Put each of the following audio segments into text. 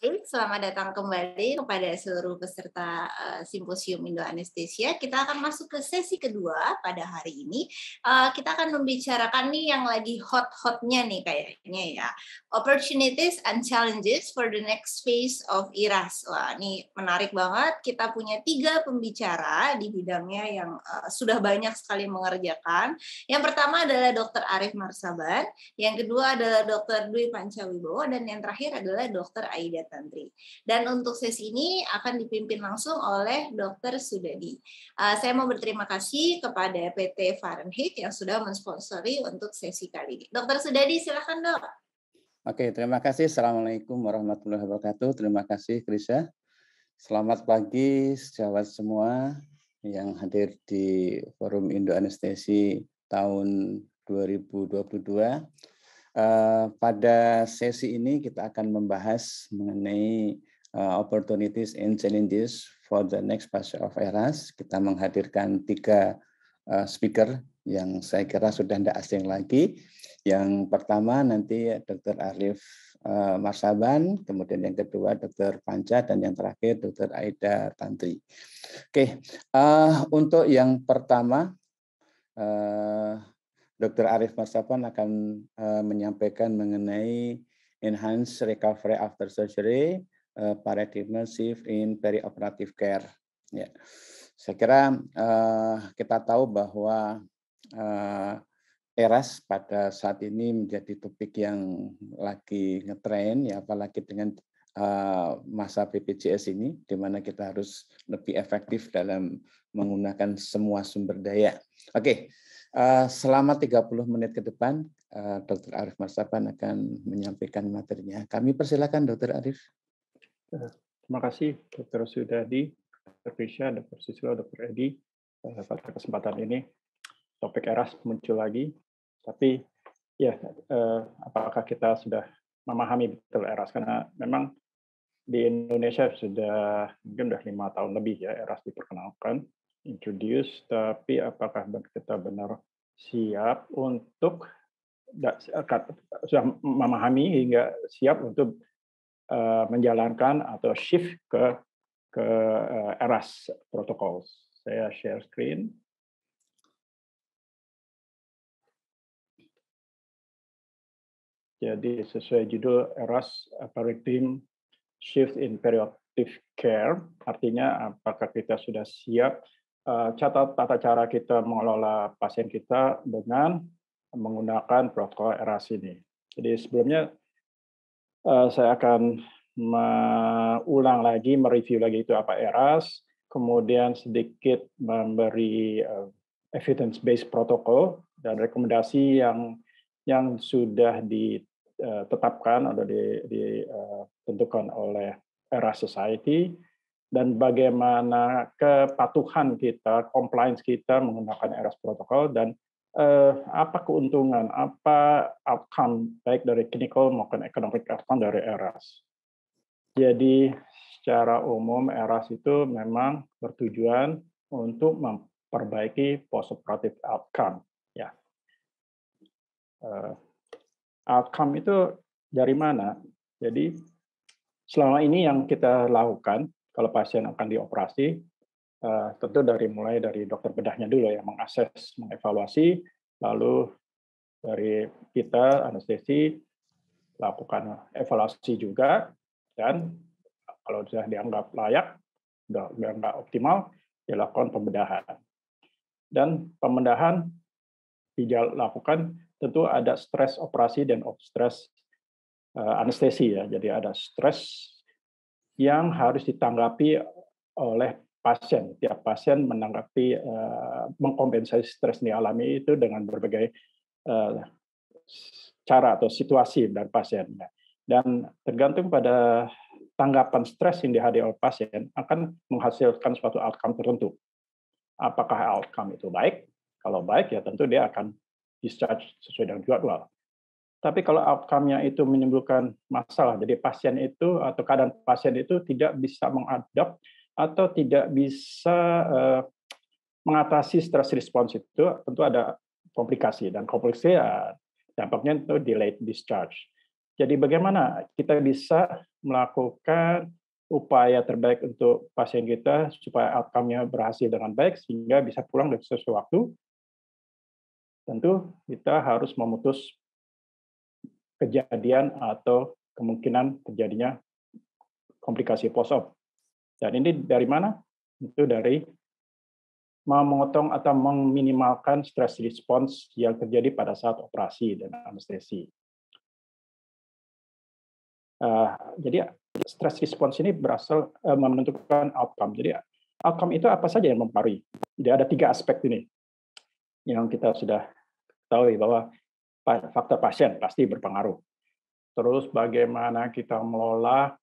Selamat datang kembali kepada seluruh peserta uh, simposium Indo Anestesia. Kita akan masuk ke sesi kedua pada hari ini. Uh, kita akan membicarakan nih yang lagi hot-hotnya nih kayaknya ya. Opportunities and challenges for the next phase of IRAS. Wah, ini menarik banget. Kita punya tiga pembicara di bidangnya yang uh, sudah banyak sekali mengerjakan. Yang pertama adalah Dr. Arif Marsaban, yang kedua adalah Dr. Dwi Pancawibowo, dan yang terakhir adalah Dr. Aida Tantri. Dan untuk sesi ini akan dipimpin langsung oleh Dr. Sudadi. Uh, saya mau berterima kasih kepada PT Fahrenheit yang sudah mensponsori untuk sesi kali ini. Dr. Sudadi, silakan dok. Oke, terima kasih. Assalamualaikum warahmatullahi wabarakatuh. Terima kasih, Krisya. Selamat pagi, sejawat semua yang hadir di Forum Indo Anestesi tahun 2022. Eh, pada sesi ini kita akan membahas mengenai uh, opportunities and challenges for the next phase of eras. Kita menghadirkan tiga uh, speaker yang saya kira sudah tidak asing lagi. Yang pertama nanti Dr. Arif uh, Marsaban, kemudian yang kedua Dr. Panca, dan yang terakhir Dr. Aida Tantri. Oke, okay. uh, untuk yang pertama, uh, Dr. Arif Marsapan akan eh, menyampaikan mengenai enhanced recovery after surgery, uh, eh, paradigmal shift in perioperative care. Ya. Saya kira uh, kita tahu bahwa uh, teras pada saat ini menjadi topik yang lagi ngetren ya apalagi dengan uh, masa BPJS ini di mana kita harus lebih efektif dalam menggunakan semua sumber daya. Oke, okay. Eh, selama 30 menit ke depan, eh, Dr. Arif Marsapan akan menyampaikan materinya. Kami persilakan, Dr. Arif. Eh, terima kasih, Dr. Sudadi, Dr. Fisya, Dr. Susilo, Dr. Edi, pada kesempatan ini. Topik eras muncul lagi, tapi ya, apakah kita sudah memahami betul eras? Karena memang di Indonesia sudah mungkin sudah lima tahun lebih ya eras diperkenalkan introduce, tapi apakah kita benar siap untuk eh, sudah memahami hingga siap untuk eh, menjalankan atau shift ke ke eh, eras protokol. Saya share screen. Jadi sesuai judul eras paradigm shift in periodic care, artinya apakah kita sudah siap Eh, catat tata cara kita mengelola pasien kita dengan menggunakan protokol RAS ini. Jadi sebelumnya eh, saya akan mengulang lagi, mereview lagi itu apa ERAS, kemudian sedikit memberi eh, evidence-based protokol dan rekomendasi yang yang sudah ditetapkan atau ditentukan oleh ERAS Society dan bagaimana kepatuhan kita, compliance kita menggunakan RS protokol dan eh, apa keuntungan, apa outcome baik dari clinical maupun economic outcome dari RS. Jadi secara umum RS itu memang bertujuan untuk memperbaiki postoperative outcome. Ya. Eh, outcome itu dari mana? Jadi selama ini yang kita lakukan kalau pasien akan dioperasi, eh, tentu dari mulai dari dokter bedahnya dulu ya, mengakses, mengevaluasi, lalu dari kita anestesi lakukan evaluasi juga, dan kalau sudah dianggap layak, sudah dianggap optimal, dilakukan pembedahan. Dan pembedahan dilakukan tentu ada stres operasi dan stres eh, anestesi ya. Jadi ada stres yang harus ditanggapi e, oleh pasien. Tiap pasien menanggapi uh, mengkompensasi stres yang dialami itu dengan berbagai uh, cara atau situasi dari pasien. Dan tergantung pada tanggapan stres yang dihadapi oleh pasien akan menghasilkan suatu outcome tertentu. Apakah outcome itu baik? Kalau baik ya tentu dia akan discharge sesuai dengan jadwal. Tapi kalau outcome-nya itu menimbulkan masalah, jadi pasien itu atau keadaan pasien itu tidak bisa mengadap atau tidak bisa uh, mengatasi stress response itu, tentu ada komplikasi dan komplikasi ya, dampaknya itu delayed discharge. Jadi bagaimana kita bisa melakukan upaya terbaik untuk pasien kita supaya outcome-nya berhasil dengan baik sehingga bisa pulang dari sesuatu tentu kita harus memutus kejadian atau kemungkinan terjadinya komplikasi post-op. Dan ini dari mana? Itu dari memotong atau meminimalkan stress response yang terjadi pada saat operasi dan anestesi. Uh, jadi stress response ini berasal uh, menentukan outcome. Jadi outcome itu apa saja yang mempengaruhi? Jadi ada tiga aspek ini yang kita sudah ketahui bahwa faktor pasien pasti berpengaruh. Terus bagaimana kita mengelola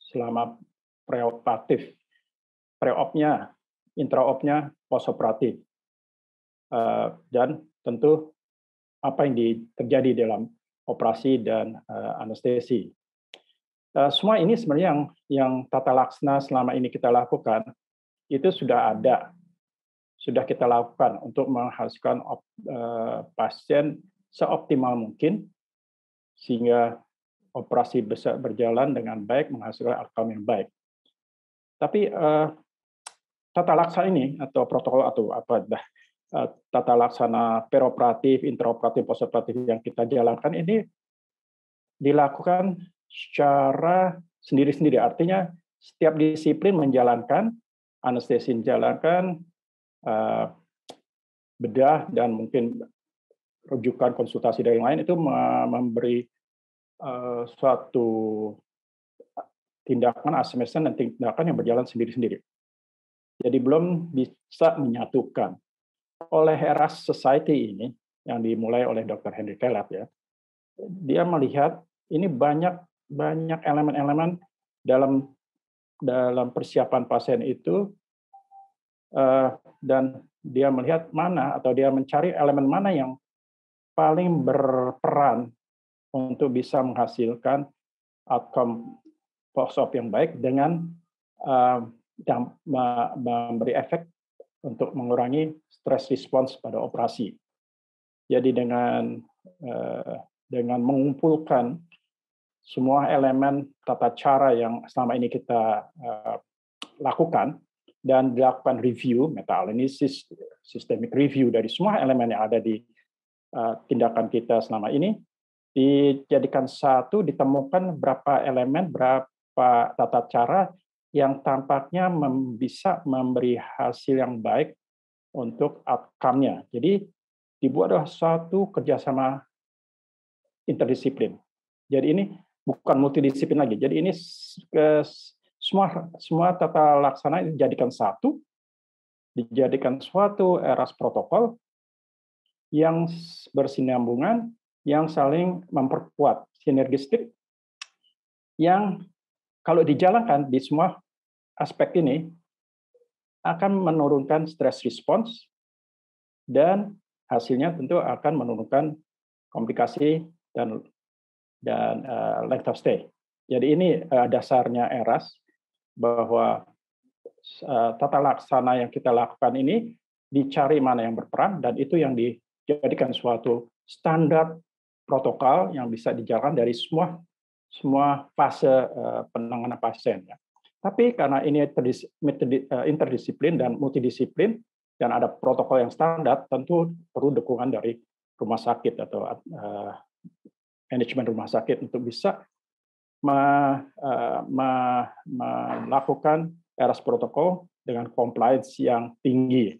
selama preoperatif, preopnya, intraopnya, postoperatif, eh, dan tentu apa yang terjadi dalam operasi dan eh, anestesi. Eh, semua ini sebenarnya yang yang tata laksana selama ini kita lakukan itu sudah ada sudah kita lakukan untuk menghasilkan eh, pasien seoptimal mungkin sehingga operasi besar berjalan dengan baik menghasilkan outcome yang baik. Tapi eh, tata laksana ini atau protokol atau apa dah eh, tata laksana peroperatif, interoperatif, postoperatif yang kita jalankan ini dilakukan secara sendiri-sendiri. Artinya setiap disiplin menjalankan anestesi menjalankan Eh, bedah dan mungkin rujukan konsultasi dari yang lain itu memberi eh, suatu tindakan asesmen dan tindakan yang berjalan sendiri-sendiri. Jadi belum bisa menyatukan. Oleh era society ini yang dimulai oleh Dr. Henry Telat ya, dia melihat ini banyak banyak elemen-elemen dalam dalam persiapan pasien itu Eh, dan dia melihat mana atau dia mencari elemen mana yang paling berperan untuk bisa menghasilkan outcome post-op yang baik dengan uh, memberi efek untuk mengurangi stress response pada operasi. Jadi dengan eh, dengan mengumpulkan semua elemen tata cara yang selama ini kita lakukan dan dilakukan review meta analisis systemic review dari semua elemen yang ada di eh, tindakan kita selama ini dijadikan satu ditemukan berapa elemen berapa tata cara yang tampaknya bisa memberi hasil yang baik untuk outcome-nya. Jadi dibuatlah suatu kerjasama interdisiplin. Jadi ini bukan multidisiplin lagi. Jadi ini semua semua tata laksana dijadikan satu, dijadikan suatu eras protokol yang bersinambungan, yang saling memperkuat, sinergistik, yang kalau dijalankan di semua aspek ini akan menurunkan stress response dan hasilnya tentu akan menurunkan komplikasi dan dan uh, length of stay. Jadi ini uh, dasarnya ERAS bahwa eh, tata laksana yang kita lakukan ini dicari mana yang berperan dan itu yang dijadikan suatu standar protokol yang bisa dijalankan dari semua semua fase eh, penanganan pasien ya. Tapi karena ini eh, interdisiplin dan multidisiplin dan ada protokol yang standar, tentu perlu dukungan dari rumah sakit atau manajemen rumah sakit untuk bisa Eh, me, melakukan eras protokol dengan compliance yang tinggi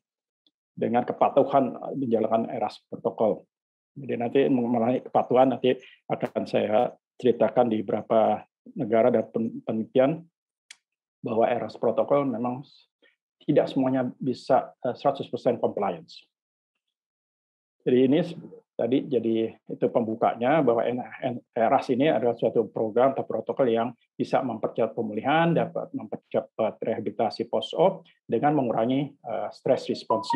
dengan kepatuhan eh, menjalankan eras protokol. Jadi nanti mengenai kepatuhan nanti akan saya ceritakan di beberapa negara dan penelitian bahwa eras protokol memang tidak semuanya bisa 100% eh, compliance. Jadi ini tadi jadi itu pembukanya bahwa ERAS ini adalah suatu program atau protokol yang bisa mempercepat pemulihan, dapat mempercepat rehabilitasi post-op dengan mengurangi stres eh, stress response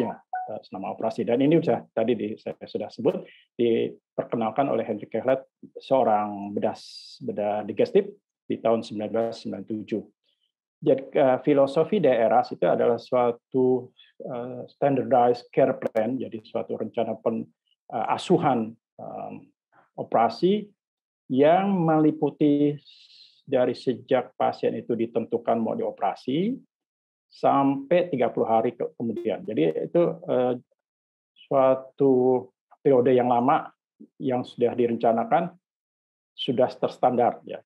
selama eh, operasi. Dan ini sudah tadi di, saya sudah sebut diperkenalkan oleh Henry Kehlet, seorang bedah bedah digestif di tahun 1997. Jadi eh, filosofi daerah itu adalah suatu standardized care plan, jadi suatu rencana Eh, asuhan operasi yang meliputi dari sejak pasien itu ditentukan mau dioperasi sampai 30 hari kemudian. Jadi itu eh, suatu periode yang lama yang sudah direncanakan sudah terstandar ya.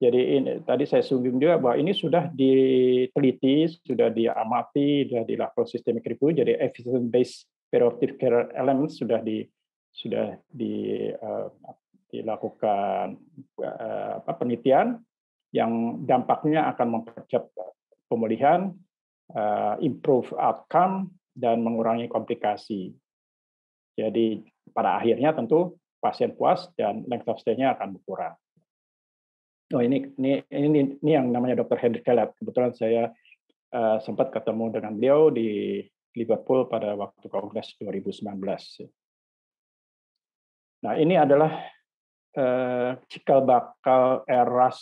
Jadi, ini, tadi saya sungguh juga bahwa ini sudah diteliti, sudah diamati, sudah dilakukan sistemik review, jadi evidence based preoptive care elements sudah di sudah di uh, dilakukan uh, penelitian yang dampaknya akan mempercepat pemulihan, uh, improve outcome dan mengurangi komplikasi. Jadi pada akhirnya tentu pasien puas dan length of stay-nya akan berkurang. Oh ini ini ini, ini yang namanya Dr. Henry Kelet. Kebetulan saya uh, sempat ketemu dengan beliau di Liverpool pada waktu Kongres 2019. Ya. Nah, ini adalah eh, cikal bakal eras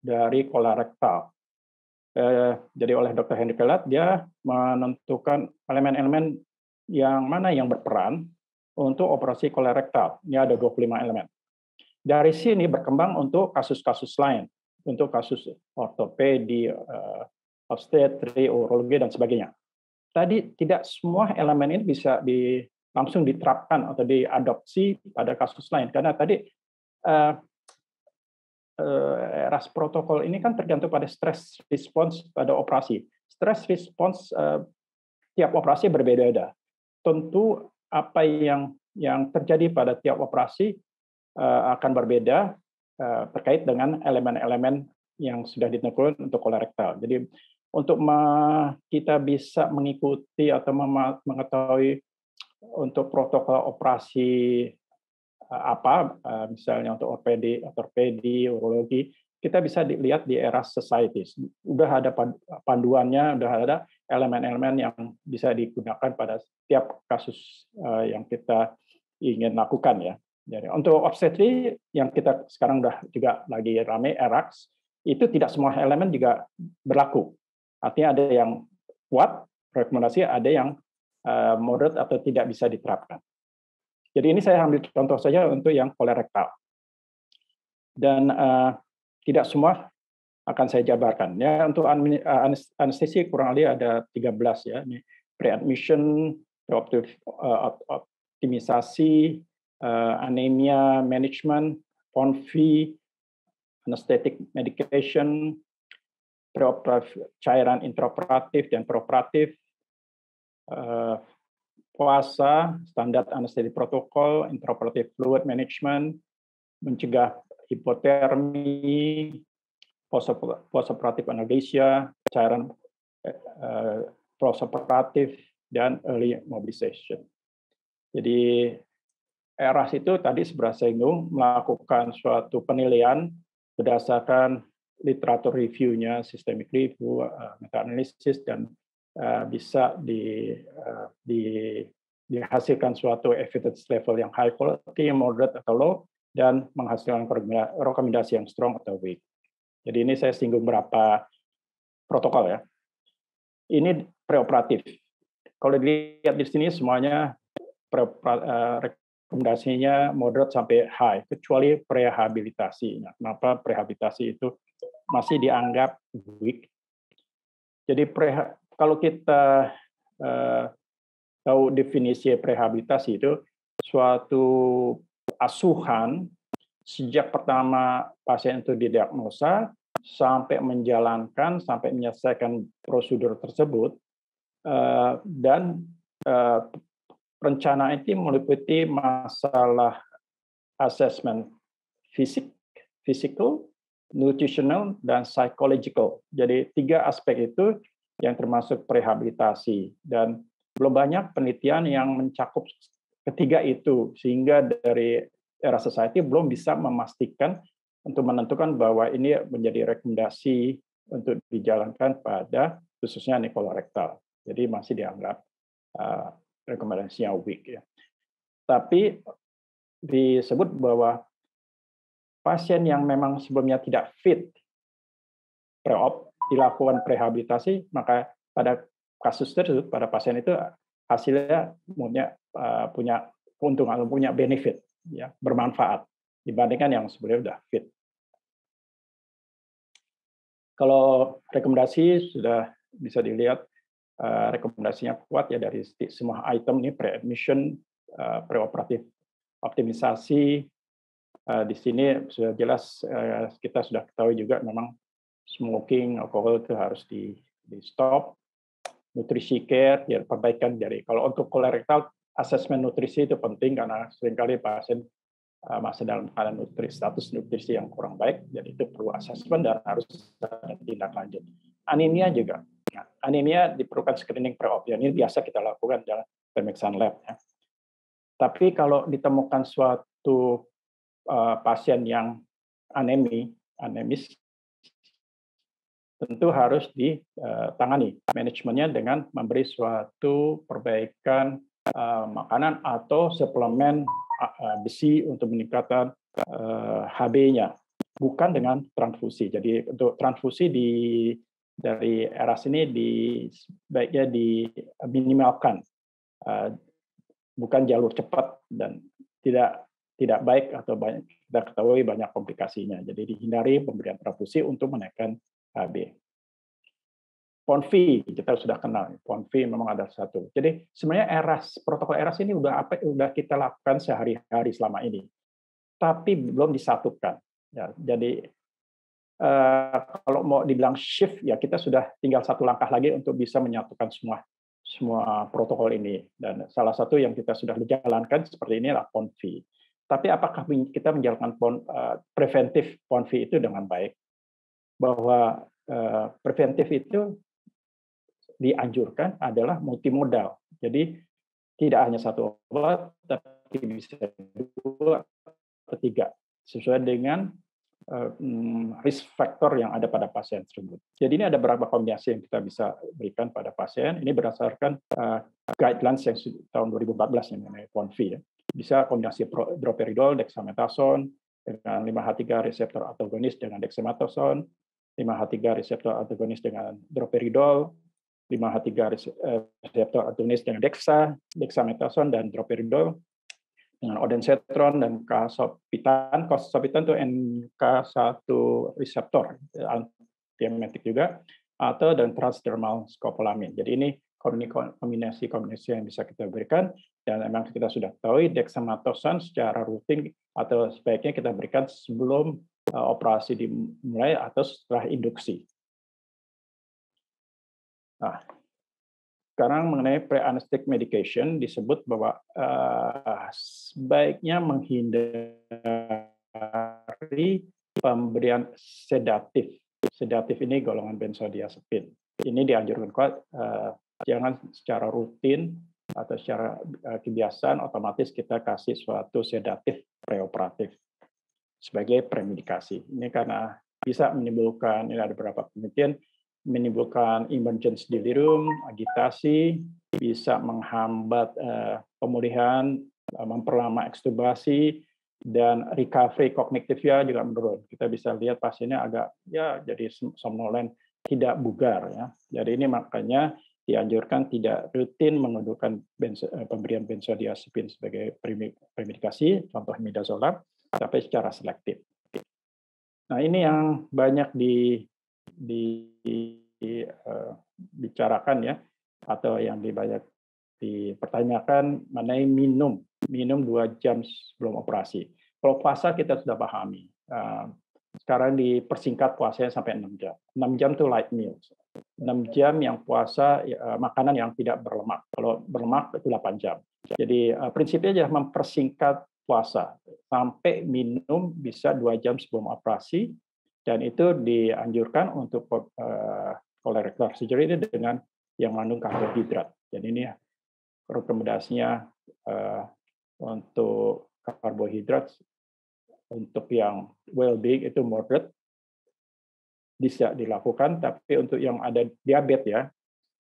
dari kolorektal. Eh, jadi oleh Dr. Henry Kelat, dia menentukan elemen-elemen yang mana yang berperan untuk operasi kolorektal. Ini ada 25 elemen. Dari sini berkembang untuk kasus-kasus lain, untuk kasus ortopedi, eh, obstetri, urologi, dan sebagainya tadi tidak semua elemen ini bisa di, langsung diterapkan atau diadopsi pada kasus lain karena tadi uh, uh, ras protokol ini kan tergantung pada stress response pada operasi stress response uh, tiap operasi berbeda-beda tentu apa yang yang terjadi pada tiap operasi uh, akan berbeda uh, terkait dengan elemen-elemen yang sudah ditentukan untuk kolorektal jadi untuk kita bisa mengikuti atau mengetahui eh, untuk protokol operasi eh, apa eh, misalnya untuk ortopedi, ortopedi, urologi, kita bisa dilihat di era societies. Udah ada panduannya, udah ada elemen-elemen yang bisa digunakan pada setiap kasus yang kita ingin lakukan ya. Jadi untuk obstetri yang kita sekarang udah juga lagi rame ERAX, itu tidak semua elemen juga berlaku. Artinya ada yang kuat rekomendasi, ada yang eh, moderate atau tidak bisa diterapkan. Jadi ini saya ambil contoh saja untuk yang kolorektal. Dan uh, tidak semua akan saya jabarkan. Ya, untuk eh, anestesi kurang lebih ada 13 ya. Ini pre-admission, optimisasi, anemia management, PONV, anesthetic medication, cairan intraoperatif dan properatif, eh, puasa, standar anestesi protokol, intraoperatif fluid management, mencegah hipotermi, postoperatif analgesia, cairan eh, postoperatif, dan early mobilization. Jadi ERAS itu tadi sebelah singgung melakukan suatu penilaian berdasarkan literatur reviewnya, systemic review, uh, eh, meta analysis dan eh, bisa di, eh, di dihasilkan suatu evidence level yang high quality, moderate atau low dan menghasilkan rekomendasi yang strong atau weak. Jadi ini saya singgung berapa protokol ya. Ini preoperatif. Kalau dilihat di sini semuanya rekomendasinya moderate sampai high, kecuali prehabilitasi. Nah, kenapa prehabilitasi itu masih dianggap weak. Jadi kalau kita eh, tahu definisi prehabilitasi itu suatu asuhan sejak pertama pasien itu didiagnosa sampai menjalankan sampai menyelesaikan prosedur tersebut eh, dan eh, rencana itu meliputi masalah assessment fisik, physical, nutritional, dan psychological. Jadi tiga aspek itu yang termasuk rehabilitasi. Dan belum banyak penelitian yang mencakup ketiga itu, sehingga dari era society belum bisa memastikan untuk menentukan bahwa ini menjadi rekomendasi untuk dijalankan pada khususnya rektal. Jadi masih dianggap uh, rekomendasinya weak. Ya. Tapi disebut bahwa pasien yang memang sebelumnya tidak fit pre-op dilakukan prehabilitasi maka pada kasus tersebut pada pasien itu hasilnya punya punya eh, punya keuntungan punya benefit ya bermanfaat dibandingkan yang sebelumnya sudah fit. Kalau rekomendasi sudah bisa dilihat eh, rekomendasinya kuat ya dari semua item ini pre-admission, pre eh, preoperatif optimisasi, Eh, di sini sudah jelas eh, kita sudah ketahui juga memang smoking, alkohol itu harus di, di stop. Nutrisi care, ya perbaikan dari. Kalau untuk kolorektal, assessment nutrisi itu penting karena seringkali pasien eh, masih dalam keadaan nutrisi, status nutrisi yang kurang baik, jadi itu perlu assessment dan harus tindak lanjut. Anemia juga. Ya, anemia diperlukan screening pre-op. Ini biasa kita lakukan dalam pemeriksaan lab. Ya. Tapi kalau ditemukan suatu Eh, pasien yang anemi, anemis, tentu harus ditangani manajemennya dengan memberi suatu perbaikan eh, makanan atau suplemen eh, besi untuk meningkatkan HB-nya, bukan dengan transfusi. Jadi untuk transfusi di dari era sini di baiknya diminimalkan, bukan jalur cepat dan tidak tidak baik atau banyak kita ketahui banyak komplikasinya. Jadi dihindari pemberian perfusi untuk menaikkan HB. Ponfi kita sudah kenal. Ponfi memang ada satu. Jadi sebenarnya eras protokol eras ini udah apa udah kita lakukan sehari-hari selama ini, tapi belum disatukan. Ya, jadi eh, kalau mau dibilang shift ya kita sudah tinggal satu langkah lagi untuk bisa menyatukan semua semua protokol ini dan salah satu yang kita sudah jalankan seperti ini adalah Ponfi. Tapi apakah kita menjalankan eh, preventif pon itu dengan baik? Bahwa eh, preventif itu dianjurkan adalah multimodal. Jadi tidak hanya satu obat, tapi bisa dua atau tiga sesuai dengan eh, hmm, risk factor yang ada pada pasien tersebut. Jadi ini ada beberapa kombinasi yang kita bisa berikan pada pasien. Ini berdasarkan uh, guidelines yang tahun 2014 yang mengenai PONV. Ya bisa kombinasi droperidol, dexamethasone dengan 5H3 reseptor antagonis dengan dexamethasone, 5H3 reseptor antagonis dengan droperidol, 5H3 eh, reseptor antagonis dengan dexa, dexamethasone dan droperidol dengan odensetron dan kasopitan. Kasopitan itu NK1 reseptor eh, antiemetik juga atau dan transdermal scopolamine Jadi ini kombinasi-kombinasi yang bisa kita berikan dan memang kita sudah tahu ya, dexamethasone secara rutin atau sebaiknya kita berikan sebelum eh, operasi dimulai atau setelah induksi. Nah, sekarang mengenai pre-anesthetic medication disebut bahwa uh, sebaiknya menghindari pemberian sedatif. Sedatif ini golongan benzodiazepin. Ini dianjurkan kuat uh, jangan secara rutin atau secara eh, kebiasaan otomatis kita kasih suatu sedatif preoperatif sebagai premedikasi. Ini karena bisa menimbulkan, ini ada beberapa penelitian, menimbulkan emergence delirium, agitasi, bisa menghambat eh, pemulihan, eh, memperlama ekstubasi, dan recovery kognitif ya juga menurun. Kita bisa lihat pasiennya agak ya jadi somnolen, tidak bugar ya. Jadi ini makanya dianjurkan tidak rutin menunjukkan benzo, eh, pemberian benzodiazepin sebagai premedikasi, contoh midazolam, tapi secara selektif. Nah ini yang banyak di, di, dibicarakan eh, uh, ya, atau yang banyak dipertanyakan mengenai minum, minum dua jam sebelum operasi. Kalau puasa kita sudah pahami. Uh, sekarang dipersingkat puasanya sampai 6 jam. 6 jam itu light meals 6 jam yang puasa ya, eh, makanan yang tidak berlemak. Kalau berlemak itu 8 jam. Jadi eh, prinsipnya adalah mempersingkat puasa sampai minum bisa 2 jam sebelum operasi dan itu dianjurkan untuk uh, eh, colorectal surgery ini dengan yang mengandung karbohidrat. Jadi ini rekomendasinya untuk karbohidrat untuk yang well being itu moderate bisa dilakukan, tapi untuk yang ada diabetes ya,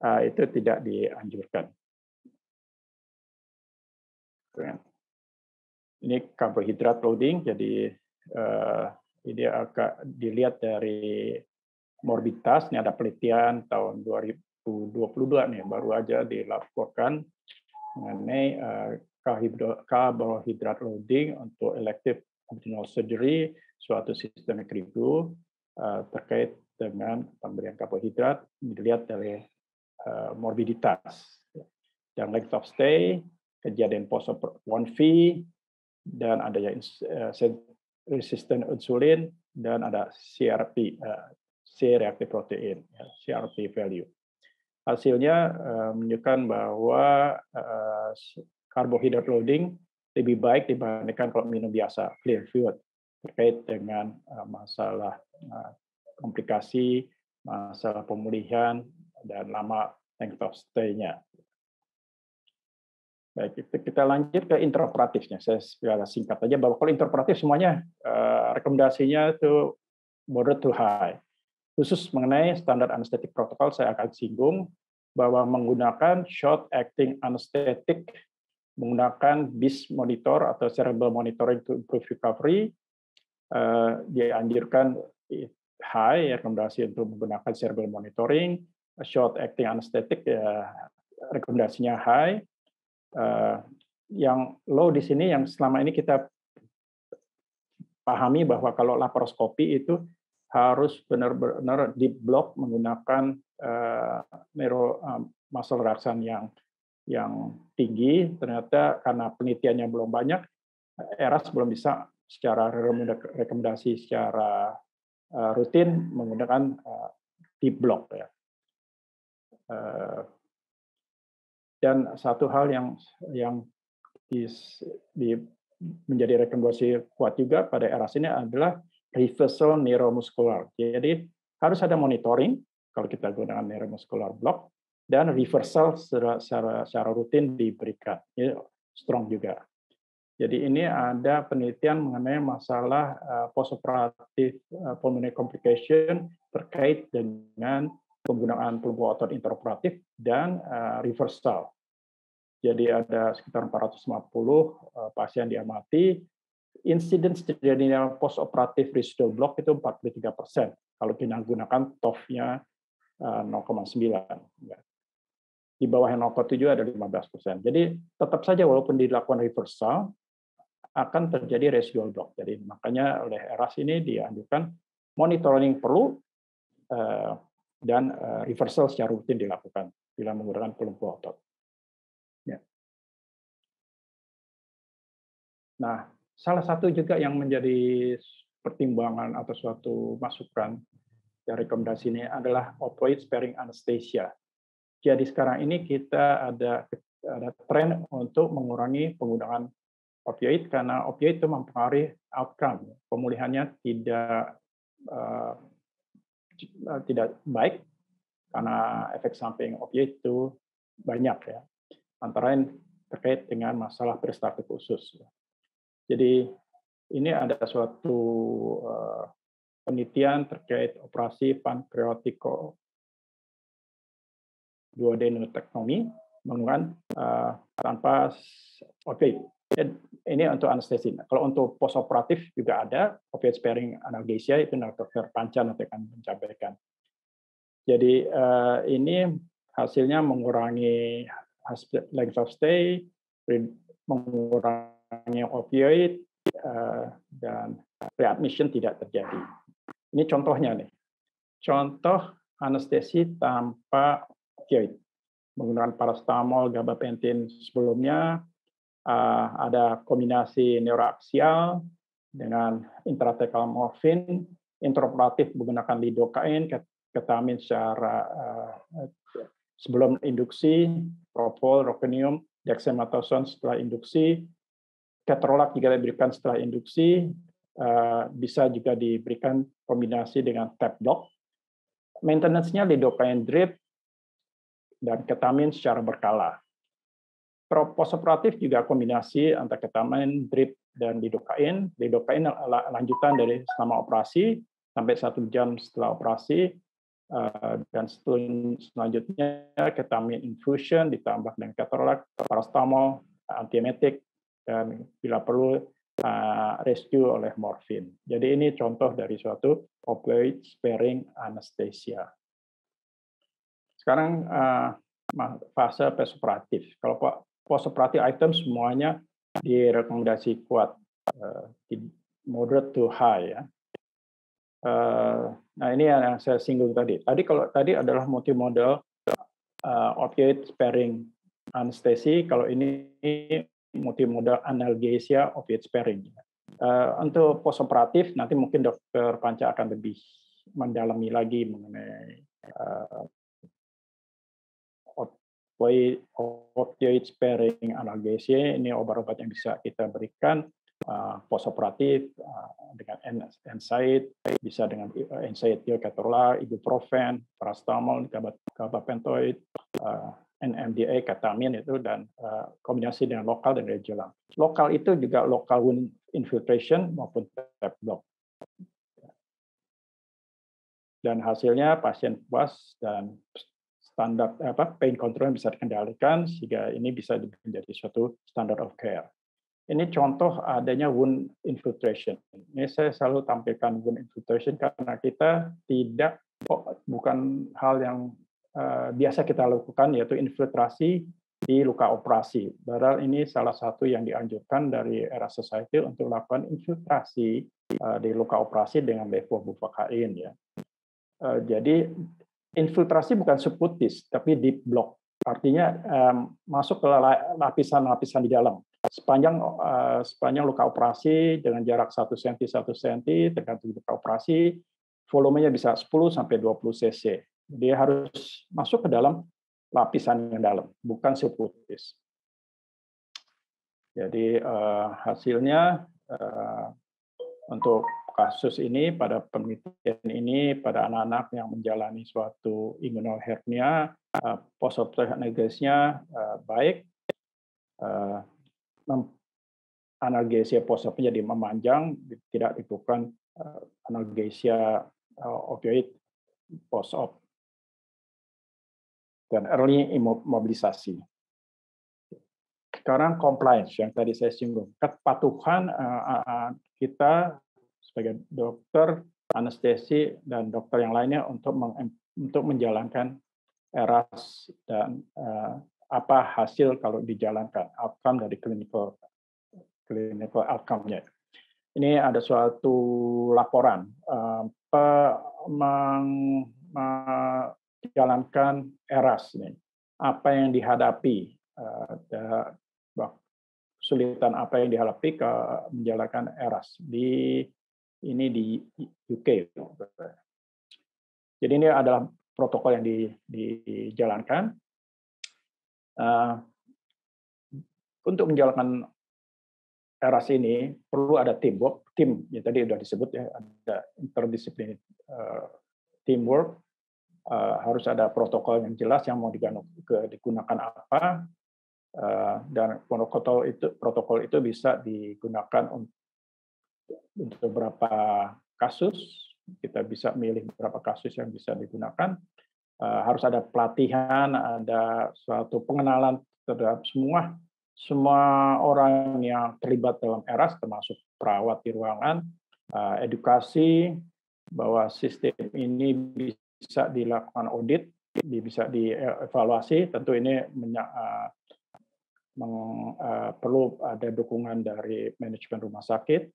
ah, itu tidak dianjurkan. Ini karbohidrat loading, jadi eh, ini agak dilihat dari morbiditas. Ini ada penelitian tahun 2022 nih, baru aja dilaporkan mengenai eh, karbohidrat loading untuk elective abdominal surgery, suatu sistem review Eh, terkait dengan pemberian karbohidrat dilihat dari eh, morbiditas, dan length of stay, kejadian post V dan adanya eh, resisten insulin, dan ada CRP, C-reactive protein, ya, CRP value. Hasilnya menunjukkan bahwa karbohidrat loading lebih baik dibandingkan kalau minum biasa, clear fluid terkait dengan eh, masalah eh, komplikasi, masalah pemulihan, dan lama length of stay-nya. Baik, kita lanjut ke interoperatifnya. Saya secara singkat saja bahwa kalau interoperatif semuanya eh, rekomendasinya itu moderate to high. Khusus mengenai standar anestetik protokol saya akan singgung bahwa menggunakan short acting anestetik menggunakan BIS monitor atau cerebral monitoring to improve recovery uh, dianjurkan high rekomendasi untuk menggunakan cerebral monitoring, short acting anesthetic ya rekomendasinya high. Eh, yang low di sini yang selama ini kita pahami bahwa kalau laparoskopi itu harus benar-benar di block menggunakan uh, neuro muscle reaction yang yang tinggi ternyata karena penelitiannya belum banyak eras belum bisa secara rekomendasi secara eh, rutin menggunakan eh, deep block ya. Eh, dan satu hal yang yang menjadi rekomendasi kuat juga pada era ini adalah reversal neuromuscular. Jadi harus ada monitoring kalau kita gunakan neuromuscular block dan reversal secara, secara, secara rutin diberikan. Ini strong juga. Jadi ini ada penelitian mengenai masalah postoperative eh, postoperatif eh, pulmonary complication terkait dengan penggunaan pelumpuh otot interoperatif dan eh, reversal. Jadi ada sekitar 450 pasien diamati. Insidence terjadinya postoperatif residual block itu 43 persen kalau kita gunakan TOF-nya 0,9. di bawah yang 0,7 ada 15 persen. Jadi tetap saja walaupun dilakukan reversal, akan terjadi residual block. Jadi makanya oleh Eras ini dianjurkan monitoring perlu eh, dan eh, reversal secara rutin dilakukan bila menggunakan pelumpuh otot. Ya. Nah, salah satu juga yang menjadi pertimbangan atau suatu masukan dari rekomendasi ini adalah opioid sparing anesthesia. Jadi sekarang ini kita ada ada tren untuk mengurangi penggunaan opioid karena opioid itu mempengaruhi outcome. Pemulihannya tidak uh, tidak baik karena efek samping opioid itu banyak ya. Antara lain terkait dengan masalah peristaltik usus. Ya. Jadi ini ada suatu uh, penelitian terkait operasi pankreatiko duodenectomy menggunakan uh, tanpa opioid ini untuk anestesi. Nah, kalau untuk postoperatif juga ada opioid sparing analgesia itu dokter Panca nanti akan mencampaikan. Jadi eh, ini hasilnya mengurangi length of stay, mengurangi opioid eh, dan readmission tidak terjadi. Ini contohnya nih. Contoh anestesi tanpa opioid menggunakan paracetamol, gabapentin sebelumnya uh, ada kombinasi neuroaksial dengan intratekal morfin, intraoperatif menggunakan lidokain, ketamin secara uh, sebelum induksi, propol, rokenium, dexamethasone setelah induksi, ketrolak juga diberikan setelah induksi, uh, bisa juga diberikan kombinasi dengan tap block. Maintenance-nya lidokain drip dan ketamin secara berkala. Proposoperatif juga kombinasi antara ketamin, drip, dan lidokain. Lidokain lanjutan dari selama operasi sampai satu jam setelah operasi eh, dan selanjutnya ketamin infusion ditambah dengan ketorolak, parastamol antiemetik, dan bila perlu eh, rescue oleh morfin. Jadi ini contoh dari suatu opioid sparing anesthesia. Sekarang eh, fase pesoperatif. Kalau cost operating item semuanya direkomendasi kuat uh, moderate to high ya. Uh, nah ini yang saya singgung tadi. Tadi kalau tadi adalah multimodal uh, eh, opioid sparing anestesi, kalau ini multimodal analgesia opioid sparing. Uh, untuk postoperatif nanti mungkin dokter Panca akan lebih mendalami lagi mengenai uh, opioid sparing analgesia ini obat-obat yang bisa kita berikan uh, postoperatif uh, dengan NSAID, bisa dengan uh, NSAID tiocatorla, ibuprofen, paracetamol, gabapentoid, uh, NMDA, ketamin itu dan uh, kombinasi dengan lokal dan regional. Lokal itu juga lokal wound infiltration maupun tap block. Dan hasilnya pasien puas dan standar apa pain control yang bisa dikendalikan sehingga ini bisa menjadi suatu standard of care. Ini contoh adanya wound infiltration. Ini saya selalu tampilkan wound infiltration karena kita tidak oh, bukan hal yang uh, biasa kita lakukan yaitu infiltrasi di luka operasi. Padahal ini salah satu yang dianjurkan dari era society untuk lakukan infiltrasi uh, di luka operasi dengan levofloxacin ya. Uh, jadi infiltrasi bukan subkutis, tapi deep block. Artinya um, masuk ke lapisan-lapisan di dalam. Sepanjang uh, sepanjang luka operasi dengan jarak 1 cm 1 cm tergantung luka operasi, volumenya bisa 10 sampai 20 cc. Dia harus masuk ke dalam lapisan yang dalam, bukan subkutis. Jadi uh, hasilnya uh, untuk kasus ini, pada penelitian ini, pada anak-anak yang menjalani suatu inguinal hernia, eh, post-operative analgesinya eh, baik, eh, analgesia post jadi memanjang, tidak dibutuhkan analgesia opioid post-op dan early immobilisasi Sekarang compliance yang tadi saya singgung, kepatuhan kita sebagai dokter anestesi dan dokter yang lainnya untuk meng, untuk menjalankan eras dan uh, apa hasil kalau dijalankan outcome dari clinical clinical outcome-nya. Ini ada suatu laporan uh, meng, menjalankan eras ini Apa yang dihadapi uh, kesulitan apa yang dihadapi ke menjalankan eras di ini di UK. Jadi ini adalah protokol yang dijalankan. Eh, untuk menjalankan era ini perlu ada teamwork, tim ya tadi sudah disebut ya ada interdisiplin eh, teamwork, eh, harus ada protokol yang jelas yang mau digunakan apa dan protokol itu protokol itu bisa digunakan untuk untuk beberapa kasus kita bisa milih beberapa kasus yang bisa digunakan eh, harus ada pelatihan ada suatu pengenalan terhadap semua semua orang yang terlibat dalam eras termasuk perawat di ruangan eh, edukasi bahwa sistem ini bisa dilakukan audit bisa dievaluasi tentu ini eh, perlu ada dukungan dari manajemen rumah sakit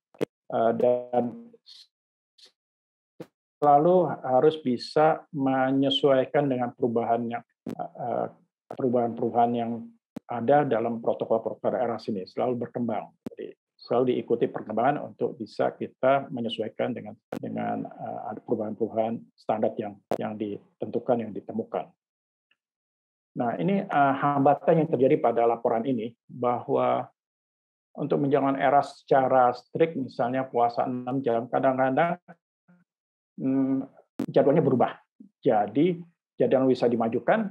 Eh, dan selalu harus bisa menyesuaikan dengan perubahannya eh, perubahan-perubahan yang ada dalam protokol protokol era sini selalu berkembang jadi selalu diikuti perkembangan untuk bisa kita menyesuaikan dengan dengan eh, perubahan-perubahan standar yang yang ditentukan yang ditemukan nah ini hambatan yang terjadi pada laporan ini bahwa untuk menjalankan era secara strict, misalnya puasa 6 jam, kadang-kadang hmm, jadwalnya berubah. Jadi jadwal bisa dimajukan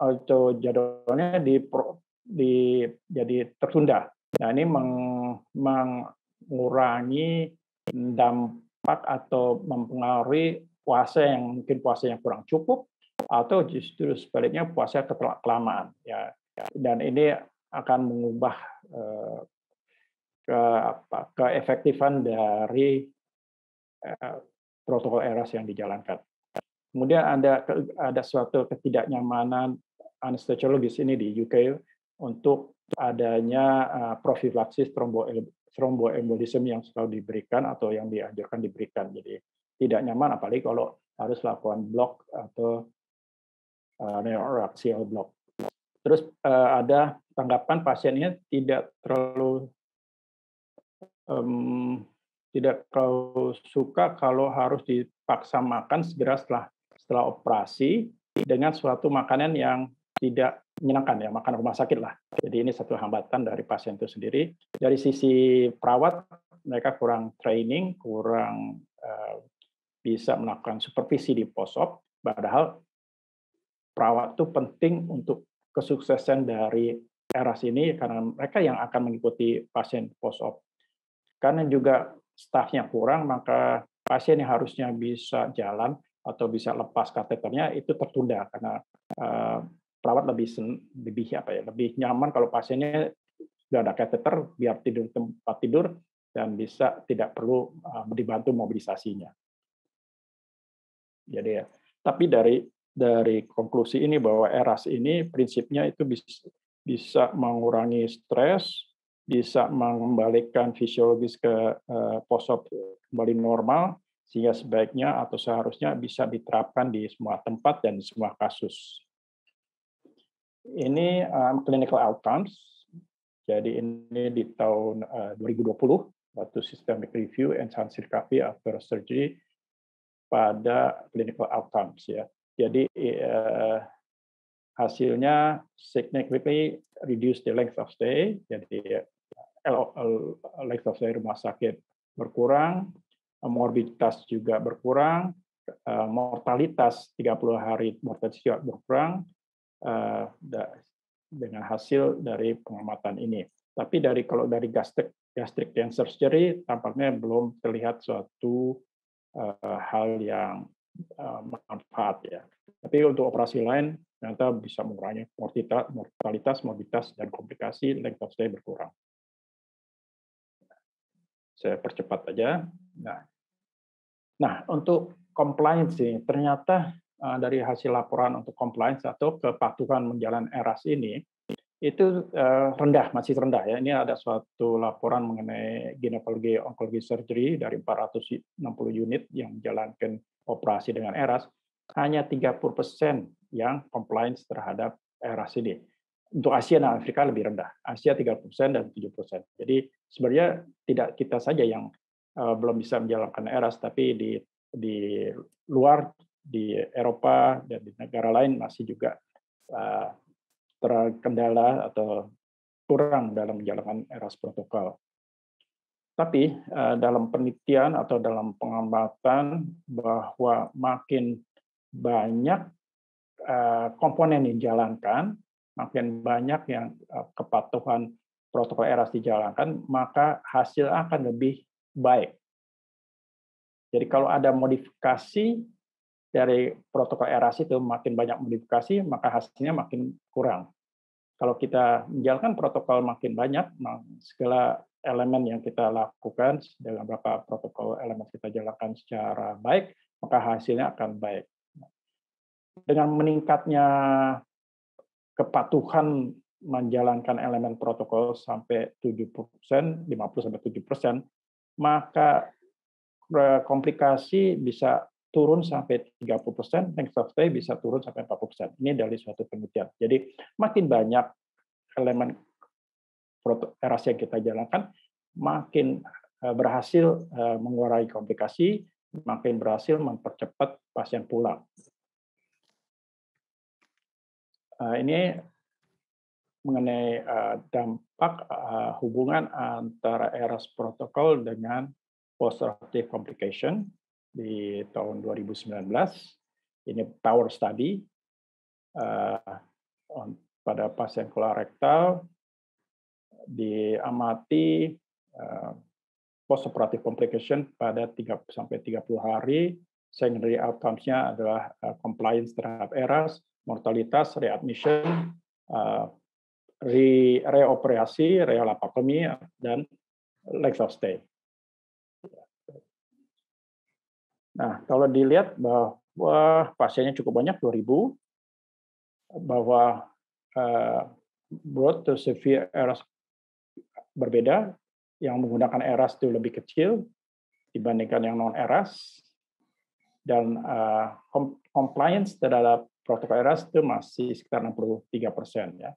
atau jadwalnya di, di jadi tertunda. Nah ini meng, mengurangi dampak atau mempengaruhi puasa yang mungkin puasa yang kurang cukup atau justru sebaliknya puasa kelamaan ya dan ini akan mengubah eh, ke apa, keefektifan dari eh, protokol eras yang dijalankan. Kemudian ada ada suatu ketidaknyamanan anestesiologis ini di UK untuk adanya eh, profilaksis trombo tromboembolisme yang selalu diberikan atau yang dianjurkan diberikan. Jadi tidak nyaman apalagi kalau harus lakukan blok atau uh, eh, neuroaxial block. Terus ada tanggapan pasiennya tidak terlalu um, tidak terlalu suka kalau harus dipaksa makan segera setelah setelah operasi dengan suatu makanan yang tidak menyenangkan ya makan rumah sakit lah. Jadi ini satu hambatan dari pasien itu sendiri. Dari sisi perawat mereka kurang training, kurang uh, bisa melakukan supervisi di posop. Padahal perawat itu penting untuk kesuksesan dari era sini karena mereka yang akan mengikuti pasien posop karena juga stafnya kurang, maka pasien yang harusnya bisa jalan atau bisa lepas kateternya itu tertunda karena uh, perawat lebih lebih apa ya lebih nyaman kalau pasiennya sudah ada kateter biar tidur tempat tidur dan bisa tidak perlu uh, dibantu mobilisasinya. Jadi ya, tapi dari dari konklusi ini bahwa eras ini prinsipnya itu bisa, bisa mengurangi stres, bisa mengembalikan fisiologis ke eh, posop kembali normal, sehingga sebaiknya atau seharusnya bisa diterapkan di semua tempat dan di semua kasus. Ini um, clinical outcomes, jadi ini di tahun eh, uh, 2020, waktu systemic review and recovery after surgery pada clinical outcomes ya. Jadi uh, hasilnya significantly reduce the length of stay, jadi Eh, eh, stay rumah sakit berkurang, eh, morbiditas juga berkurang, mortalitas 30 hari mortalitas juga berkurang dengan hasil dari pengamatan ini. Tapi dari kalau dari gastrik gastric cancer surgery tampaknya belum terlihat suatu hal yang manfaat ya. Tapi untuk operasi lain ternyata bisa mengurangi mortalitas, mortalitas morbiditas dan komplikasi length of stay berkurang. Saya percepat aja. Nah, nah untuk compliance sih, ternyata eh, dari hasil laporan untuk compliance atau kepatuhan menjalankan eras ini itu eh, rendah masih rendah ya ini ada suatu laporan mengenai ginekologi onkologi surgery dari 460 unit yang menjalankan operasi dengan eras hanya 30 persen yang compliance terhadap eras ini untuk Asia dan nah, Afrika lebih rendah. Asia 30% dan 7%. Jadi sebenarnya tidak kita saja yang eh, belum bisa menjalankan ERAS, tapi di di luar di Eropa dan di negara lain masih juga eh, terkendala atau kurang dalam menjalankan ERAS protokol. Tapi eh, dalam penelitian atau dalam pengamatan bahwa makin banyak komponen yang dijalankan, makin banyak yang eh, kepatuhan protokol eras dijalankan, maka hasil akan lebih baik. Jadi kalau ada modifikasi dari protokol eras itu makin banyak modifikasi, maka hasilnya makin kurang. Kalau kita menjalankan protokol makin banyak, segala elemen yang kita lakukan dalam beberapa protokol elemen kita jalankan secara baik, maka hasilnya akan baik. Dengan meningkatnya kepatuhan menjalankan elemen protokol sampai 70%, 50 sampai persen, maka eh, komplikasi bisa turun sampai 30%, length of stay bisa turun sampai 40%. Ini dari suatu penelitian. Jadi makin banyak elemen eras yang kita jalankan, makin eh, berhasil eh, mengurangi komplikasi, makin berhasil mempercepat pasien pulang uh, ini mengenai eh, dampak eh, hubungan antara eras protokol dengan postoperative complication di tahun 2019. Ini power study pada pasien kolorektal diamati uh, postoperative complication pada 3 sampai 30 hari. Secondary outcomes-nya adalah compliance terhadap eras, mortalitas, readmission, admission uh, re reoperasi, reolapakomi, dan length of stay. Nah, kalau dilihat bahwa pasiennya cukup banyak, 2000, bahwa uh, broad to severe eras berbeda, yang menggunakan eras itu lebih kecil dibandingkan yang non eras, dan uh, compliance terhadap Protokol eras itu masih sekitar 63 persen ya.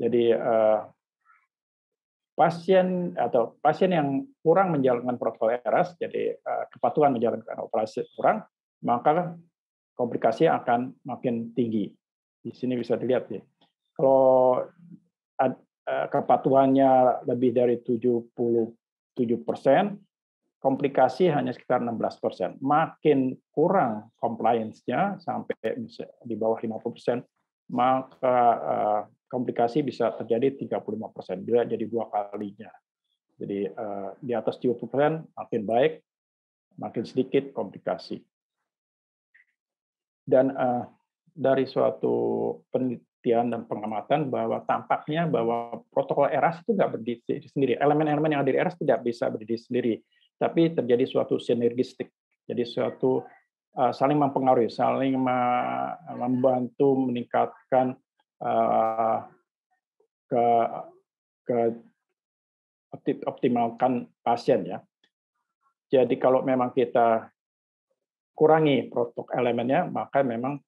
Jadi uh, pasien atau pasien yang kurang menjalankan protokol eras, jadi uh, kepatuhan menjalankan operasi kurang, maka komplikasi akan makin tinggi. Di sini bisa dilihat ya. Kalau ad, eh, kepatuhannya lebih dari 77 persen, komplikasi hanya sekitar 16 persen. Makin kurang compliance-nya sampai di bawah 50 persen, maka eh, komplikasi bisa terjadi 35 persen, bila jadi dua kalinya. Jadi eh, di atas 30 persen makin baik, makin sedikit komplikasi. Dan eh, dari suatu penelitian dan pengamatan bahwa tampaknya bahwa protokol ERAS itu nggak berdiri sendiri. Elemen-elemen yang ada di ERAS tidak bisa berdiri sendiri tapi terjadi suatu sinergistik. Jadi suatu ah, saling mempengaruhi, saling membantu meningkatkan uh, ke ke optimalkan pasien ya. Jadi kalau memang kita kurangi produk elemennya, maka memang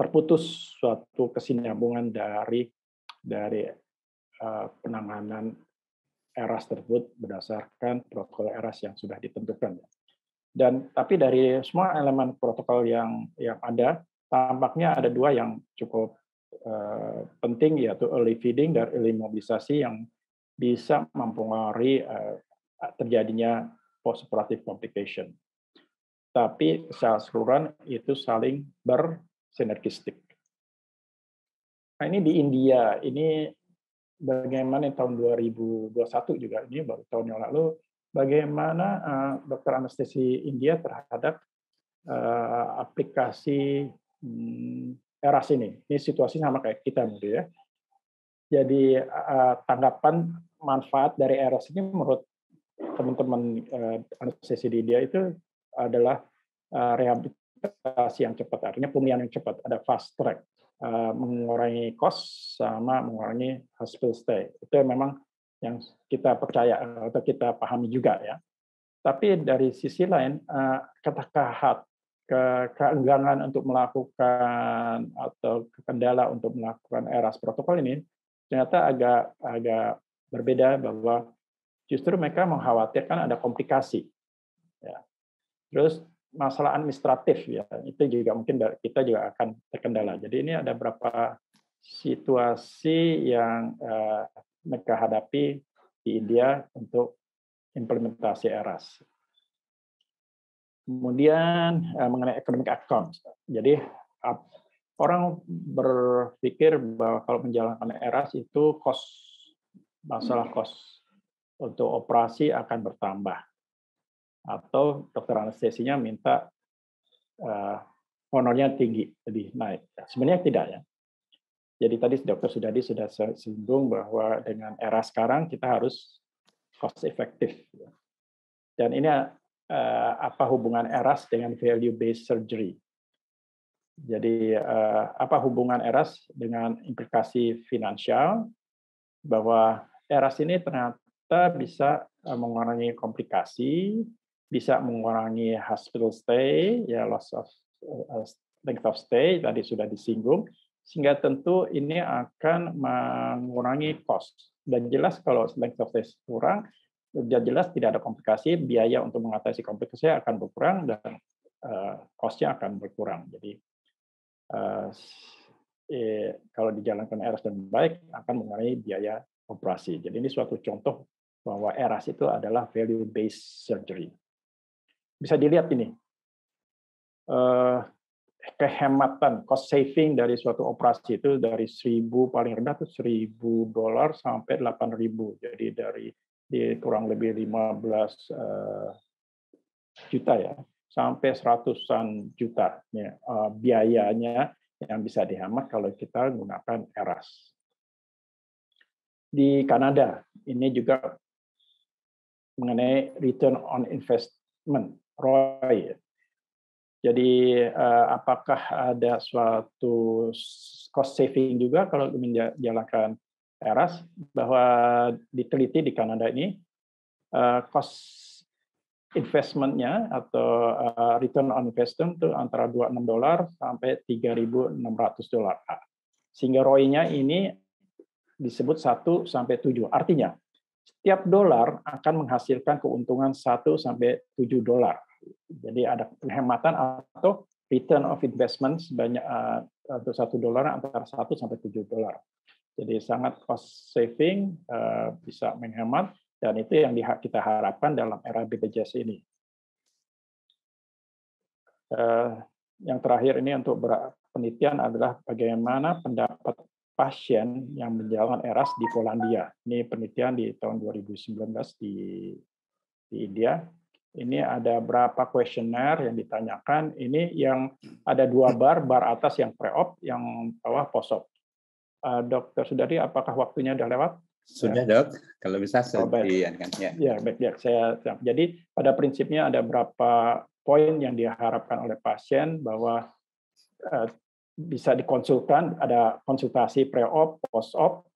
terputus suatu kesinambungan dari dari ah, penanganan eras tersebut berdasarkan protokol eras yang sudah ditentukan. Ya. Dan tapi dari semua elemen protokol yang yang ada, tampaknya ada dua yang cukup eh, penting yaitu early feeding dan early mobilisasi yang bisa mempengaruhi eh, terjadinya postoperative complication. Tapi secara keseluruhan itu saling bersinergistik. Nah, ini di India, ini bagaimana tahun 2021 juga ini baru tahun yang lalu bagaimana uh, dokter anestesi India terhadap uh, aplikasi um, hmm, eras ini. Ini situasi sama kayak kita gitu ya. Jadi uh, tanggapan manfaat dari eras ini menurut teman-teman uh, anestesi di India itu adalah uh, rehabilitasi yang cepat, artinya pemulihan yang cepat, ada fast track Eh, mengurangi kos sama mengurangi hospital stay. Itu memang yang kita percaya atau kita pahami juga ya. Tapi dari sisi lain, eh, ketakahat, ke keengganan untuk melakukan atau kendala untuk melakukan eras protokol ini ternyata agak agak berbeda bahwa justru mereka mengkhawatirkan ada komplikasi. Ya. Terus masalah administratif ya itu juga mungkin kita juga akan terkendala. Jadi ini ada beberapa situasi yang eh, mereka hadapi di India untuk implementasi ERAS. Kemudian eh, mengenai economic account. Jadi orang berpikir bahwa kalau menjalankan ERAS itu kos masalah kos untuk operasi akan bertambah atau dokter anestesinya minta uh, honornya tinggi, lebih naik. sebenarnya tidak ya. Jadi tadi dokter Sudadi sudah singgung bahwa dengan era sekarang kita harus cost efektif. Ya. Dan ini uh, apa hubungan eras dengan value based surgery? Jadi uh, apa hubungan eras dengan implikasi finansial bahwa eras ini ternyata bisa mengurangi komplikasi, bisa mengurangi hospital stay, ya loss of eh, eh, length of stay tadi sudah disinggung, sehingga tentu ini akan mengurangi cost. Dan jelas kalau length of stay kurang, sudah jelas tidak ada komplikasi, biaya untuk mengatasi komplikasi akan berkurang dan uh, cost-nya akan berkurang. Jadi kalau dijalankan eras dan baik akan mengurangi biaya operasi. Jadi ini suatu contoh bahwa eras itu adalah value based surgery bisa dilihat ini eh, kehematan cost saving dari suatu operasi itu dari 1000 paling rendah itu 1000 dolar sampai 8000. Jadi dari di kurang lebih 15 eh, juta ya sampai seratusan juta ya, eh, biayanya yang bisa dihemat kalau kita gunakan eras. Di Kanada ini juga mengenai return on investment Roy. Jadi eh, apakah ada suatu cost saving juga kalau menjalankan eras bahwa diteliti di Kanada ini eh, cost investmentnya atau eh, return on investment itu antara 26 dolar sampai 3.600 dolar. Sehingga ROI-nya ini disebut 1 sampai 7. Artinya, setiap dolar akan menghasilkan keuntungan 1 sampai 7 dolar jadi ada penghematan atau return of investment sebanyak eh, untuk satu dolar antara 1 sampai tujuh dolar. Jadi sangat cost saving, eh, bisa menghemat, dan itu yang kita harapkan dalam era BPJS ini. Eh, yang terakhir ini untuk penelitian adalah bagaimana pendapat pasien yang menjalankan eras di Polandia. Ini penelitian di tahun 2019 di, di India ini ada berapa kuesioner yang ditanyakan, ini yang hmm. ada dua bar, bar atas yang pre-op, yang bawah posop. Uh, eh, Dokter Sudari, apakah waktunya sudah lewat? Sudah ya. dok, kalau bisa oh, baik. Kan? Ya. ya baik baik Saya siap. jadi pada prinsipnya ada berapa poin yang diharapkan oleh pasien bahwa uh, bisa dikonsultan, ada konsultasi pre-op, post-op,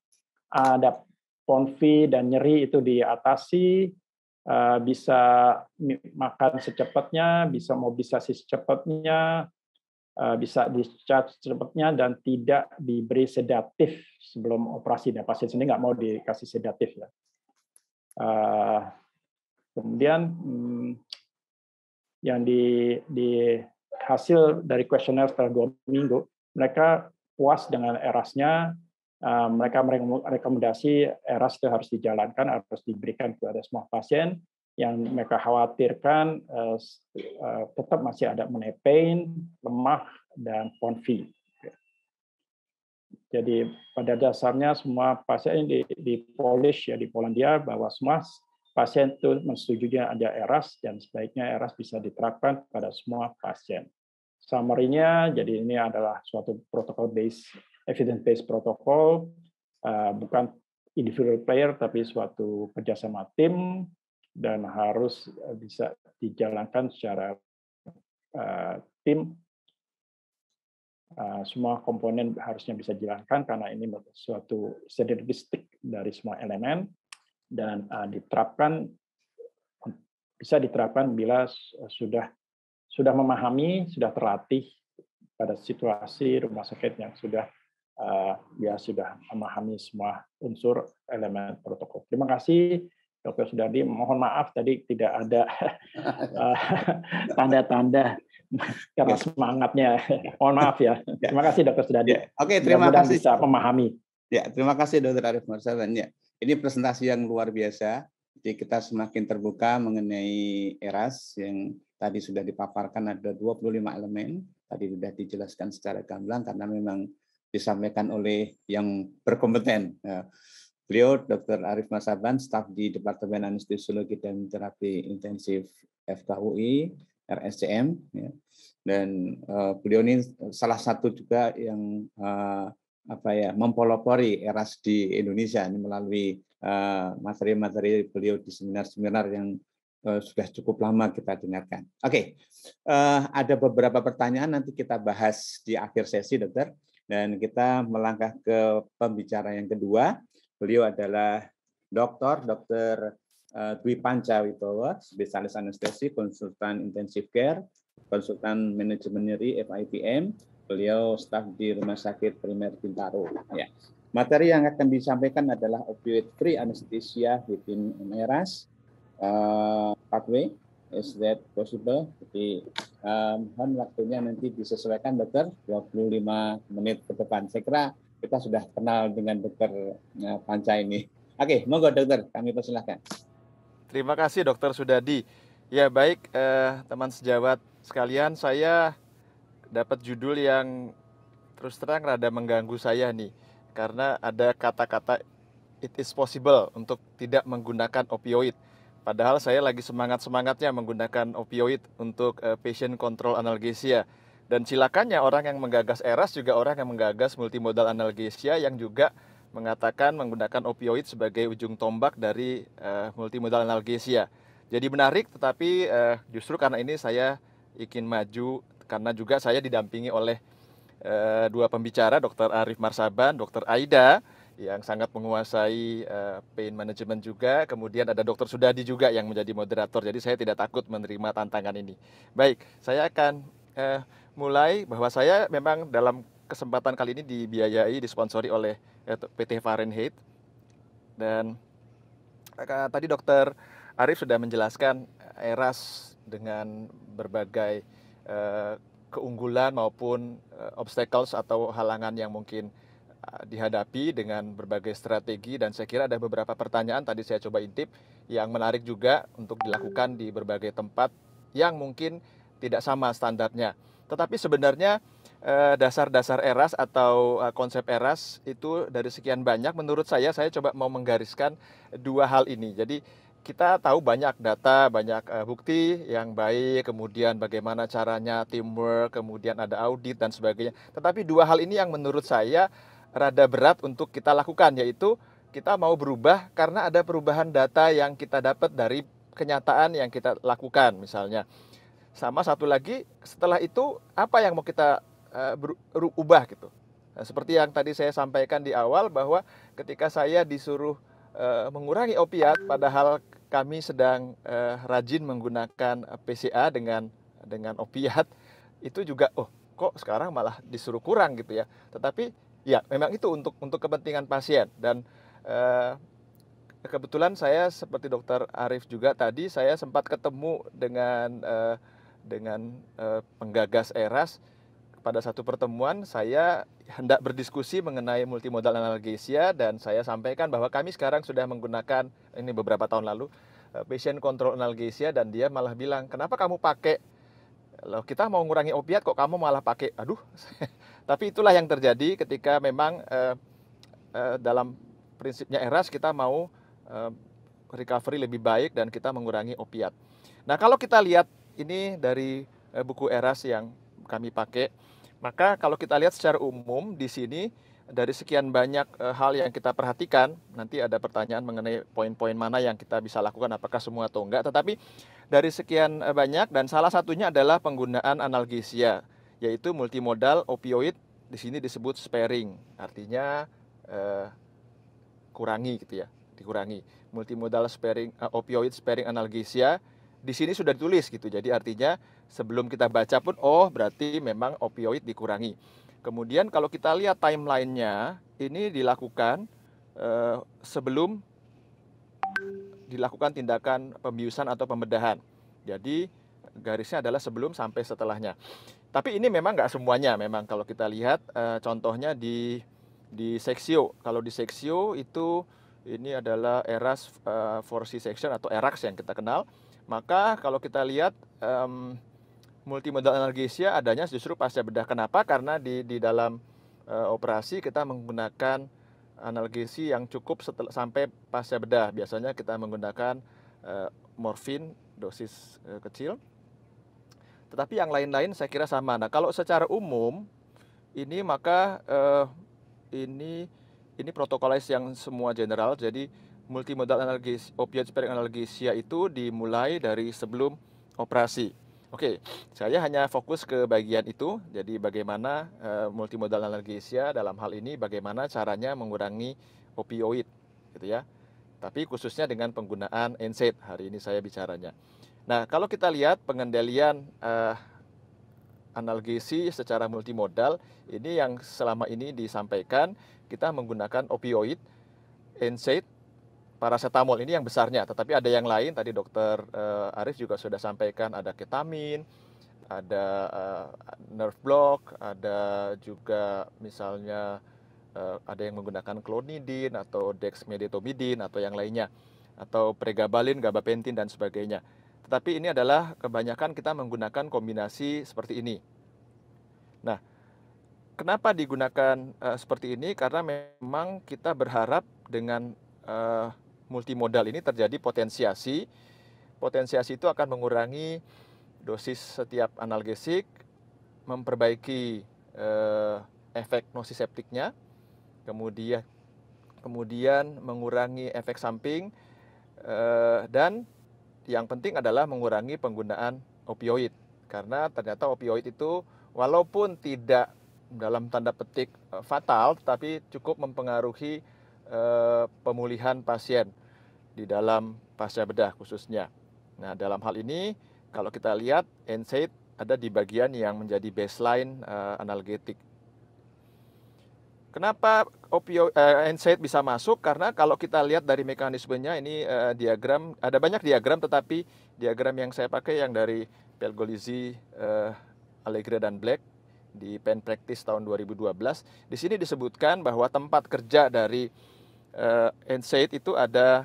ada ponfi dan nyeri itu diatasi, Eh, bisa makan secepatnya, bisa mobilisasi secepatnya, eh, bisa discharge secepatnya dan tidak diberi sedatif sebelum operasi. Dan nah, pasien sendiri nggak mau dikasih sedatif ya. Eh, kemudian hmm, yang di, di hasil dari kuesioner setelah dua minggu, mereka puas dengan erasnya, Eh, mereka merekomendasi eras itu harus dijalankan, harus diberikan kepada semua pasien yang mereka khawatirkan eh, eh, tetap masih ada mengenai pain, lemah, dan ponfi. Jadi pada dasarnya semua pasien di, di Polish ya di Polandia bahwa semua pasien itu menyetujui ada eras dan sebaiknya eras bisa diterapkan pada semua pasien. Summary-nya, jadi ini adalah suatu protokol base evidence-based protocol, eh, bukan individual player tapi suatu kerjasama tim dan harus eh, bisa dijalankan secara eh, tim. semua komponen harusnya bisa dijalankan karena ini suatu sinergistik dari semua elemen dan diterapkan bisa diterapkan bila sudah sudah memahami, sudah terlatih pada situasi rumah sakit yang sudah ya dia sudah memahami semua unsur elemen protokol. Terima kasih dokter Sudardi. Mohon maaf tadi tidak ada eh, tanda-tanda karena ya. semangatnya. Mohon maaf ya. ya. Terima kasih dokter Sudardi. Ya. Oke, terima Mudah kasih. Bisa memahami. Ya, terima kasih dokter Arif Marsalan. Ya, ini presentasi yang luar biasa. Jadi kita semakin terbuka mengenai ERAS yang tadi sudah dipaparkan ada 25 elemen. Tadi sudah dijelaskan secara gamblang karena memang disampaikan oleh yang berkompeten. Ya. beliau Dr. Arif Masaban, staf di Departemen Anestesiologi dan Terapi Intensif FKUI RSCM, ya. dan eh, beliau ini salah satu juga yang eh, apa ya mempolopori eras di Indonesia ini melalui eh, materi-materi beliau di seminar-seminar yang sudah cukup lama kita dengarkan. Oke, okay. uh, ada beberapa pertanyaan nanti kita bahas di akhir sesi, dokter. Dan kita melangkah ke pembicara yang kedua. Beliau adalah dokter, Dr. Eh, Dwi Panca Wibowo, spesialis anestesi, konsultan intensive care, konsultan manajemen nyeri FIPM. Beliau staf di Rumah Sakit Primer Bintaro. Ya. Materi yang akan disampaikan adalah opioid free anesthesia within NRAS uh, eh, pathway. Is that possible? Jadi mohon um, waktunya nanti disesuaikan dokter 25 menit ke depan. Saya kira kita sudah kenal dengan dokter eh, Panca ini. Oke, monggo dokter, kami persilahkan. Terima kasih dokter Sudadi. Ya baik eh, teman sejawat sekalian, saya dapat judul yang terus terang rada mengganggu saya nih. Karena ada kata-kata it is possible untuk tidak menggunakan opioid. Padahal saya lagi semangat-semangatnya menggunakan opioid untuk uh, patient control analgesia. Dan silakannya orang yang menggagas eras juga orang yang menggagas multimodal analgesia yang juga mengatakan menggunakan opioid sebagai ujung tombak dari uh, multimodal analgesia. Jadi menarik, tetapi uh, justru karena ini saya ingin maju karena juga saya didampingi oleh uh, dua pembicara, Dr. Arif Marsaban, Dr. Aida, yang sangat menguasai uh, pain management juga. Kemudian ada Dr. Sudadi juga yang menjadi moderator. Jadi saya tidak takut menerima tantangan ini. Baik, saya akan uh, mulai bahwa saya memang dalam kesempatan kali ini dibiayai, disponsori oleh uh, eh, PT Fahrenheit. Dan uh, tadi Dokter Arief sudah menjelaskan eras dengan berbagai uh, keunggulan maupun uh, obstacles atau halangan yang mungkin Eh, dihadapi dengan berbagai strategi dan saya kira ada beberapa pertanyaan tadi saya coba intip yang menarik juga untuk dilakukan di berbagai tempat yang mungkin tidak sama standarnya. Tetapi sebenarnya eh, dasar-dasar eras atau eh, konsep eras itu dari sekian banyak menurut saya saya coba mau menggariskan dua hal ini. Jadi kita tahu banyak data, banyak bukti yang baik, kemudian bagaimana caranya teamwork, kemudian ada audit dan sebagainya. Tetapi dua hal ini yang menurut saya rada berat untuk kita lakukan yaitu kita mau berubah karena ada perubahan data yang kita dapat dari kenyataan yang kita lakukan misalnya. Sama satu lagi setelah itu apa yang mau kita uh, ubah gitu. Nah, seperti yang tadi saya sampaikan di awal bahwa ketika saya disuruh uh, mengurangi opiat padahal kami sedang uh, rajin menggunakan PCA dengan dengan opiat itu juga oh kok sekarang malah disuruh kurang gitu ya. Tetapi Ya, memang itu untuk untuk kepentingan pasien dan eh, kebetulan saya seperti dokter Arif juga tadi saya sempat ketemu dengan eh, dengan eh, penggagas Eras pada satu pertemuan saya hendak berdiskusi mengenai multimodal analgesia dan saya sampaikan bahwa kami sekarang sudah menggunakan ini beberapa tahun lalu eh, patient control analgesia dan dia malah bilang kenapa kamu pakai loh kita mau ngurangi opiat kok kamu malah pakai aduh Tapi itulah yang terjadi ketika memang eh, eh, dalam prinsipnya eras kita mau eh, recovery lebih baik dan kita mengurangi opiat. Nah kalau kita lihat ini dari eh, buku eras yang kami pakai, maka kalau kita lihat secara umum di sini dari sekian banyak e, hal yang kita perhatikan, nanti ada pertanyaan mengenai poin-poin mana yang kita bisa lakukan, apakah semua atau enggak. Tetapi dari sekian eh, banyak dan salah satunya adalah penggunaan analgesia yaitu multimodal opioid di sini disebut sparing artinya eh, kurangi gitu ya dikurangi multimodal sparing eh, opioid sparing analgesia di sini sudah ditulis gitu jadi artinya sebelum kita baca pun oh berarti memang opioid dikurangi kemudian kalau kita lihat timelinenya ini dilakukan eh, sebelum dilakukan tindakan pembiusan atau pembedahan jadi garisnya adalah sebelum sampai setelahnya tapi ini memang nggak semuanya memang kalau kita lihat uh, contohnya di di seksio. Kalau di seksio itu ini adalah Eras uh, eh, section atau Erax yang kita kenal. Maka kalau kita lihat um, multimodal analgesia adanya justru pasca bedah. Kenapa? Karena di di dalam uh, operasi kita menggunakan analgesi yang cukup setelah, sampai pasca bedah. Biasanya kita menggunakan uh, morfin dosis uh, kecil tetapi yang lain-lain saya kira sama. Nah, kalau secara umum ini maka eh, ini ini protokolis yang semua general. Jadi multimodal analgesia, opioid sparing analgesia itu dimulai dari sebelum operasi. Oke, saya hanya fokus ke bagian itu. Jadi bagaimana eh, multimodal analgesia dalam hal ini bagaimana caranya mengurangi opioid gitu ya. Tapi khususnya dengan penggunaan NSAID hari ini saya bicaranya. Nah, kalau kita lihat pengendalian eh, analgesi secara multimodal ini yang selama ini disampaikan kita menggunakan opioid, NSAID, paracetamol ini yang besarnya, tetapi ada yang lain tadi dokter eh, Arif juga sudah sampaikan ada ketamin, ada eh, nerve block, ada juga misalnya eh, ada yang menggunakan klonidin atau dexmedetomidin atau yang lainnya atau pregabalin, gabapentin dan sebagainya. Tetapi ini adalah kebanyakan kita menggunakan kombinasi seperti ini. Nah, kenapa digunakan uh, seperti ini? Karena memang kita berharap dengan uh, multimodal ini terjadi potensiasi. Potensiasi itu akan mengurangi dosis setiap analgesik, memperbaiki uh, efek nosiseptiknya, kemudian kemudian mengurangi efek samping uh, dan yang penting adalah mengurangi penggunaan opioid karena ternyata opioid itu walaupun tidak dalam tanda petik eh, fatal tapi cukup mempengaruhi e, pemulihan pasien di dalam pasca bedah khususnya. Nah, dalam hal ini kalau kita lihat NSAID ada di bagian yang menjadi baseline e, analgetik Kenapa opio uh, eh, NSAID bisa masuk? Karena kalau kita lihat dari mekanismenya ini uh, diagram ada banyak diagram tetapi diagram yang saya pakai yang dari Pelgolizi, uh, eh, Allegra dan Black di Pen Practice tahun 2012. Di sini disebutkan bahwa tempat kerja dari uh, NSAID itu ada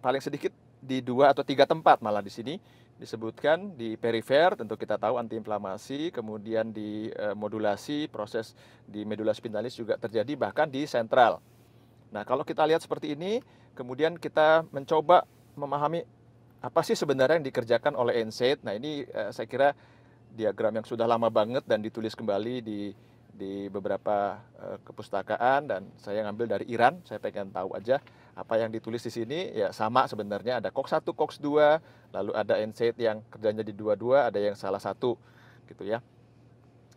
paling sedikit di dua atau tiga tempat malah di sini disebutkan di perifer tentu kita tahu antiinflamasi kemudian di e, modulasi proses di medula spinalis juga terjadi bahkan di sentral. Nah, kalau kita lihat seperti ini kemudian kita mencoba memahami apa sih sebenarnya yang dikerjakan oleh NSAID. Nah, ini e, saya kira diagram yang sudah lama banget dan ditulis kembali di di beberapa uh, kepustakaan dan saya ngambil dari Iran. Saya pengen tahu aja apa yang ditulis di sini ya sama sebenarnya ada koks 1, koks 2, lalu ada insight yang kerjanya di dua-dua, ada yang salah satu gitu ya.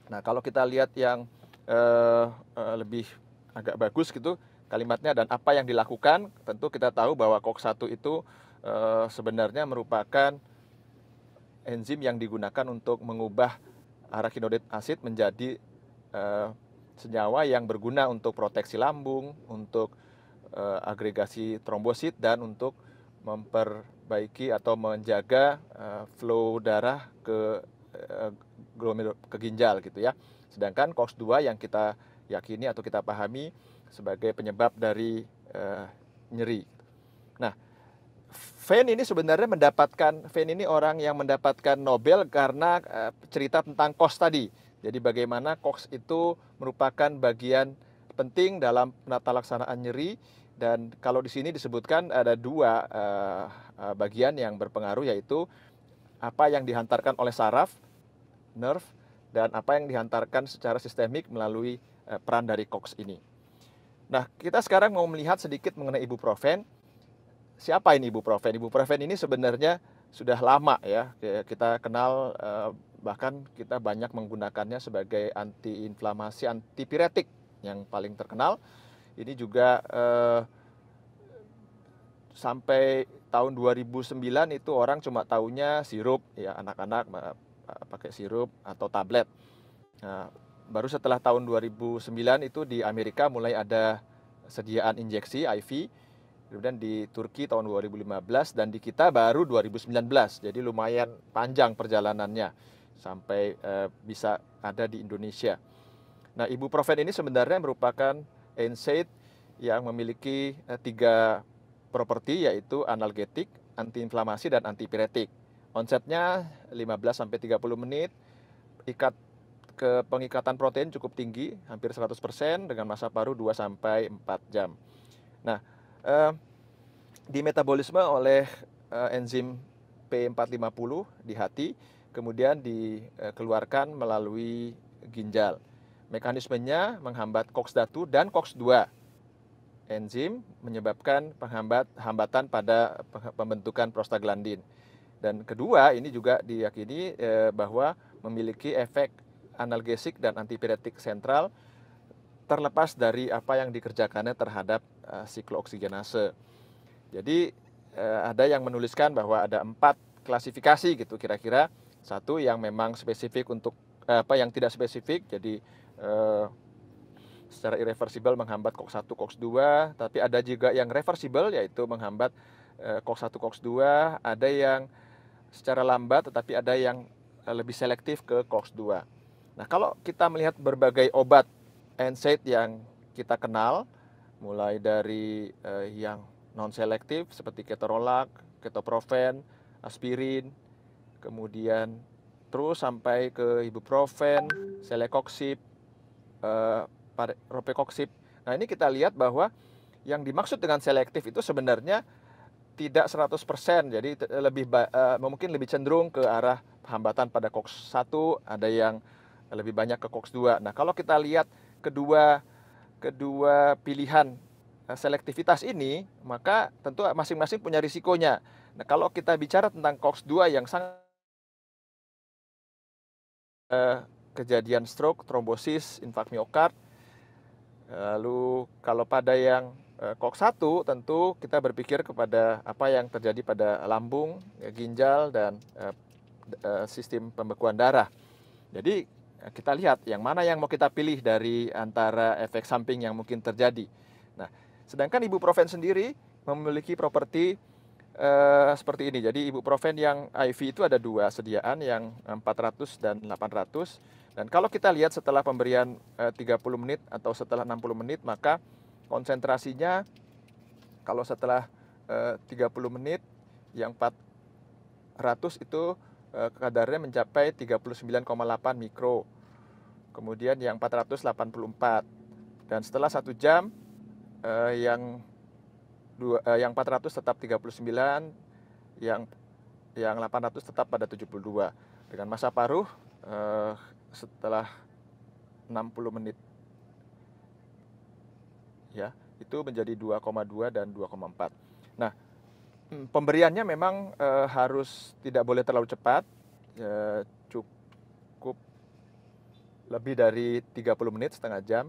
Nah, kalau kita lihat yang uh, uh, lebih agak bagus gitu kalimatnya dan apa yang dilakukan, tentu kita tahu bahwa koks 1 itu uh, sebenarnya merupakan enzim yang digunakan untuk mengubah kinodet acid menjadi uh, senyawa yang berguna untuk proteksi lambung, untuk uh, agregasi trombosit dan untuk memperbaiki atau menjaga uh, flow darah ke uh, ke ginjal gitu ya. Sedangkan COX-2 yang kita yakini atau kita pahami sebagai penyebab dari uh, nyeri. Nah, Fenn ini sebenarnya mendapatkan Fenn ini orang yang mendapatkan Nobel karena uh, cerita tentang COX tadi. Jadi bagaimana COX itu merupakan bagian penting dalam penata laksanaan nyeri dan kalau di sini disebutkan ada dua uh, bagian yang berpengaruh yaitu apa yang dihantarkan oleh saraf nerve dan apa yang dihantarkan secara sistemik melalui uh, peran dari COX ini. Nah, kita sekarang mau melihat sedikit mengenai ibuprofen. Siapa ini ibuprofen? Ibuprofen ini sebenarnya sudah lama ya kita kenal uh, bahkan kita banyak menggunakannya sebagai antiinflamasi antipiretik yang paling terkenal ini juga eh, sampai tahun 2009 itu orang cuma taunya sirup ya anak-anak eh, pakai sirup atau tablet nah, baru setelah tahun 2009 itu di Amerika mulai ada sediaan injeksi IV kemudian di Turki tahun 2015 dan di kita baru 2019 jadi lumayan panjang perjalanannya sampai uh, bisa ada di Indonesia. Nah, Ibu profet ini sebenarnya merupakan NSAID yang memiliki uh, tiga properti yaitu analgetik, antiinflamasi dan antipiretik. Onsetnya 15 sampai 30 menit. Ikat ke pengikatan protein cukup tinggi, hampir 100% dengan masa paru 2 sampai 4 jam. Nah, eh, di metabolisme oleh eh, enzim P450 di hati kemudian dikeluarkan melalui ginjal. Mekanismenya menghambat COX-1 dan COX-2. Enzim menyebabkan penghambat hambatan pada pembentukan prostaglandin. Dan kedua, ini juga diyakini e, bahwa memiliki efek analgesik dan antipiretik sentral terlepas dari apa yang dikerjakannya terhadap e, siklooksigenase. Jadi e, ada yang menuliskan bahwa ada empat klasifikasi gitu kira-kira satu yang memang spesifik untuk eh, apa yang tidak spesifik jadi eh, secara irreversible menghambat COX1, COX2, tapi ada juga yang reversible yaitu menghambat eh, COX1, COX2, ada yang secara lambat tetapi ada yang eh, lebih selektif ke COX2. Nah, kalau kita melihat berbagai obat NSAID yang kita kenal mulai dari eh, yang non selektif seperti ketorolak, ketoprofen, aspirin, kemudian terus sampai ke ibuprofen, selekoksib, eh, ropekoksib. Nah ini kita lihat bahwa yang dimaksud dengan selektif itu sebenarnya tidak 100%, jadi lebih eh, mungkin lebih cenderung ke arah hambatan pada COX-1, ada yang lebih banyak ke COX-2. Nah kalau kita lihat kedua kedua pilihan eh, selektivitas ini, maka tentu masing-masing punya risikonya. Nah kalau kita bicara tentang COX-2 yang sangat Eh, kejadian stroke, trombosis, infak miokard. Lalu kalau pada yang eh, kok satu tentu kita berpikir kepada apa yang terjadi pada lambung, ya, ginjal dan eh, sistem pembekuan darah. Jadi kita lihat yang mana yang mau kita pilih dari antara efek samping yang mungkin terjadi. Nah, sedangkan ibu sendiri memiliki properti eh, seperti ini. Jadi ibu proven yang IV itu ada dua sediaan yang 400 dan 800. Dan kalau kita lihat setelah pemberian eh, 30 menit atau setelah 60 menit maka konsentrasinya kalau setelah eh, 30 menit yang 400 itu eh, kadarnya mencapai 39,8 mikro. Kemudian yang 484 dan setelah satu jam eh, yang dua, eh, yang 400 tetap 39, yang yang 800 tetap pada 72. Dengan masa paruh eh, setelah 60 menit ya, itu menjadi 2,2 dan 2,4. Nah, hmm, pemberiannya memang eh, harus tidak boleh terlalu cepat. Eh, cukup lebih dari 30 menit setengah jam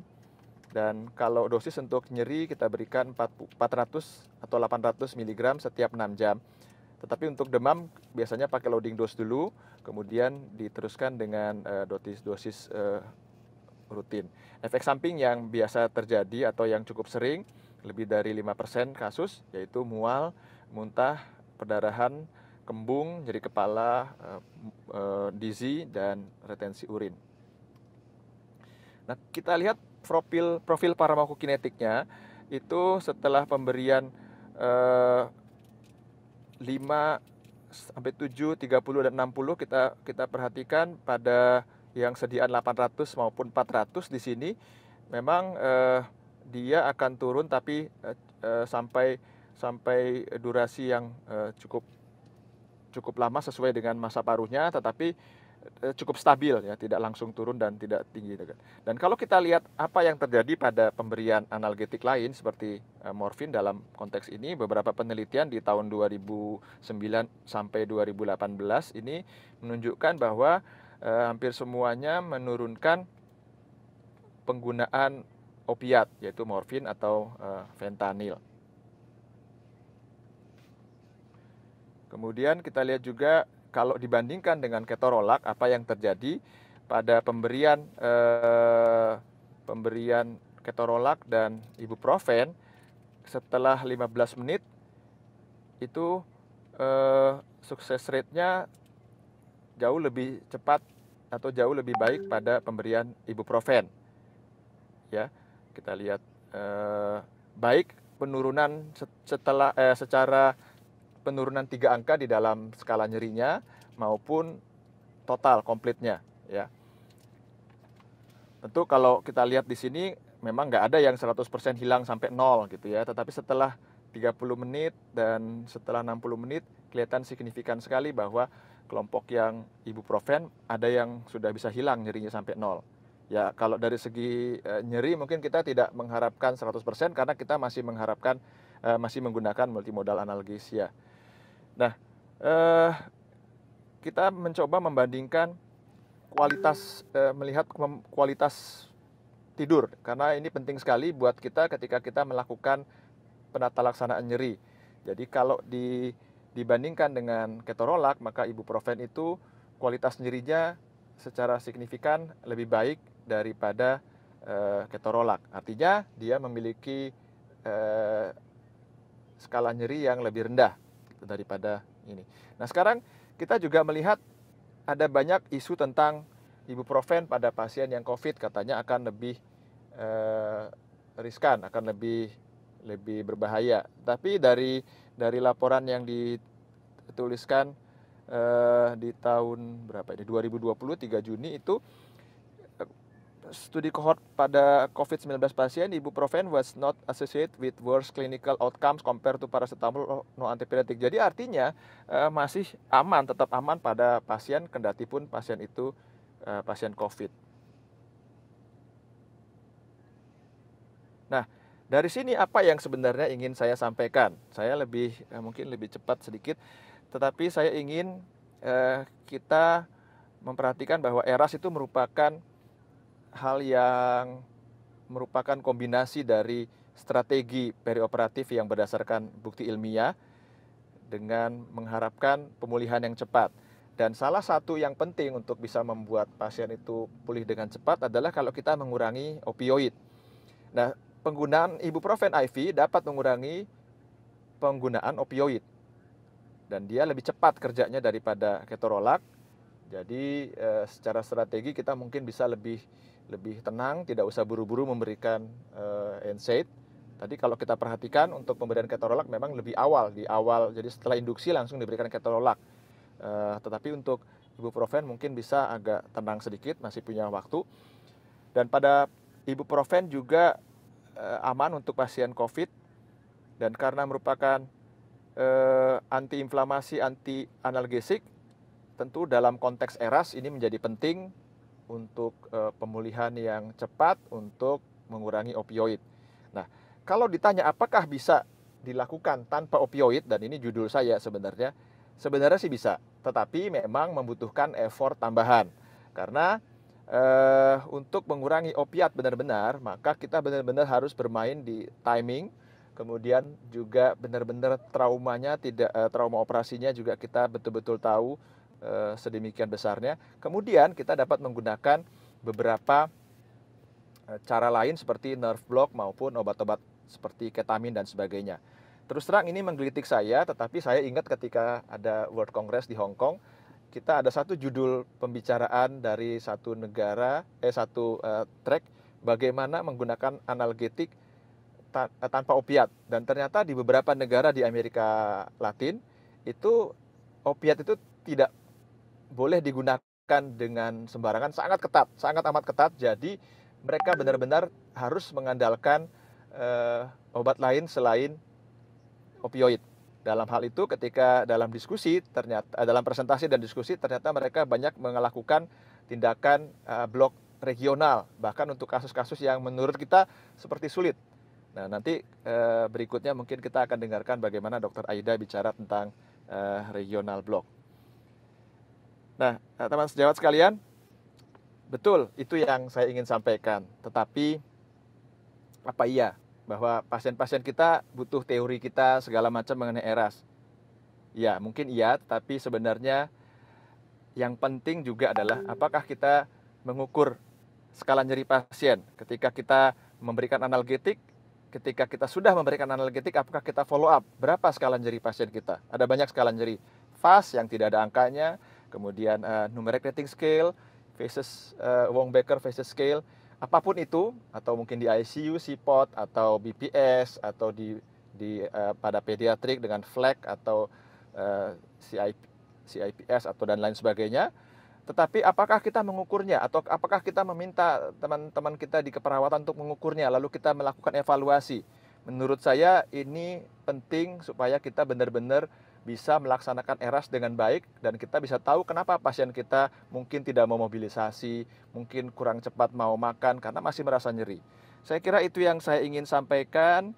dan kalau dosis untuk nyeri kita berikan 400 atau 800 mg setiap 6 jam. Tetapi untuk demam biasanya pakai loading dose dulu, kemudian diteruskan dengan dosis-dosis eh, uh, eh, rutin. Efek samping yang biasa terjadi atau yang cukup sering lebih dari 5% kasus yaitu mual, muntah, perdarahan, kembung, nyeri kepala, uh, eh, dizzy dan retensi urin. Nah, kita lihat profil profil farmakokinetiknya itu setelah pemberian eh, 5 sampai 7, 30 dan 60 kita kita perhatikan pada yang sediaan 800 maupun 400 di sini memang eh, dia akan turun tapi eh, eh, sampai sampai durasi yang eh, cukup cukup lama sesuai dengan masa paruhnya tetapi Eh, cukup stabil ya, tidak langsung turun dan tidak tinggi. Gitu kan. Dan kalau kita lihat apa yang terjadi pada pemberian analgetik lain seperti eh, morfin dalam konteks ini, beberapa penelitian di tahun 2009 sampai 2018 ini menunjukkan bahwa eh, hampir semuanya menurunkan penggunaan opiat yaitu morfin atau eh, fentanyl. Kemudian kita lihat juga kalau dibandingkan dengan ketorolak apa yang terjadi pada pemberian eh, pemberian ketorolak dan ibuprofen setelah 15 menit itu eh, sukses rate-nya jauh lebih cepat atau jauh lebih baik pada pemberian ibuprofen. Ya, kita lihat eh, baik penurunan setelah eh, secara penurunan tiga angka di dalam skala nyerinya maupun total komplitnya ya. Tentu kalau kita lihat di sini memang nggak ada yang 100% hilang sampai nol gitu ya, tetapi setelah 30 menit dan setelah 60 menit kelihatan signifikan sekali bahwa kelompok yang ibuprofen ada yang sudah bisa hilang nyerinya sampai nol. Ya, kalau dari segi e, nyeri mungkin kita tidak mengharapkan 100% karena kita masih mengharapkan e, masih menggunakan multimodal analgesia. Nah, eh, kita mencoba membandingkan kualitas eh, melihat kualitas tidur karena ini penting sekali buat kita ketika kita melakukan penata laksanaan nyeri. Jadi kalau di, dibandingkan dengan ketorolak maka ibuprofen itu kualitas nyerinya secara signifikan lebih baik daripada eh, ketorolak. Artinya dia memiliki eh, skala nyeri yang lebih rendah daripada ini. Nah, sekarang kita juga melihat ada banyak isu tentang ibuprofen pada pasien yang COVID katanya akan lebih eh, riskan, akan lebih lebih berbahaya. Tapi dari dari laporan yang dituliskan eh, di tahun berapa ini 2020 3 Juni itu studi cohort pada COVID-19 pasien, ibuprofen was not associated with worse clinical outcomes compared to paracetamol no antipyretic. Jadi artinya uh, masih aman, tetap aman pada pasien kendati pun pasien itu uh, pasien COVID. Nah, dari sini apa yang sebenarnya ingin saya sampaikan? Saya lebih eh, mungkin lebih cepat sedikit, tetapi saya ingin eh, kita memperhatikan bahwa eras itu merupakan hal yang merupakan kombinasi dari strategi perioperatif yang berdasarkan bukti ilmiah dengan mengharapkan pemulihan yang cepat. Dan salah satu yang penting untuk bisa membuat pasien itu pulih dengan cepat adalah kalau kita mengurangi opioid. Nah, penggunaan ibuprofen IV dapat mengurangi penggunaan opioid. Dan dia lebih cepat kerjanya daripada ketorolak. Jadi eh, secara strategi kita mungkin bisa lebih lebih tenang, tidak usah buru-buru memberikan uh, eh, NSAID. Tadi kalau kita perhatikan untuk pemberian ketorolak memang lebih awal di awal, jadi setelah induksi langsung diberikan ketorolak. Uh, tetapi untuk ibuprofen mungkin bisa agak tenang sedikit, masih punya waktu. Dan pada ibuprofen juga uh, aman untuk pasien COVID dan karena merupakan uh, antiinflamasi, anti analgesik, tentu dalam konteks eras ini menjadi penting untuk uh, pemulihan yang cepat untuk mengurangi opioid. Nah, kalau ditanya apakah bisa dilakukan tanpa opioid dan ini judul saya sebenarnya, sebenarnya sih bisa, tetapi memang membutuhkan effort tambahan. Karena eh, untuk mengurangi opiat benar-benar, maka kita benar-benar harus bermain di timing, kemudian juga benar-benar traumanya tidak eh, trauma operasinya juga kita betul-betul tahu Eh, sedemikian besarnya. Kemudian kita dapat menggunakan beberapa eh, cara lain seperti nerve block maupun obat-obat seperti ketamin dan sebagainya. Terus terang ini menggelitik saya, tetapi saya ingat ketika ada World Congress di Hong Kong, kita ada satu judul pembicaraan dari satu negara, eh satu eh, track bagaimana menggunakan analgetik tanpa opiat dan ternyata di beberapa negara di Amerika Latin itu opiat itu tidak boleh digunakan dengan sembarangan sangat ketat, sangat amat ketat. Jadi mereka hmm. benar-benar harus mengandalkan uh, obat lain selain opioid. Dalam hal itu ketika dalam diskusi ternyata eh, dalam presentasi dan diskusi ternyata mereka banyak melakukan tindakan uh, blok regional bahkan untuk kasus-kasus yang menurut kita seperti sulit. Nah, nanti uh, berikutnya mungkin kita akan dengarkan bagaimana Dr. Aida bicara tentang uh, regional blok. Nah, eh, teman sejawat sekalian, betul itu yang saya ingin sampaikan. Tetapi apa iya bahwa pasien-pasien kita butuh teori kita segala macam mengenai eras? Ya, mungkin iya, tapi sebenarnya yang penting juga adalah apakah kita mengukur skala nyeri pasien ketika kita memberikan analgetik ketika kita sudah memberikan analgetik apakah kita follow up berapa skala nyeri pasien kita ada banyak skala nyeri fast yang tidak ada angkanya kemudian uh, numeric rating scale, faces uh, eh, Wong Baker faces scale, apapun itu atau mungkin di ICU, CPOT atau BPS atau di di uh, pada pediatrik dengan FLAG e atau uh, CIP, CIPS atau dan lain sebagainya. Tetapi apakah kita mengukurnya atau apakah kita meminta teman-teman kita di keperawatan untuk mengukurnya lalu kita melakukan evaluasi? Menurut saya ini penting supaya kita benar-benar bisa melaksanakan eras dengan baik dan kita bisa tahu kenapa pasien kita mungkin tidak mau mobilisasi, mungkin kurang cepat mau makan karena masih merasa nyeri. Saya kira itu yang saya ingin sampaikan.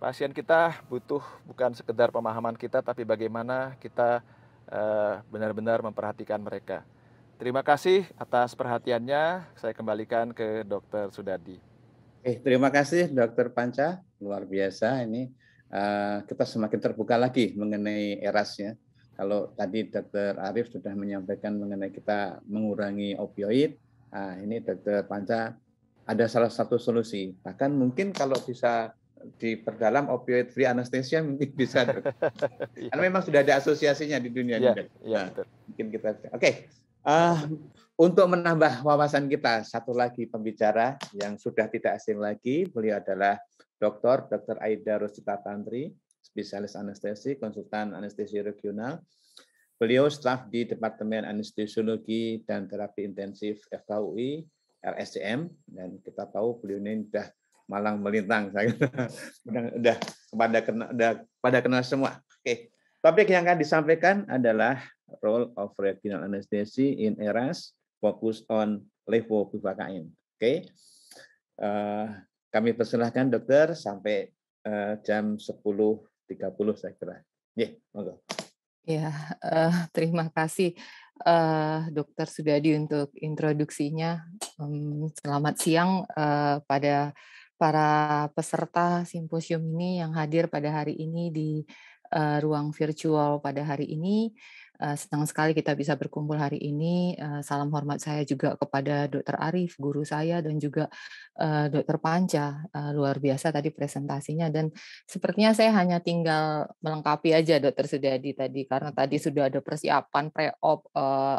Pasien kita butuh bukan sekedar pemahaman kita tapi bagaimana kita eh, benar-benar memperhatikan mereka. Terima kasih atas perhatiannya. Saya kembalikan ke Dr. Sudadi. Eh, terima kasih Dr. Panca. Luar biasa ini Eh, kita semakin terbuka lagi mengenai erasnya. Kalau tadi Dr. Arif sudah menyampaikan mengenai kita mengurangi opioid, nah, ini Dr. Panca ada salah satu solusi. Bahkan mungkin kalau bisa diperdalam opioid free anesthesia mungkin bisa. Iya. Karena memang sudah ada asosiasinya di dunia Ya. juga. Iya, nah, mungkin kita. Oke. Okay. Uh, untuk menambah wawasan kita, satu lagi pembicara yang sudah tidak asing lagi, beliau adalah Dokter Dr. Aida Rosita Tantri, spesialis anestesi, konsultan anestesi regional. Beliau staf di Departemen Anestesiologi dan Terapi Intensif FKUI, RSCM, dan kita tahu beliau ini sudah malang melintang, saya sudah kepada kena, pada kenal semua. Oke, topik yang akan disampaikan adalah role of regional anestesi in ERAS, fokus on levopivakain. Oke, okay. uh, eh, kami persilahkan dokter sampai eh, sepuluh jam 10.30 saya kira. Ya, monggo. Ya, uh, terima kasih uh, Dokter Sudadi untuk introduksinya. Um, selamat siang uh, pada para peserta simposium ini yang hadir pada hari ini di uh, ruang virtual pada hari ini. Eh, senang sekali kita bisa berkumpul hari ini. Eh, salam hormat saya juga kepada Dr. Arif, guru saya, dan juga eh, Dr. Panca. Luar biasa tadi presentasinya, dan sepertinya saya hanya tinggal melengkapi aja Dr. Sudadi tadi, karena tadi sudah ada persiapan pre-op, uh,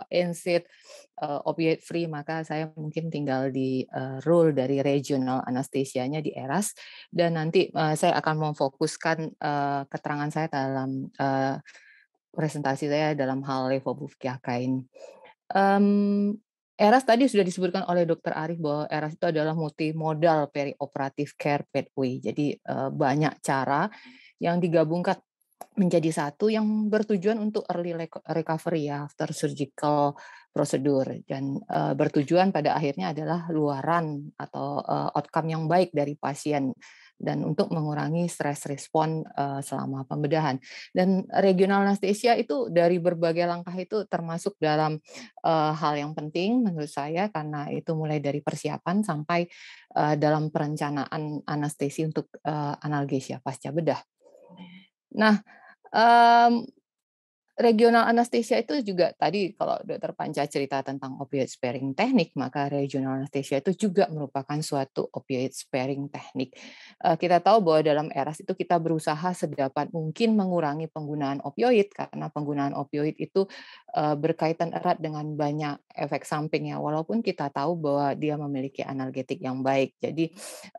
opiate free, maka saya mungkin tinggal di rule dari regional anestesianya di ERAS, dan nanti saya akan memfokuskan keterangan saya dalam presentasi saya dalam hal levobufkiakain. Um, mmm, Eras tadi sudah disebutkan oleh Dr. Arif bahwa Eras itu adalah multi multimodal perioperatif care pathway. Jadi banyak cara yang digabungkan menjadi satu yang bertujuan untuk early recovery ya after surgical prosedur dan bertujuan pada akhirnya adalah luaran atau outcome yang baik dari pasien dan untuk mengurangi stres respon eh, selama pembedahan. Dan regional anestesia itu dari berbagai langkah itu termasuk dalam eh, hal yang penting menurut saya karena itu mulai dari persiapan sampai eh, dalam perencanaan anestesi untuk analgesia pasca bedah. Nah, regional anestesia itu juga tadi kalau dokter Panca cerita tentang opioid sparing teknik, maka regional anestesia itu juga merupakan suatu opioid sparing teknik. Eh, kita tahu bahwa dalam eras itu kita berusaha sedapat mungkin mengurangi penggunaan opioid karena penggunaan opioid itu eh, berkaitan erat dengan banyak efek sampingnya. Walaupun kita tahu bahwa dia memiliki analgetik yang baik, jadi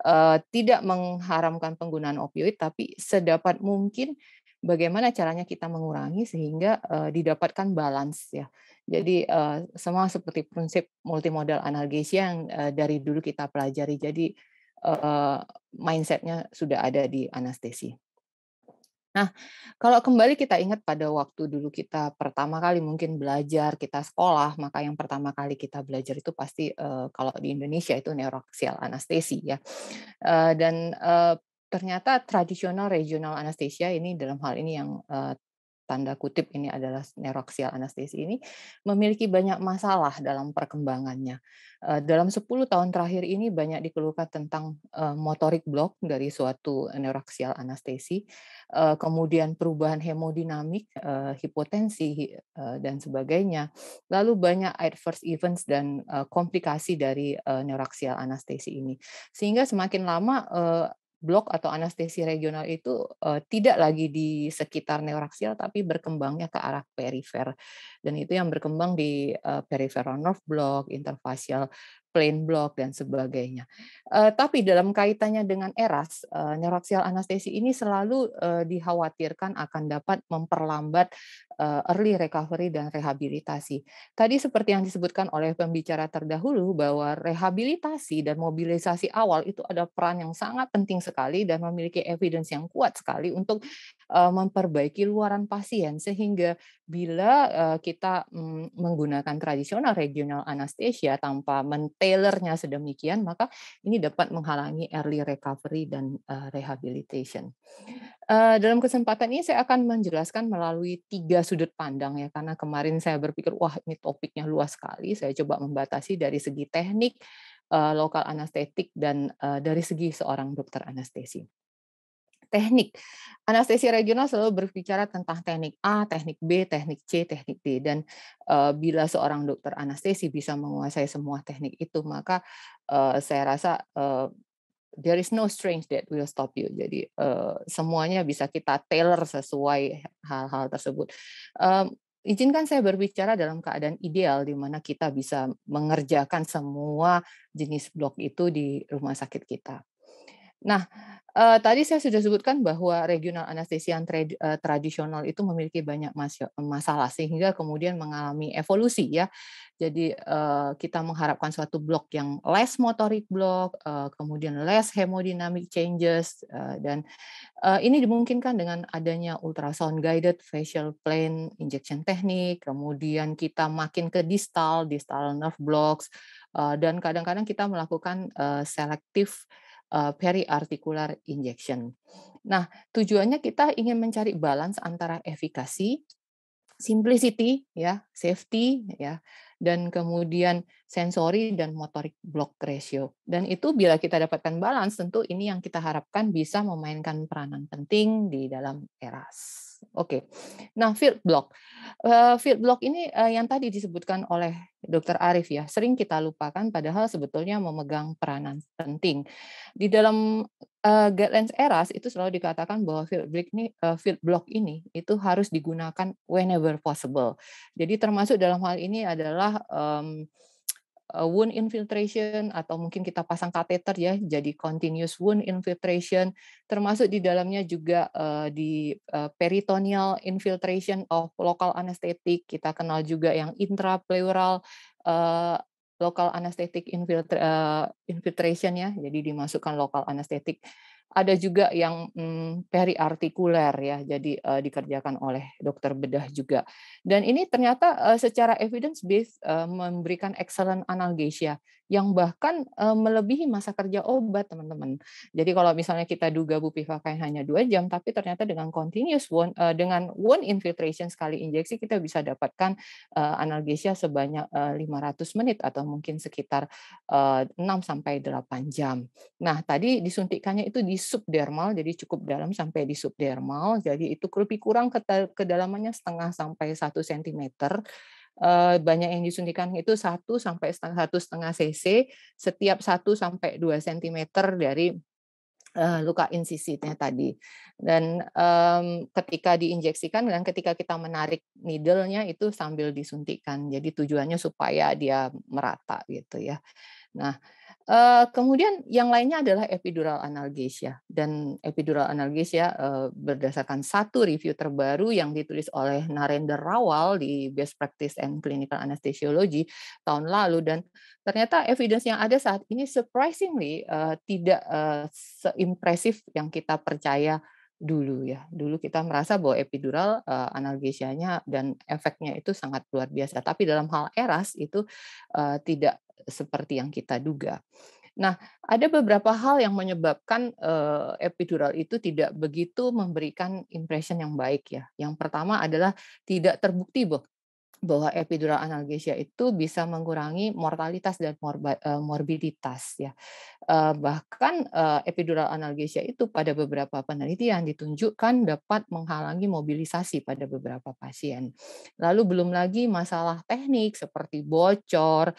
eh, tidak mengharamkan penggunaan opioid, tapi sedapat mungkin bagaimana caranya kita mengurangi sehingga uh, didapatkan balance ya. Jadi uh, semua seperti prinsip multimodal analgesia yang uh, dari dulu kita pelajari. Jadi uh, mindsetnya sudah ada di anestesi. Nah, kalau kembali kita ingat pada waktu dulu kita pertama kali mungkin belajar, kita sekolah, maka yang pertama kali kita belajar itu pasti kalau di Indonesia itu neuroaksial anestesi ya. dan ternyata tradisional regional anestesia ini dalam hal ini yang uh, tanda kutip ini adalah neuroaxial anestesi ini memiliki banyak masalah dalam perkembangannya. dalam 10 tahun terakhir ini banyak dikeluhkan tentang motorik blok dari suatu neuroaxial anestesi, kemudian perubahan hemodinamik, hipotensi dan sebagainya. Lalu banyak adverse events dan komplikasi dari neuroaxial anestesi ini. Sehingga semakin lama blok atau anestesi regional itu uh, tidak lagi di sekitar neoraksial tapi berkembangnya ke arah perifer dan itu yang berkembang di uh, peripheral nerve block, interfacial plain block dan sebagainya. Uh, tapi dalam kaitannya dengan eras, uh, anestesi ini selalu uh, dikhawatirkan akan dapat memperlambat uh, early recovery dan rehabilitasi. Tadi seperti yang disebutkan oleh pembicara terdahulu bahwa rehabilitasi dan mobilisasi awal itu ada peran yang sangat penting sekali dan memiliki evidence yang kuat sekali untuk Eh, memperbaiki luaran pasien sehingga bila eh, kita mm, menggunakan tradisional regional anestesia tanpa mentailernya sedemikian maka ini dapat menghalangi early recovery dan eh, rehabilitation. Dalam kesempatan ini saya akan menjelaskan melalui tiga sudut pandang ya karena kemarin saya berpikir wah ini topiknya luas sekali saya coba membatasi dari segi teknik lokal anestetik dan dari segi seorang dokter anestesi teknik. Anestesi regional selalu berbicara tentang teknik A, teknik B, teknik C, teknik D. Dan uh, bila seorang dokter anestesi bisa menguasai semua teknik itu, maka uh, saya rasa uh, there is no strange that will stop you. Jadi uh, semuanya bisa kita tailor sesuai hal-hal tersebut. Um, izinkan saya berbicara dalam keadaan ideal di mana kita bisa mengerjakan semua jenis blok itu di rumah sakit kita. Nah, Uh, tadi saya sudah sebutkan bahwa regional anestesian tra uh, eh, tradisional itu memiliki banyak mas masalah sehingga kemudian mengalami evolusi ya. Jadi uh, kita mengharapkan suatu blok yang less motorik blok, uh, kemudian less hemodynamic changes uh, dan uh, ini dimungkinkan dengan adanya ultrasound guided facial plane injection teknik, kemudian kita makin ke distal, distal nerve blocks uh, dan kadang-kadang kita melakukan uh, selective Eh, periarticular injection. Nah, tujuannya kita ingin mencari balance antara efikasi, simplicity, ya, safety, ya, dan kemudian sensory dan motorik block ratio. Dan itu bila kita dapatkan balance, tentu ini yang kita harapkan bisa memainkan peranan penting di dalam eras. Oke. Okay. Nah, field block. Uh, field block ini uh, yang tadi disebutkan oleh Dr. Arif ya, sering kita lupakan padahal sebetulnya memegang peranan penting. Di dalam uh, guidelines ERAS itu selalu dikatakan bahwa field block ini uh, field block ini itu harus digunakan whenever possible. Jadi termasuk dalam hal ini adalah um, Eh, wound infiltration atau mungkin kita pasang kateter ya jadi continuous wound infiltration termasuk di dalamnya juga eh, di eh, peritoneal infiltration of local anesthetic kita kenal juga yang intrapleural uh, local anesthetic infiltration ya jadi dimasukkan local anesthetic ada juga yang hmm, periartikuler ya, jadi uh, dikerjakan oleh dokter bedah juga. Dan ini ternyata uh, secara evidence based uh, memberikan excellent analgesia yang bahkan melebihi masa kerja obat, teman-teman. Jadi kalau misalnya kita duga bupivakain hanya dua jam, tapi ternyata dengan continuous wound, dengan wound infiltration sekali injeksi kita bisa dapatkan analgesia sebanyak 500 menit atau mungkin sekitar enam 6 sampai 8 jam. Nah, tadi disuntikannya itu di subdermal, jadi cukup dalam sampai di subdermal. Jadi itu lebih kurang kedalamannya setengah sampai satu cm Eh, banyak yang disuntikan itu 1 sampai satu setengah cc setiap 1 sampai dua cm dari eh, luka insisitnya tadi dan um, ketika diinjeksikan dan ketika kita menarik needle-nya itu sambil disuntikan jadi tujuannya supaya dia merata gitu ya nah kemudian yang lainnya adalah epidural analgesia dan epidural analgesia berdasarkan satu review terbaru yang ditulis oleh Narendra Rawal di Best Practice and Clinical Anesthesiology tahun lalu dan ternyata evidence yang ada saat ini surprisingly tidak uh, seimpresif yang kita percaya dulu ya. Dulu kita merasa bahwa epidural uh, analgesianya dan efeknya itu sangat luar biasa. Tapi dalam hal eras itu uh, tidak seperti yang kita duga. Nah, ada beberapa hal yang menyebabkan uh, epidural itu tidak begitu memberikan impression yang baik ya. Yang pertama adalah tidak terbukti bahwa bahwa epidural analgesia itu bisa mengurangi mortalitas dan eh, morbiditas ya. Eh, bahkan eh, epidural analgesia itu pada beberapa penelitian ditunjukkan dapat menghalangi mobilisasi pada beberapa pasien. Lalu belum lagi masalah teknik seperti bocor,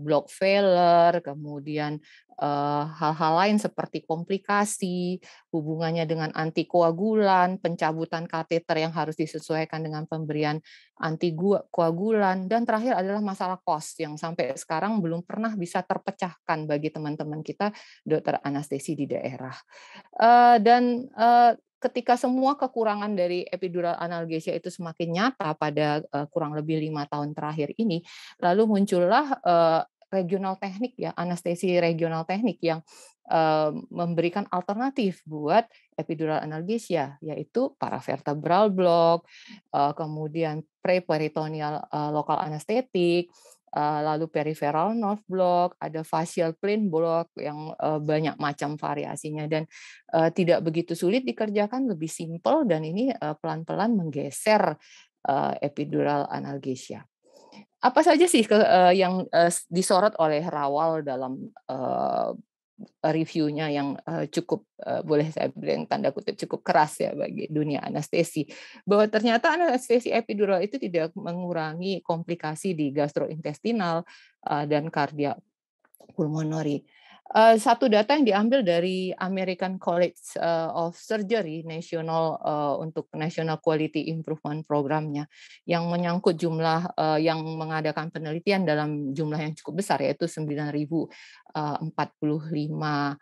block failure, kemudian Eh, hal-hal lain seperti komplikasi, hubungannya dengan antikoagulan, pencabutan kateter yang harus disesuaikan dengan pemberian antikoagulan, dan terakhir adalah masalah cost yang sampai sekarang belum pernah bisa terpecahkan bagi teman-teman kita dokter anestesi di daerah. Eh, dan eh, ketika semua kekurangan dari epidural analgesia itu semakin nyata pada uh, kurang lebih lima tahun terakhir ini, lalu muncullah uh, regional teknik ya, anestesi regional teknik yang memberikan alternatif buat epidural analgesia yaitu paravertebral block, kemudian preperitoneal lokal anestetik, lalu peripheral nerve block, ada facial plane block yang banyak macam variasinya dan tidak begitu sulit dikerjakan, lebih simpel dan ini pelan-pelan menggeser epidural analgesia apa saja sih ke, uh, yang uh, disorot oleh Rawal dalam uh, reviewnya yang uh, cukup uh, boleh saya bilang tanda kutip cukup keras ya bagi dunia anestesi bahwa ternyata anestesi epidural itu tidak mengurangi komplikasi di gastrointestinal uh, dan kardia pulmonari Eh, satu data yang diambil dari American College eh, of Surgery National uh, untuk National Quality Improvement Programnya yang menyangkut jumlah uh, yang mengadakan penelitian dalam jumlah yang cukup besar yaitu 9.045 uh,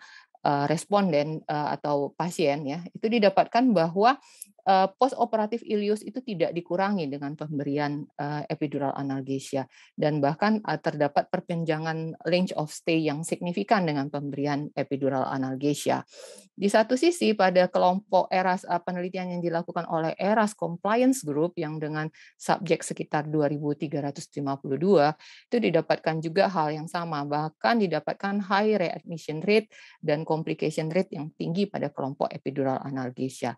responden atau pasien ya itu didapatkan bahwa uh, eh, post operatif ileus itu tidak dikurangi dengan pemberian eh, epidural analgesia dan bahkan eh, terdapat perpanjangan range of stay yang signifikan dengan pemberian epidural analgesia. Di satu sisi pada kelompok ERAS penelitian yang dilakukan oleh ERAS Compliance Group yang dengan subjek sekitar 2352 itu didapatkan juga hal yang sama bahkan didapatkan high readmission rate dan complication rate yang tinggi pada kelompok epidural analgesia.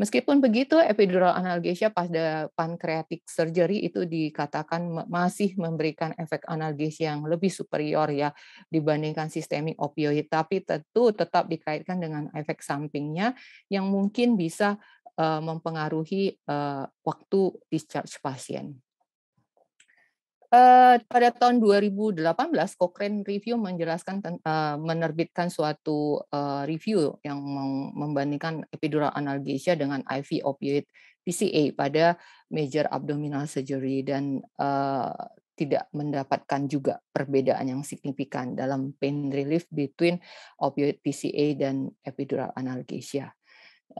Meskipun begitu, epidural analgesia pada pancreatic surgery itu dikatakan masih memberikan efek analgesia yang lebih superior ya dibandingkan sistemik opioid, tapi tentu tetap dikaitkan dengan efek sampingnya yang mungkin bisa mempengaruhi waktu discharge pasien. Eh, pada tahun 2018 Cochrane Review menjelaskan uh, menerbitkan suatu uh, review yang membandingkan epidural analgesia dengan IV opioid PCA pada major abdominal surgery dan uh, tidak mendapatkan juga perbedaan yang signifikan dalam pain relief between opioid PCA dan epidural analgesia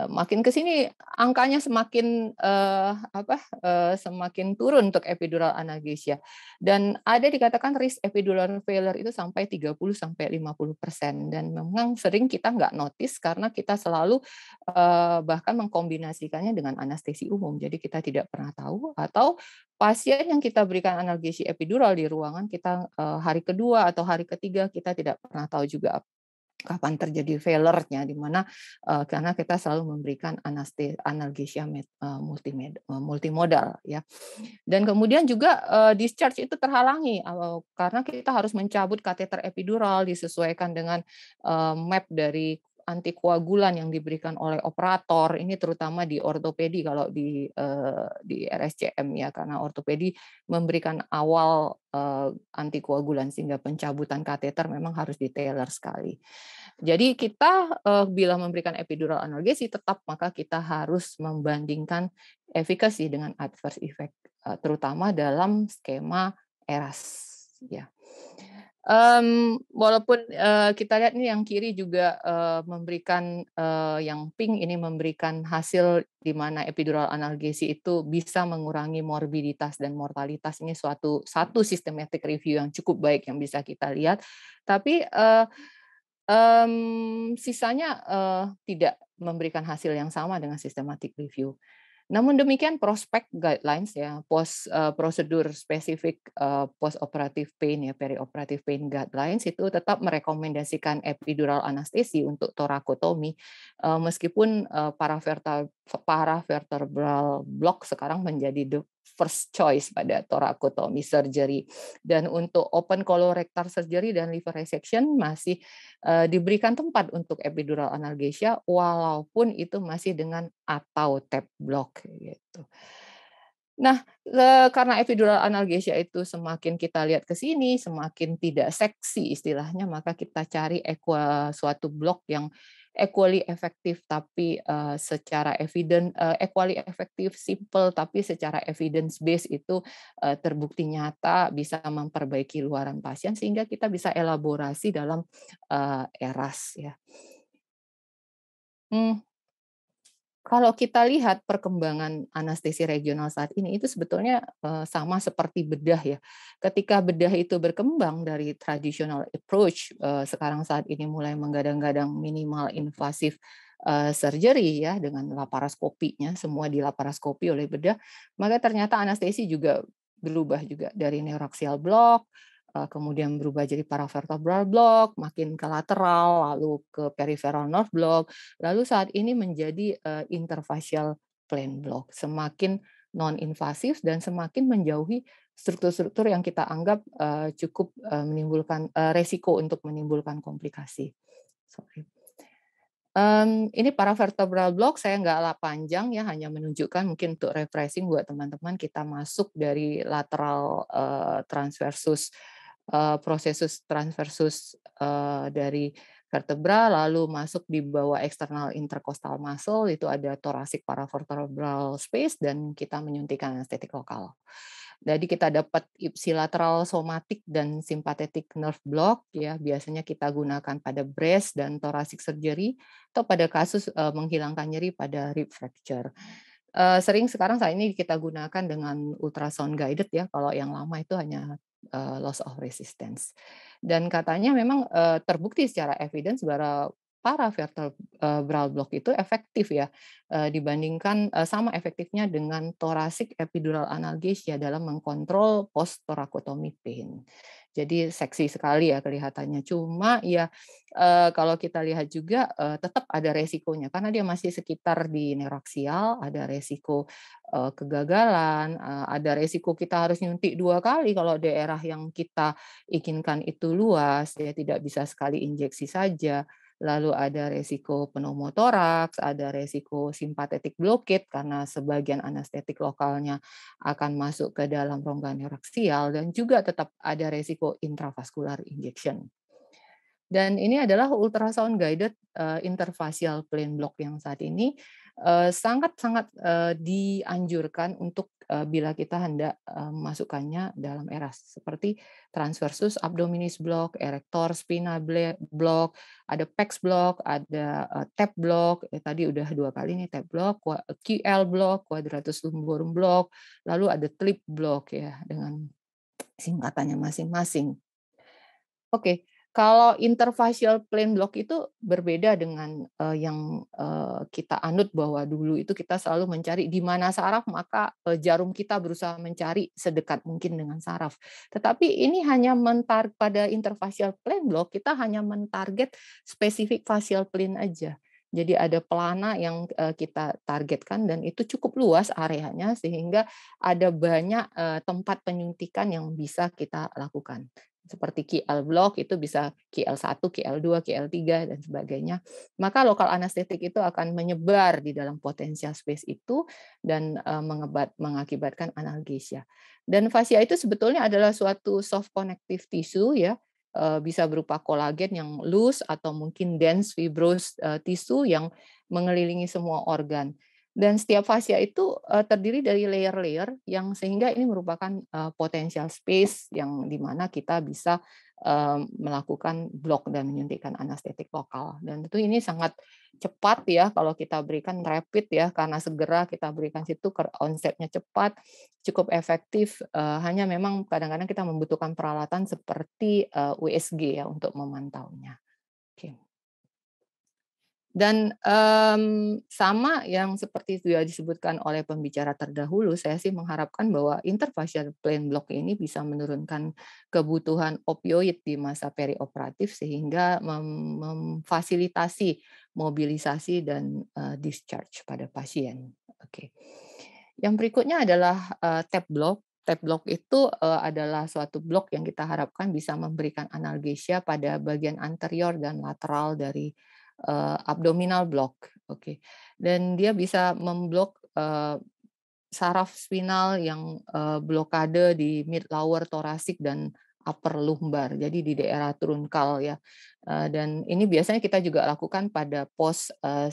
makin ke sini angkanya semakin uh, apa uh, semakin turun untuk epidural analgesia dan ada dikatakan risk epidural failure itu sampai 30 sampai 50% dan memang sering kita nggak notice karena kita selalu uh, bahkan mengkombinasikannya dengan anestesi umum jadi kita tidak pernah tahu atau pasien yang kita berikan analgesi epidural di ruangan kita uh, hari kedua atau hari ketiga kita tidak pernah tahu juga kapan terjadi failernya di mana uh, karena kita selalu memberikan analgesia med, uh, eh, multimed, uh, eh, multimodal ya dan kemudian juga uh, discharge itu terhalangi uh, karena kita harus mencabut kateter epidural disesuaikan dengan uh, map dari antikoagulan yang diberikan oleh operator ini terutama di ortopedi kalau di eh, di RSCM ya karena ortopedi memberikan awal eh, antikoagulan sehingga pencabutan kateter memang harus detailer sekali. Jadi kita eh, bila memberikan epidural analgesi tetap maka kita harus membandingkan efikasi dengan adverse effect terutama dalam skema ERAS ya. Um, walaupun uh, kita lihat nih yang kiri juga uh, memberikan uh, yang pink ini memberikan hasil di mana epidural analgesi itu bisa mengurangi morbiditas dan mortalitas ini suatu satu systematic review yang cukup baik yang bisa kita lihat. Tapi uh, um, sisanya uh, tidak memberikan hasil yang sama dengan systematic review. Namun demikian prospek guidelines ya, post uh, eh, prosedur spesifik uh, eh, post operative pain ya, perioperative pain guidelines itu tetap merekomendasikan epidural anestesi untuk torakotomi uh, eh, meskipun uh, paravertebral para block sekarang menjadi the first choice pada torakotomi surgery. Dan untuk open colorectal surgery dan liver resection masih uh, diberikan tempat untuk epidural analgesia walaupun itu masih dengan atau tap block gitu. Nah, eh, karena epidural analgesia itu semakin kita lihat ke sini, semakin tidak seksi istilahnya, maka kita cari equa, suatu block yang equally efektif tapi uh, secara evidence uh, equally efektif simple tapi secara evidence based itu uh, terbukti nyata bisa memperbaiki luaran pasien sehingga kita bisa elaborasi dalam uh, eras ya. Hmm, kalau kita lihat perkembangan anestesi regional saat ini itu sebetulnya eh, sama seperti bedah ya. Ketika bedah itu berkembang dari traditional approach eh, sekarang saat ini mulai menggadang-gadang minimal invasif eh, surgery ya dengan laparoskopinya semua dilaparoskopi oleh bedah, maka ternyata anestesi juga berubah juga dari neuroaxial block Eh, kemudian berubah jadi paravertebral block, makin ke lateral, lalu ke peripheral nerve block, lalu saat ini menjadi eh, interfacial plane block, semakin non-invasif dan semakin menjauhi struktur-struktur yang kita anggap eh, cukup menimbulkan resiko untuk menimbulkan komplikasi. Sorry. Um, ini para vertebral block saya nggak panjang ya hanya menunjukkan mungkin untuk refreshing buat teman-teman kita masuk dari lateral uh, transversus uh, eh, prosesus transversus uh, eh, dari vertebra lalu masuk di bawah eksternal intercostal muscle itu ada thoracic paravertebral space dan kita menyuntikkan anestetik lokal. Jadi kita dapat ipsilateral somatik dan simpatetik nerve block ya biasanya kita gunakan pada breast dan thoracic surgery atau pada kasus uh, menghilangkan nyeri pada rib fracture. Uh, sering sekarang saat ini kita gunakan dengan ultrasound guided ya kalau yang lama itu hanya Eh, loss of resistance. Dan katanya memang uh, terbukti secara evidence bahwa para vertebral eh, block itu efektif ya dibandingkan sama efektifnya dengan thoracic epidural analgesia dalam mengkontrol post thoracotomy pain. Jadi seksi sekali ya kelihatannya. Cuma ya eh, kalau kita lihat juga eh, tetap ada resikonya karena dia masih sekitar di neuroaksial, ada resiko eh, kegagalan, eh, ada resiko kita harus nyuntik dua kali kalau daerah yang kita inginkan itu luas, ya tidak bisa sekali injeksi saja lalu ada resiko pneumotoraks, ada resiko simpatetik blokade karena sebagian anestetik lokalnya akan masuk ke dalam rongga neuraksial dan juga tetap ada resiko intravaskular injection. Dan ini adalah ultrasound guided eh, interfacial plane block yang saat ini Eh, sangat-sangat eh, dianjurkan untuk eh, bila kita hendak masukkannya dalam era seperti transversus abdominis block, erector spina block, ada pex block, ada tap e block, ya, tadi udah dua kali nih tap e block, QL block, quadratus lumborum block, lalu ada clip block ya dengan singkatannya masing-masing. Oke, kalau interfacial plain block itu berbeda dengan uh, yang uh, kita anut bahwa dulu itu kita selalu mencari di mana saraf maka uh, jarum kita berusaha mencari sedekat mungkin dengan saraf. Tetapi ini hanya mentar pada interfacial plain block kita hanya mentarget spesifik facial plane aja. Jadi ada pelana yang kita targetkan dan itu cukup luas areanya sehingga ada banyak tempat penyuntikan yang bisa kita lakukan seperti KL block itu bisa KL1, KL2, KL3 dan sebagainya. Maka lokal anestetik itu akan menyebar di dalam potensial space itu dan mengebat, mengakibatkan analgesia. Dan fascia itu sebetulnya adalah suatu soft connective tissue ya, bisa berupa kolagen yang loose atau mungkin dense fibrous tissue yang mengelilingi semua organ dan setiap fascia itu uh, terdiri dari layer-layer yang sehingga ini merupakan uh, eh, potensial space yang mana kita bisa uh, melakukan blok dan menyuntikkan anestetik lokal dan tentu ini sangat cepat ya kalau kita berikan rapid ya karena segera kita berikan situ konsepnya cepat cukup efektif uh, hanya memang kadang-kadang kita membutuhkan peralatan seperti uh, USG ya untuk memantaunya. Oke. Okay. Dan um, sama yang seperti sudah disebutkan oleh pembicara terdahulu, saya sih mengharapkan bahwa interfacial plain block ini bisa menurunkan kebutuhan opioid di masa perioperatif sehingga mem memfasilitasi mobilisasi dan uh, discharge pada pasien. Oke. Okay. Yang berikutnya adalah uh, eh, tab block. Tap block itu uh, adalah suatu blok yang kita harapkan bisa memberikan analgesia pada bagian anterior dan lateral dari uh, abdominal block. Oke. Okay. Dan dia bisa memblok uh, saraf spinal yang uh, blokade di mid lower thoracic dan upper lumbar. Jadi di daerah trunkal ya. Uh, dan ini biasanya kita juga lakukan pada post uh,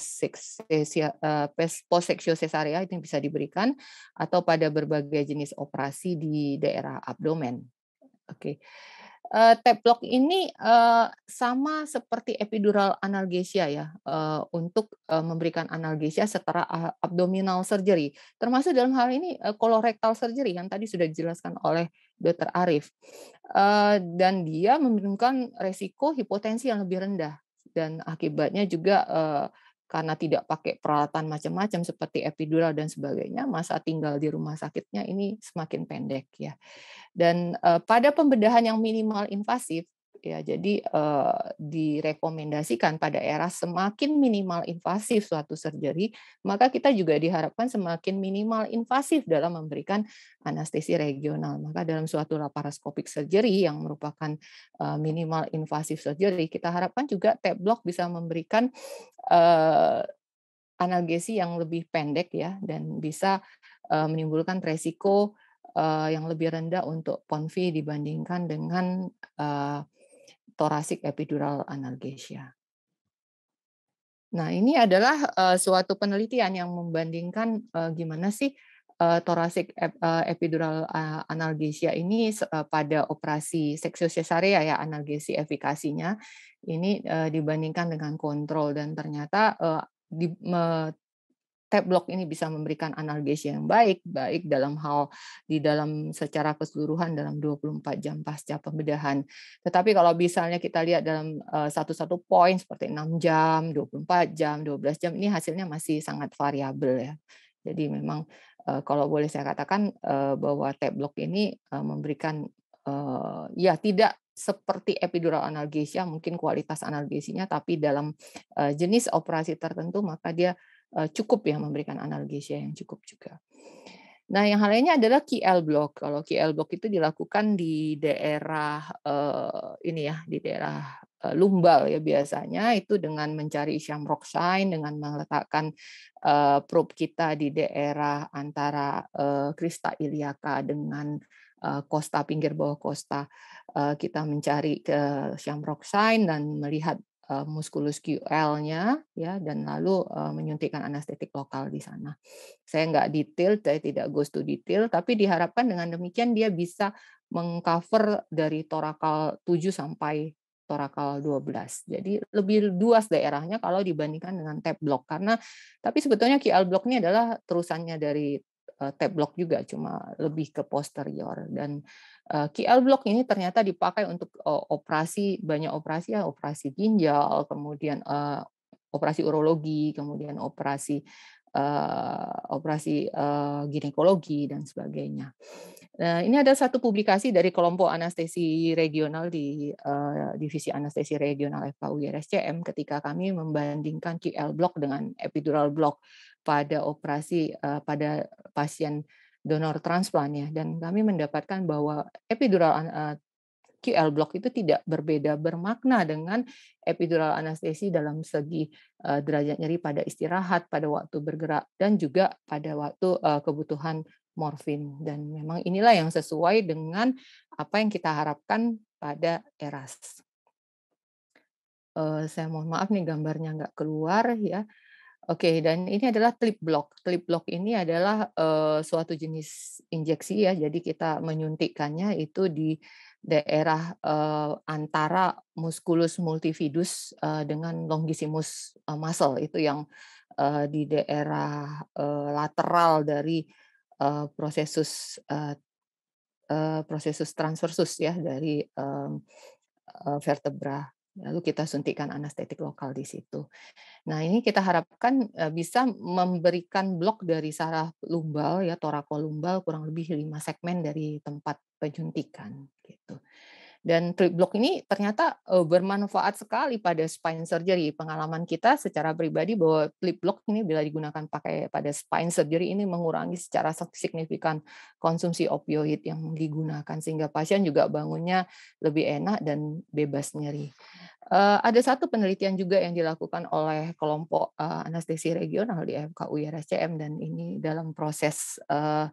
post seksio cesarea itu bisa diberikan atau pada berbagai jenis operasi di daerah abdomen. Oke. Okay. Uh, eh, Teplok ini uh, sama seperti epidural analgesia ya uh, untuk uh, memberikan analgesia setelah abdominal surgery. Termasuk dalam hal ini uh, kolorektal surgery yang tadi sudah dijelaskan oleh Dr. Arif. Uh, dan dia menurunkan resiko hipotensi yang lebih rendah dan akibatnya juga uh, karena tidak pakai peralatan macam-macam seperti epidural dan sebagainya, masa tinggal di rumah sakitnya ini semakin pendek ya. Dan uh, pada pembedahan yang minimal invasif ya jadi eh, direkomendasikan pada era semakin minimal invasif suatu surgery maka kita juga diharapkan semakin minimal invasif dalam memberikan anestesi regional maka dalam suatu laparoskopik surgery yang merupakan eh, minimal invasif surgery kita harapkan juga tap block bisa memberikan eh, analgesi yang lebih pendek ya dan bisa eh, menimbulkan resiko yang lebih rendah untuk ponvi dibandingkan dengan uh, torasik epidural analgesia. Nah, ini adalah uh, suatu penelitian yang membandingkan uh, gimana sih uh, eh, torasik ep, uh, epidural uh, analgesia ini uh, pada operasi seksio cesarea ya analgesi efikasinya ini uh, dibandingkan dengan kontrol dan ternyata uh, di, uh, Tablock ini bisa memberikan analgesia yang baik, baik dalam hal di dalam secara keseluruhan dalam 24 jam pasca pembedahan. Tetapi kalau misalnya kita lihat dalam eh, satu-satu poin seperti 6 jam, 24 jam, 12 jam, ini hasilnya masih sangat variabel ya. Jadi memang eh, kalau boleh saya katakan eh, bahwa Tablock ini memberikan ya tidak seperti epidural analgesia mungkin kualitas analgesinya tapi dalam jenis operasi tertentu maka dia Eh, cukup ya memberikan analgesia yang cukup juga. Nah, yang hal lainnya adalah KL block. Kalau KL block itu dilakukan di daerah uh, ini ya, di daerah uh, eh, lumbal ya biasanya itu dengan mencari isyam roxine dengan meletakkan uh, probe kita di daerah antara eh, krista iliaka dengan costa pinggir bawah kosta kita mencari ke Syam Sign dan melihat Eh, muskulus QL-nya ya dan lalu uh, menyuntikkan anestetik lokal di sana. Saya nggak detail, saya tidak go to detail, tapi diharapkan dengan demikian dia bisa mengcover dari torakal 7 sampai torakal 12. Jadi lebih luas daerahnya kalau dibandingkan dengan tap block karena tapi sebetulnya QL block ini adalah terusannya dari Eh, tab block juga cuma lebih ke posterior dan QL eh, block ini ternyata dipakai untuk eh, operasi banyak operasi ya operasi ginjal kemudian operasi urologi kemudian operasi operasi ginekologi dan sebagainya. Nah, ini ada satu publikasi dari kelompok anestesi regional di uh, divisi anestesi regional FKUI RSCM ketika kami membandingkan QL block dengan epidural block pada operasi uh, pada pasien donor transplant ya dan kami mendapatkan bahwa epidural uh, eh, QL block itu tidak berbeda bermakna dengan epidural anestesi dalam segi uh, derajat nyeri pada istirahat, pada waktu bergerak dan juga pada waktu uh, kebutuhan morfin dan memang inilah yang sesuai dengan apa yang kita harapkan pada eras. Uh, saya mohon maaf nih gambarnya nggak keluar ya. Oke, dan ini adalah clip block. Clip block ini adalah uh, suatu jenis injeksi ya. Jadi kita menyuntikkannya itu di daerah uh, antara musculus multifidus uh, dengan longissimus uh, muscle itu yang uh, di daerah uh, lateral dari uh, prosesus uh, uh, prosesus transversus ya dari um, uh, vertebra lalu kita suntikan anestetik lokal di situ. Nah, ini kita harapkan eh, bisa memberikan blok dari saraf lumbal ya torakolumbal kurang lebih lima segmen dari tempat penyuntikan gitu. Dan trip block ini ternyata uh, bermanfaat sekali pada spine surgery. Pengalaman kita secara pribadi bahwa trip block ini bila digunakan pakai pada spine surgery ini mengurangi secara signifikan konsumsi opioid yang digunakan sehingga pasien juga bangunnya lebih enak dan bebas nyeri. Uh, ada satu penelitian juga yang dilakukan oleh kelompok uh, anestesi regional di FKU RSCM dan ini dalam proses uh,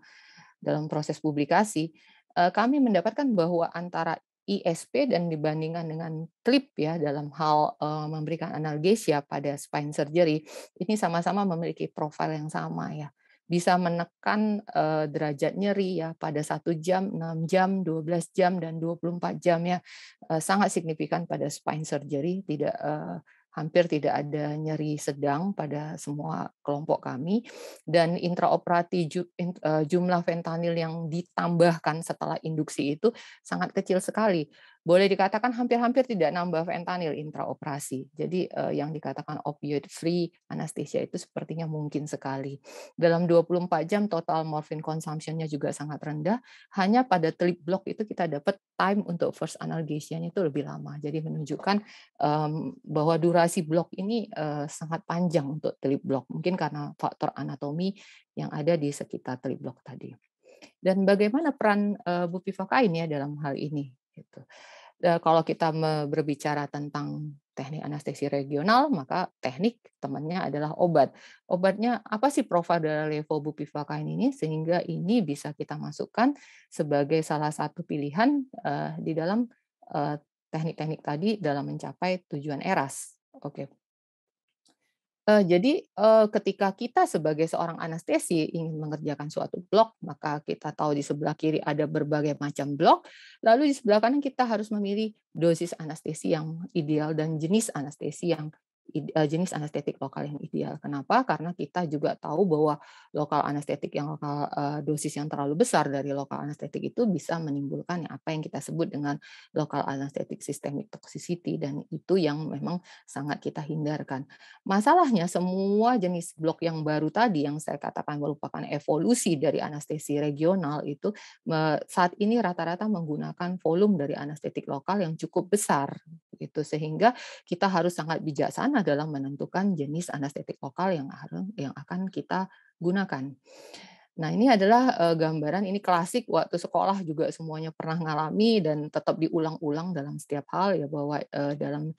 dalam proses publikasi kami mendapatkan bahwa antara ISP dan dibandingkan dengan TLIP ya dalam hal uh, memberikan analgesia pada spine surgery ini sama-sama memiliki profil yang sama ya bisa menekan uh, derajat nyeri ya pada satu jam, 6 jam, 12 jam dan 24 jam ya uh, sangat signifikan pada spine surgery tidak uh, hampir tidak ada nyeri sedang pada semua kelompok kami dan intraoperasi eh, jumlah fentanil yang ditambahkan setelah induksi itu sangat kecil sekali boleh dikatakan hampir-hampir tidak nambah fentanyl intraoperasi. Jadi eh, yang dikatakan opioid free anestesia itu sepertinya mungkin sekali. Dalam 24 jam total morfin consumption-nya juga sangat rendah. Hanya pada trip block itu kita dapat time untuk first analgesia itu lebih lama. Jadi menunjukkan eh, bahwa durasi block ini eh, sangat panjang untuk trip block. Mungkin karena faktor anatomi yang ada di sekitar trip block tadi. Dan bagaimana peran eh, bupivakain ya dalam hal ini? Gitu kalau kita berbicara tentang teknik anestesi regional, maka teknik temannya adalah obat. Obatnya apa sih profil dari levobupivacaine ini sehingga ini bisa kita masukkan sebagai salah satu pilihan uh, di dalam teknik-teknik uh, tadi dalam mencapai tujuan eras. Oke. Okay. Uh, jadi uh, ketika kita sebagai seorang anestesi ingin mengerjakan suatu blok, maka kita tahu di sebelah kiri ada berbagai macam blok, lalu di sebelah kanan kita harus memilih dosis anestesi yang ideal dan jenis anestesi yang Eh, jenis anestetik lokal yang ideal. Kenapa? Karena kita juga tahu bahwa lokal anestetik yang lokal eh, dosis yang terlalu besar dari lokal anestetik itu bisa menimbulkan apa yang kita sebut dengan lokal anestetik sistemik toxicity dan itu yang memang sangat kita hindarkan. Masalahnya semua jenis blok yang baru tadi yang saya katakan merupakan evolusi dari anestesi regional itu saat ini rata-rata menggunakan volume dari anestetik lokal yang cukup besar gitu sehingga kita harus sangat bijaksana adalah menentukan jenis anestetik lokal yang yang akan kita gunakan. Nah, ini adalah eh, gambaran ini klasik waktu sekolah juga semuanya pernah ngalami dan tetap diulang-ulang dalam setiap hal ya bahwa eh, dalam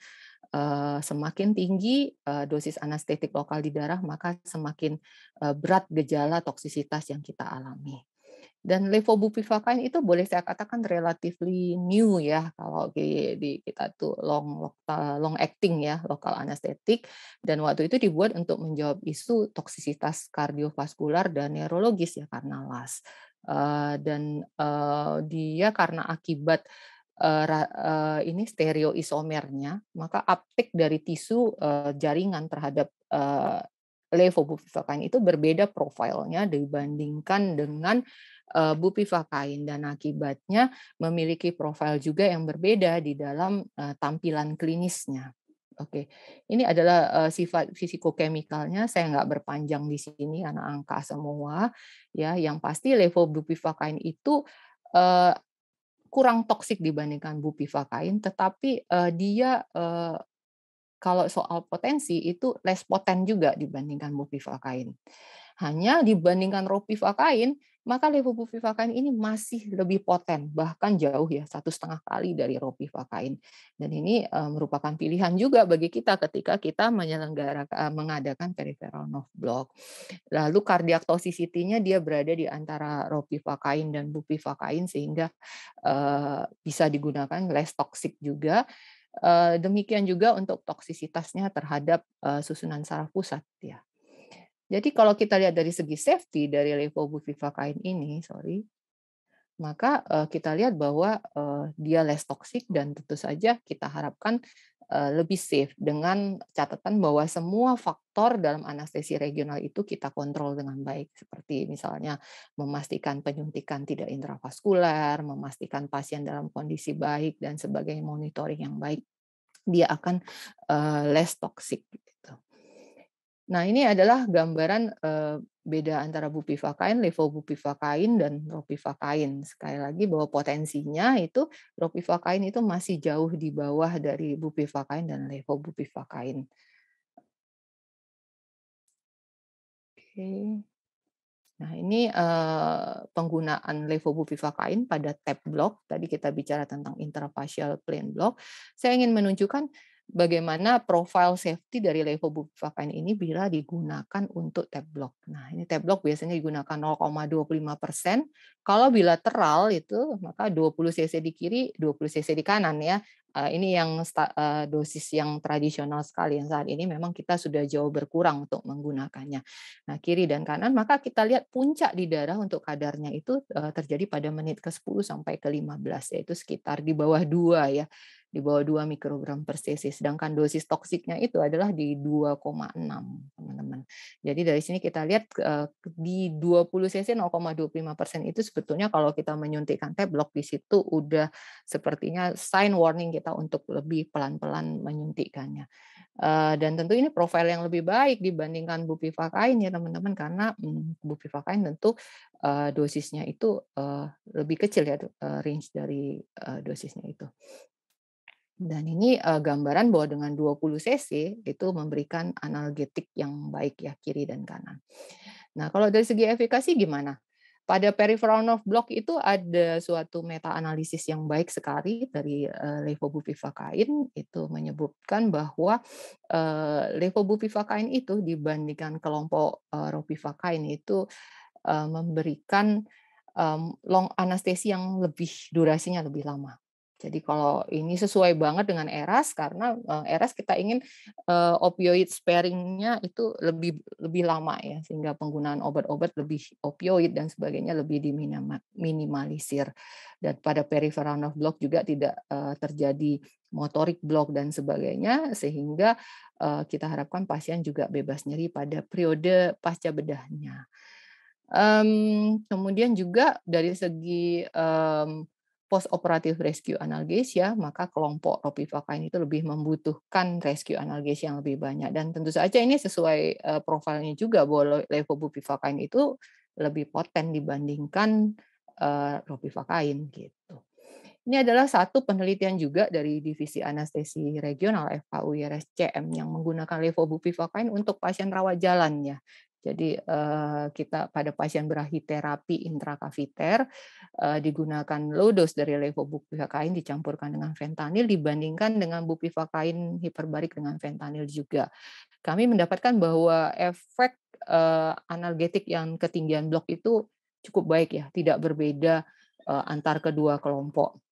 eh, semakin tinggi dosis anestetik lokal di darah maka semakin berat gejala toksisitas yang kita alami. Dan levobupivacaine itu boleh saya katakan relatively new ya kalau di, di kita tuh long long acting ya lokal anestetik dan waktu itu dibuat untuk menjawab isu toksisitas kardiovaskular dan neurologis ya karena LAS. Uh, dan uh, dia karena akibat uh, uh, ini stereoisomernya, maka uptake dari tisu uh, jaringan terhadap uh, levobupivacaine itu berbeda profilnya dibandingkan dengan Eh, bupivacain dan akibatnya memiliki profil juga yang berbeda di dalam eh, tampilan klinisnya. Oke, ini adalah uh, sifat fisikokemikalnya. Saya nggak berpanjang di sini karena angka semua. Ya, yang pasti level levobupivacain itu uh, kurang toksik dibandingkan bupivacain, tetapi uh, dia uh, kalau soal potensi itu less potent juga dibandingkan bupivakain. Hanya dibandingkan ropivakain, maka levoflavin ini masih lebih poten, bahkan jauh ya satu setengah kali dari ropivakain. Dan ini eh, merupakan pilihan juga bagi kita ketika kita menyelenggarakan eh, mengadakan peripheral nerve block. Lalu kardiak toxicity-nya dia berada di antara ropivakain dan bupivakain sehingga eh, bisa digunakan less toxic juga. Demikian juga untuk toksisitasnya terhadap susunan saraf pusat ya. Jadi kalau kita lihat dari segi safety dari levobutylvakain ini, sorry, maka uh, kita lihat bahwa uh, dia less toxic dan tentu saja kita harapkan uh, lebih safe dengan catatan bahwa semua faktor dalam anestesi regional itu kita kontrol dengan baik seperti misalnya memastikan penyuntikan tidak intravaskular, memastikan pasien dalam kondisi baik dan sebagai monitoring yang baik dia akan uh, less toxic gitu. Nah, ini adalah gambaran eh, beda antara bupivakain, levobupivakain, dan ropivakain Sekali lagi bahwa potensinya itu ropivakain itu masih jauh di bawah dari bupivakain dan levobupivakain. Oke. Nah, ini eh, penggunaan levobupivakain pada tab block. Tadi kita bicara tentang interfacial plane block. Saya ingin menunjukkan bagaimana profile safety dari level levobupivacain ini bila digunakan untuk tablok? Nah, ini tablok biasanya digunakan 0,25%. Kalau bilateral itu maka 20 cc di kiri, 20 cc di kanan ya. Eh, ini yang eh, dosis yang tradisional sekali yang saat ini memang kita sudah jauh berkurang untuk menggunakannya. Nah, kiri dan kanan maka kita lihat puncak di darah untuk kadarnya itu eh, terjadi pada menit ke-10 sampai ke-15 yaitu sekitar di bawah dua, ya di bawah 2 mikrogram per cc. Sedangkan dosis toksiknya itu adalah di 2,6, teman-teman. Jadi dari sini kita lihat eh, di 20 cc 0,25% itu sebetulnya kalau kita menyuntikkan tablok di situ udah sepertinya sign warning kita untuk lebih pelan-pelan menyuntikkannya. Eh, dan tentu ini profil yang lebih baik dibandingkan bupivakain ya teman-teman karena hmm, bupivakain tentu eh, dosisnya itu lebih kecil ya range dari dosisnya itu. Dan ini uh, gambaran bahwa dengan 20 cc itu memberikan analgetik yang baik ya kiri dan kanan. Nah, kalau dari segi efikasi gimana? Pada peripheral nerve block itu ada suatu meta-analisis yang baik sekali dari uh, levobupivacaine itu menyebutkan bahwa uh, levobupivacaine itu dibandingkan kelompok uh, ropivacaine itu uh, memberikan um, long anestesi yang lebih durasinya lebih lama jadi kalau ini sesuai banget dengan eras karena eh, eras kita ingin eh, opioid sparingnya itu lebih lebih lama ya sehingga penggunaan obat-obat lebih opioid dan sebagainya lebih diminimalisir dan pada peripheral nerve block juga tidak eh, terjadi motorik block dan sebagainya sehingga kita harapkan pasien juga bebas nyeri pada periode pasca bedahnya. Mmm, kemudian juga dari segi mmm, post operatif rescue analgesia, ya, maka kelompok ropivacaine itu lebih membutuhkan rescue analgesia yang lebih banyak. Dan tentu saja ini sesuai eh, profilnya juga bahwa levobupivacain itu lebih poten dibandingkan eh, ropivacaine gitu. Ini adalah satu penelitian juga dari Divisi Anestesi Regional RSCM yang menggunakan levobupivacain untuk pasien rawat jalan ya. Jadi kita pada pasien berahi terapi intrakaviter digunakan low dose dari levobupivakain dicampurkan dengan fentanyl dibandingkan dengan bupivakain hiperbarik dengan fentanyl juga. Kami mendapatkan bahwa efek analgetik yang ketinggian blok itu cukup baik ya, tidak berbeda antar kedua kelompok.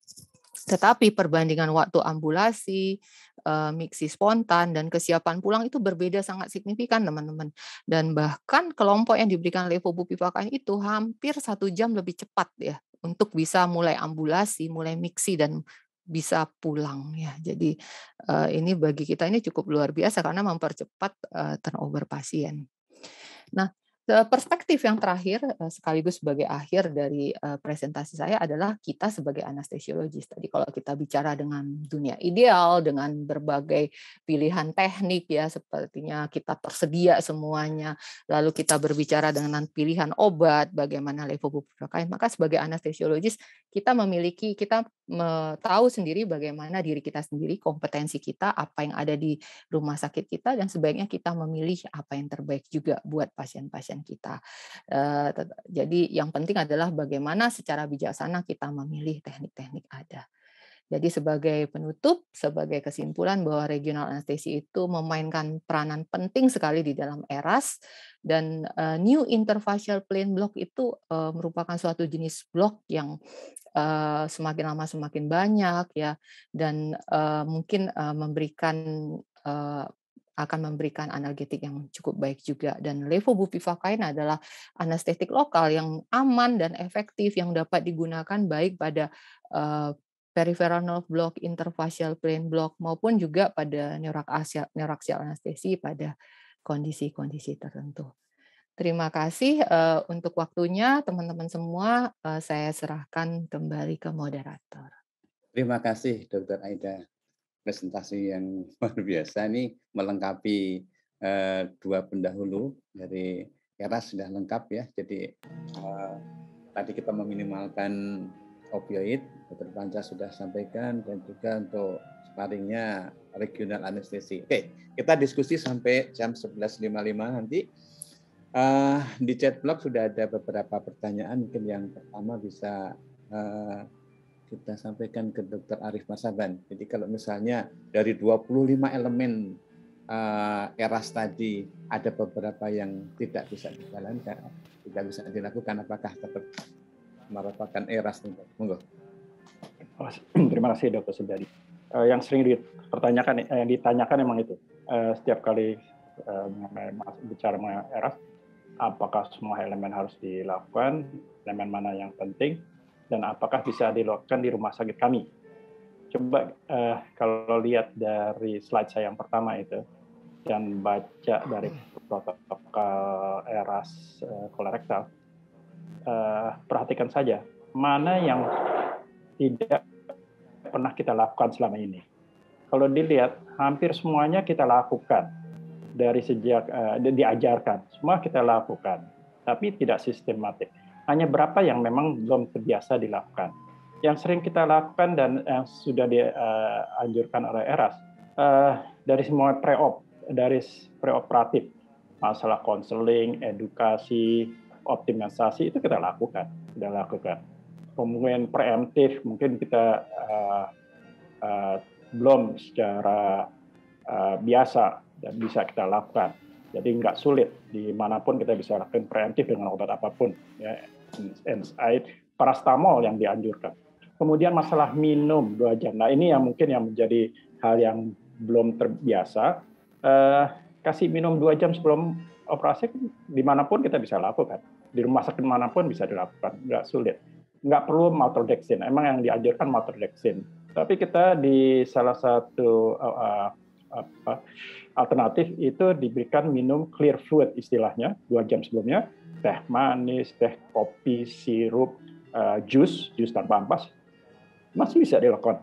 Tetapi perbandingan waktu ambulasi, eh, miksi spontan, dan kesiapan pulang itu berbeda sangat signifikan, teman-teman. Dan bahkan kelompok yang diberikan levobupivakan itu hampir satu jam lebih cepat ya untuk bisa mulai ambulasi, mulai miksi dan bisa pulang ya. Jadi eh, ini bagi kita ini cukup luar biasa karena mempercepat eh, turnover pasien. Nah, Perspektif yang terakhir sekaligus sebagai akhir dari presentasi saya adalah kita sebagai anestesiologis. Tadi kalau kita bicara dengan dunia ideal dengan berbagai pilihan teknik ya sepertinya kita tersedia semuanya. Lalu kita berbicara dengan pilihan obat bagaimana level levobupivacain. Maka sebagai anestesiologis kita memiliki kita tahu sendiri bagaimana diri kita sendiri, kompetensi kita, apa yang ada di rumah sakit kita dan sebaiknya kita memilih apa yang terbaik juga buat pasien-pasien pasien kita. Eh, jadi yang penting adalah bagaimana secara bijaksana kita memilih teknik-teknik ada. Jadi sebagai penutup, sebagai kesimpulan bahwa regional anestesi itu memainkan peranan penting sekali di dalam ERAS dan uh, new interfacial plane block itu uh, merupakan suatu jenis block yang uh, semakin lama semakin banyak ya dan uh, mungkin uh, memberikan uh, akan memberikan analgetik yang cukup baik juga dan levobupivacain adalah anestetik lokal yang aman dan efektif yang dapat digunakan baik pada uh, peripheral nerve block, interfacial plane block maupun juga pada neuraksial, anestesi pada kondisi-kondisi tertentu. Terima kasih uh, untuk waktunya teman-teman semua. Uh, saya serahkan kembali ke moderator. Terima kasih Dr. Aida presentasi yang luar biasa ini melengkapi eh, dua pendahulu dari era sudah lengkap ya. Jadi eh, tadi kita meminimalkan opioid, Dr. Panca sudah sampaikan dan juga untuk sparingnya regional anestesi. Oke, kita diskusi sampai jam 11.55 nanti. Uh, di chat blog sudah ada beberapa pertanyaan mungkin yang pertama bisa uh, kita sampaikan ke Dr. Arif Masaban. Jadi kalau misalnya dari 25 elemen uh, eras tadi ada beberapa yang tidak bisa dijalankan, tidak bisa dilakukan, apakah tetap merupakan eras? Monggo. Terima kasih Dokter Sudari. Uh, eh, yang sering ditanyakan, eh, yang ditanyakan memang itu. Uh, setiap kali uh, bicara mengenai eras, apakah semua elemen harus dilakukan, elemen mana yang penting, dan apakah bisa dilakukan di rumah sakit kami. Coba uh, kalau lihat dari slide saya yang pertama itu dan baca dari protokol eras uh, kolorektal, uh, perhatikan saja mana yang tidak pernah kita lakukan selama ini. Kalau dilihat hampir semuanya kita lakukan dari sejak uh, diajarkan, semua kita lakukan, tapi tidak sistematik hanya berapa yang memang belum terbiasa dilakukan. Yang sering kita lakukan dan yang eh, sudah dianjurkan eh, oleh Eras uh, dari semua pre-op, dari pre-operatif, masalah konseling, edukasi, optimisasi itu kita lakukan, kita lakukan. Kemudian preemptif mungkin kita uh, uh, belum secara uh, biasa dan bisa kita lakukan. Jadi nggak sulit dimanapun kita bisa lakukan preemptif dengan obat apapun. Ya, anti parastamol yang dianjurkan. Kemudian masalah minum dua jam. Nah ini yang mungkin yang menjadi hal yang belum terbiasa. Eh, kasih minum dua jam sebelum operasi kan dimanapun kita bisa lakukan. Di rumah sakit manapun bisa dilakukan, nggak sulit. Nggak perlu maltodextrin. Emang yang dianjurkan maltodextrin. Tapi kita di salah satu uh, uh, apa, alternatif itu diberikan minum clear fluid istilahnya dua jam sebelumnya teh manis, teh kopi, sirup, eh, jus, jus tanpa ampas, masih bisa dilakukan.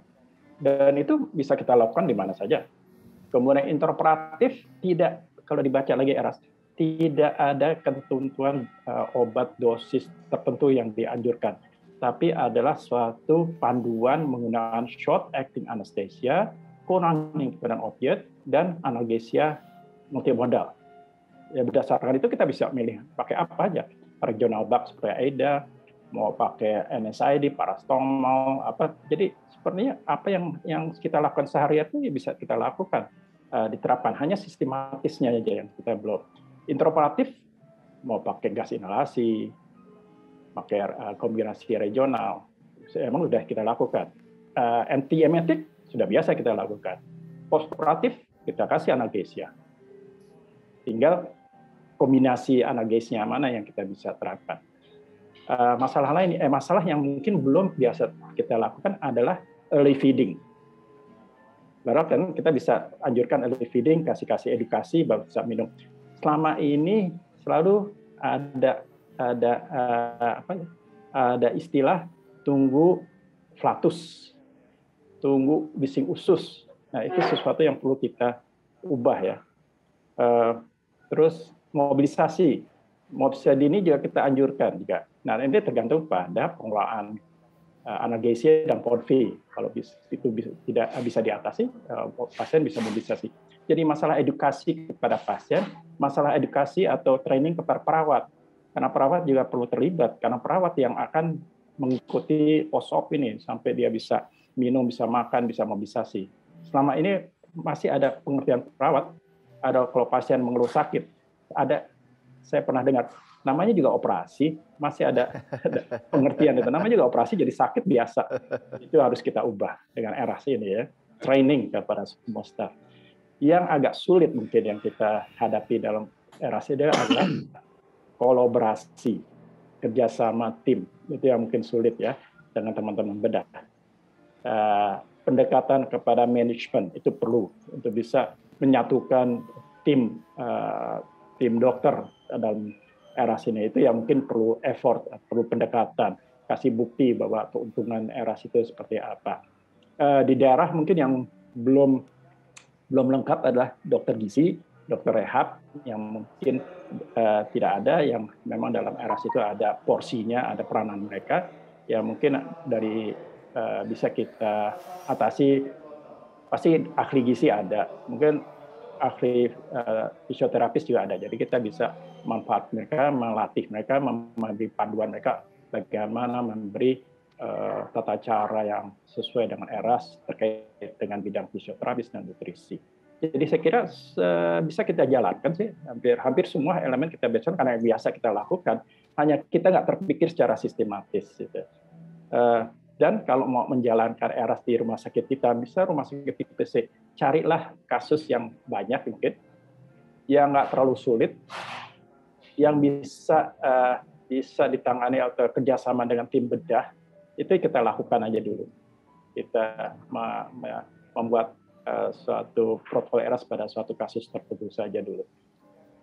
Dan itu bisa kita lakukan di mana saja. Kemudian interpretatif tidak kalau dibaca lagi eras tidak ada ketentuan uh, obat dosis tertentu yang dianjurkan, tapi adalah suatu panduan menggunakan short acting anesthesia, kurang penggunaan opiat dan analgesia multimodal ya berdasarkan itu kita bisa milih pakai apa aja regional bug seperti AIDA mau pakai NSID parastom mau apa jadi sepertinya apa yang yang kita lakukan sehari-hari itu ya bisa kita lakukan uh, diterapkan hanya sistematisnya aja yang kita belum interoperatif mau pakai gas inhalasi pakai uh, kombinasi regional emang sudah kita lakukan uh, antiemetik sudah biasa kita lakukan postoperatif kita kasih analgesia tinggal kombinasi analgesnya mana yang kita bisa terapkan. Eh, masalah lain, eh, masalah yang mungkin belum biasa kita lakukan adalah early feeding. Barat kan kita bisa anjurkan early feeding, kasih-kasih edukasi, baru bisa minum. Selama ini selalu ada ada eh, apa ya? ada istilah tunggu flatus, tunggu bising usus. Nah itu sesuatu yang perlu kita ubah ya. Eh, terus mobilisasi mobilisasi dini juga kita anjurkan juga. Nah ini tergantung pada pengelolaan uh, analgesia dan porfi. Kalau bisa, itu bisa, tidak bisa diatasi, uh, pasien bisa mobilisasi. Jadi masalah edukasi kepada pasien, masalah edukasi atau training kepada perawat. Karena perawat juga perlu terlibat, karena perawat yang akan mengikuti POSOP ini sampai dia bisa minum, bisa makan, bisa mobilisasi. Selama ini masih ada pengertian perawat, ada kalau pasien mengeluh sakit, ada saya pernah dengar namanya juga operasi masih ada, ada pengertian itu namanya juga operasi jadi sakit biasa itu harus kita ubah dengan era ini ya training kepada semua staff yang agak sulit mungkin yang kita hadapi dalam era ini adalah kolaborasi kerjasama tim itu yang mungkin sulit ya dengan teman-teman bedah uh, pendekatan kepada manajemen itu perlu untuk bisa menyatukan tim uh, tim dokter dalam era sini itu ya mungkin perlu effort, perlu pendekatan, kasih bukti bahwa keuntungan era itu seperti apa. Eh, di daerah mungkin yang belum belum lengkap adalah dokter gizi, dokter rehab yang mungkin eh, tidak ada, yang memang dalam era itu ada porsinya, ada peranan mereka, ya mungkin dari eh, bisa kita atasi. Pasti ahli gizi ada, mungkin ahli uh, fisioterapis juga ada. Jadi kita bisa manfaat mereka, melatih mereka, memberi panduan mereka bagaimana memberi uh, tata cara yang sesuai dengan eras terkait dengan bidang fisioterapis dan nutrisi. Jadi saya kira bisa kita jalankan sih hampir hampir semua elemen kita biasa karena yang biasa kita lakukan hanya kita nggak terpikir secara sistematis gitu. Uh, dan kalau mau menjalankan eras di rumah sakit kita bisa rumah sakit sih carilah kasus yang banyak mungkin, yang nggak terlalu sulit, yang bisa uh, bisa ditangani atau kerjasama dengan tim bedah itu kita lakukan aja dulu. Kita membuat uh, suatu protokol eras pada suatu kasus tertentu saja dulu.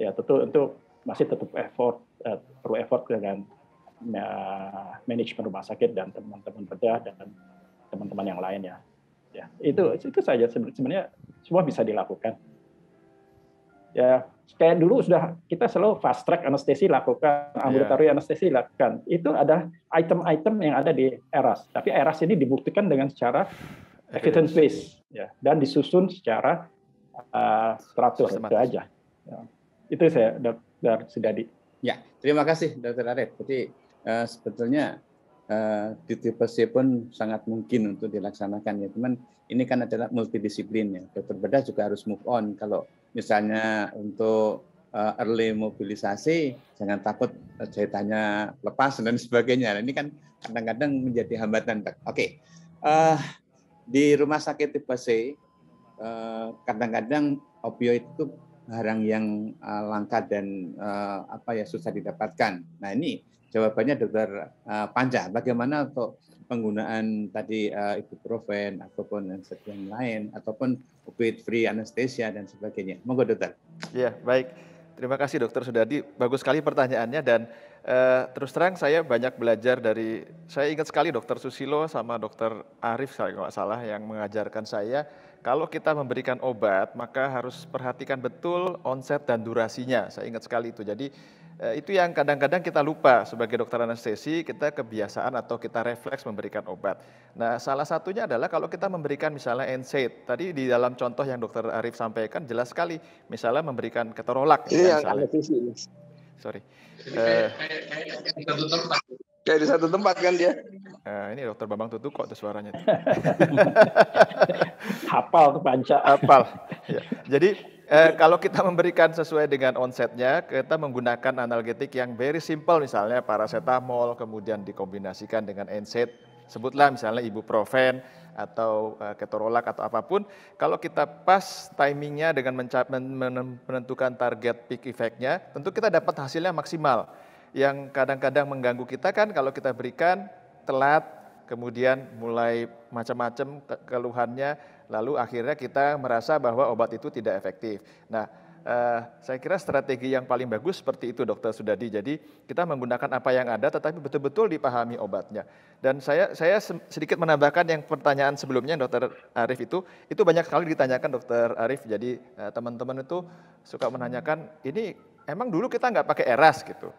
Ya tentu itu masih tetap effort uh, perlu effort dengan uh, manajemen rumah sakit dan teman-teman bedah dan teman-teman yang lain ya. Ya, itu itu saja sebenarnya semua bisa dilakukan. Ya, kayak dulu sudah kita selalu fast track anestesi lakukan, ambulatory yeah. anestesi lakukan. Itu ada item-item yang ada di ERAS. Tapi ERAS ini dibuktikan dengan secara evidence based ya dan disusun secara uh, teratur itu aja. Ya. Itu saya dari Sidadi Ya, terima kasih Dr. Arif. Jadi uh, sebetulnya uh, di tipe pun sangat mungkin untuk dilaksanakan ya. teman ini kan adalah multidisiplin ya. Dokter bedah juga harus move on. Kalau misalnya untuk eh, early mobilisasi, jangan takut eh, ceritanya lepas dan sebagainya. ini kan kadang-kadang menjadi hambatan. Oke, okay. uh, di rumah sakit tipe C uh, kadang-kadang opioid itu barang yang uh, langka dan uh, apa ya susah didapatkan. Nah ini jawabannya dokter uh, Panca. Bagaimana untuk penggunaan tadi uh, ibuprofen ataupun yang lain ataupun opioid free anestesia dan sebagainya. Monggo dokter. Ya, baik. Terima kasih dokter sudah di. Bagus sekali pertanyaannya dan uh, terus terang saya banyak belajar dari saya ingat sekali dokter Susilo sama dokter Arif saya nggak salah yang mengajarkan saya kalau kita memberikan obat maka harus perhatikan betul onset dan durasinya. Saya ingat sekali itu. Jadi Eh, itu yang kadang-kadang kita lupa sebagai dokter anestesi, kita kebiasaan atau kita refleks memberikan obat. Nah, salah satunya adalah kalau kita memberikan misalnya NSAID. Tadi di dalam contoh yang dokter Arif sampaikan jelas sekali, misalnya memberikan keterolak. Iya, yang anestesi. Sorry. Eh, kayak, kayak, di satu tempat. Kayak di satu kan dia. Uh, ini dokter Bambang Tutu kok tuh suaranya. Hafal kepanca. Hafal. Ya. Jadi eh, kalau kita memberikan sesuai dengan onsetnya, kita menggunakan analgetik yang very simple misalnya paracetamol, kemudian dikombinasikan dengan NSAID, sebutlah misalnya ibuprofen atau eh, ketorolak atau apapun. Kalau kita pas timingnya dengan menentukan target peak effectnya, tentu kita dapat hasilnya maksimal. Yang kadang-kadang mengganggu kita kan kalau kita berikan telat, kemudian mulai macam-macam keluhannya lalu akhirnya kita merasa bahwa obat itu tidak efektif. Nah, eh, saya kira strategi yang paling bagus seperti itu dokter Sudadi. Jadi kita menggunakan apa yang ada tetapi betul-betul dipahami obatnya. Dan saya saya sedikit menambahkan yang pertanyaan sebelumnya dokter Arief itu, itu banyak sekali ditanyakan dokter Arief. Jadi eh, teman-teman eh, itu suka menanyakan, ini emang dulu kita nggak pakai eras gitu.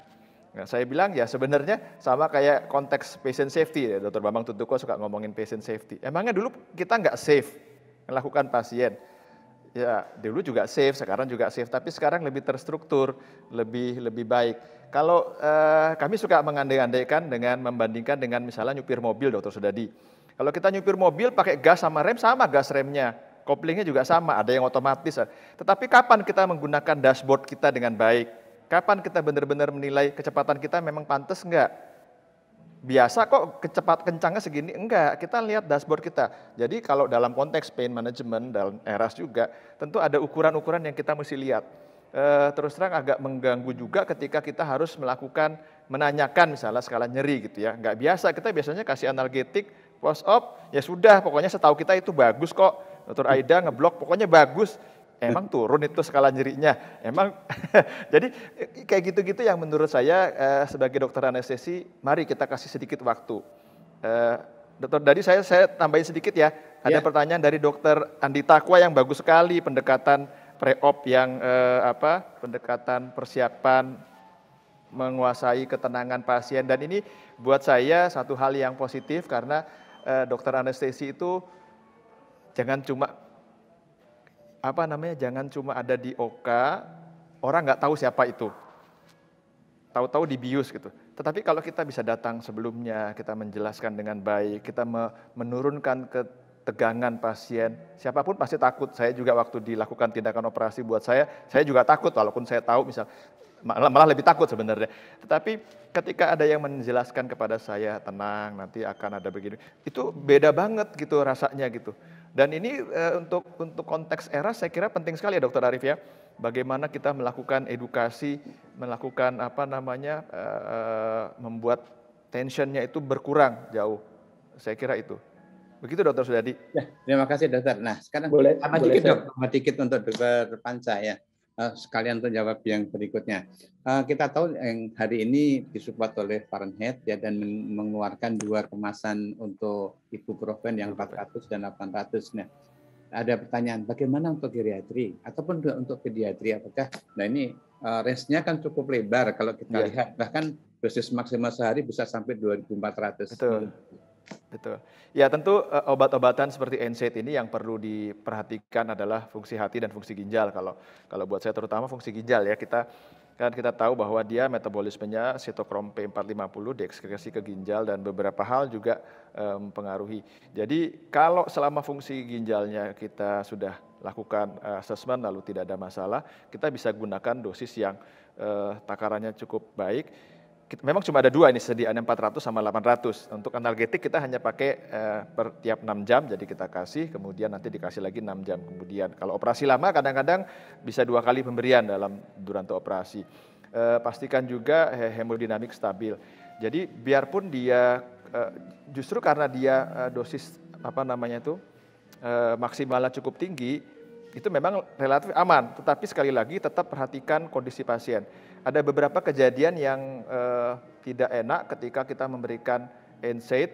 Nah, saya bilang ya sebenarnya sama kayak konteks patient safety ya, Dr. Bambang Tutuko suka ngomongin patient safety. Emangnya dulu kita nggak safe melakukan pasien. Ya, dulu juga safe, sekarang juga safe, tapi sekarang lebih terstruktur, lebih lebih baik. Kalau eh, kami suka mengandai-andaikan dengan membandingkan dengan misalnya nyupir mobil, Dokter Sudadi. Kalau kita nyupir mobil pakai gas sama rem, sama gas remnya, koplingnya juga sama, ada yang otomatis. Tetapi kapan kita menggunakan dashboard kita dengan baik? Kapan kita benar-benar menilai kecepatan kita memang pantas enggak? biasa kok kecepat kencangnya segini enggak kita lihat dashboard kita jadi kalau dalam konteks pain management dalam eras juga tentu ada ukuran-ukuran yang kita mesti lihat e, terus terang agak mengganggu juga ketika kita harus melakukan menanyakan misalnya skala nyeri gitu ya enggak biasa kita biasanya kasih analgetik post op ya sudah pokoknya setahu kita itu bagus kok dokter Aida ngeblok pokoknya bagus Emang turun itu skala nyerinya. Emang jadi kayak gitu-gitu yang menurut saya eh, sebagai dokter anestesi, mari kita kasih sedikit waktu. Eh, dokter dari saya saya tambahin sedikit ya. Ada yeah. pertanyaan dari dokter Andi Takwa yang bagus sekali pendekatan pre-op yang eh, apa? pendekatan persiapan menguasai ketenangan pasien dan ini buat saya satu hal yang positif karena eh, dokter anestesi itu jangan cuma apa namanya jangan cuma ada di Oka, orang nggak tahu siapa itu. Tahu-tahu dibius gitu. Tetapi kalau kita bisa datang sebelumnya, kita menjelaskan dengan baik, kita menurunkan ketegangan pasien, siapapun pasti takut. Saya juga waktu dilakukan tindakan operasi buat saya, saya juga takut walaupun saya tahu misal malah, malah lebih takut sebenarnya. Tetapi ketika ada yang menjelaskan kepada saya, tenang, nanti akan ada begini. Itu beda banget gitu rasanya gitu. Dan ini eh, untuk untuk konteks era saya kira penting sekali ya Dokter Arif ya. Bagaimana kita melakukan edukasi, melakukan apa namanya eh, membuat tensionnya itu berkurang jauh. Saya kira itu. Begitu Dokter Sudadi. Ya, terima kasih Dokter. Nah sekarang boleh, sama boleh dikit dok, sama untuk Dokter Panca ya uh, sekalian jawab yang berikutnya. Eh, kita tahu yang hari ini disupport oleh Fahrenheit ya dan mengeluarkan dua kemasan untuk ibuprofen yang 400 dan 800. Nah, ada pertanyaan bagaimana untuk geriatri ataupun untuk pediatri apakah nah ini uh, range-nya kan cukup lebar kalau kita yeah. lihat bahkan dosis maksimal sehari bisa sampai 2400. Betul. Betul. Ya tentu eh, obat-obatan seperti NSAID ini yang perlu diperhatikan adalah fungsi hati dan fungsi ginjal. Kalau kalau buat saya terutama fungsi ginjal ya kita kan kita tahu bahwa dia metabolismenya sitokrom P450 diekskresi ke ginjal dan beberapa hal juga eh, mempengaruhi. Um, Jadi kalau selama fungsi ginjalnya kita sudah lakukan asesmen eh, assessment lalu tidak ada masalah, kita bisa gunakan dosis yang uh, takarannya cukup baik kita, memang cuma ada dua ini sediaan 400 sama 800. Untuk analgetik kita hanya pakai eh, per tiap 6 jam, jadi kita kasih, kemudian nanti dikasih lagi 6 jam kemudian. Kalau operasi lama kadang-kadang bisa dua kali pemberian dalam durante operasi. Eh, pastikan juga hemodinamik stabil. Jadi biarpun dia eh, justru karena dia eh, dosis apa namanya itu eh, maksimalnya cukup tinggi, itu memang relatif aman. Tetapi sekali lagi tetap perhatikan kondisi pasien ada beberapa kejadian yang eh, tidak enak ketika kita memberikan NSAID,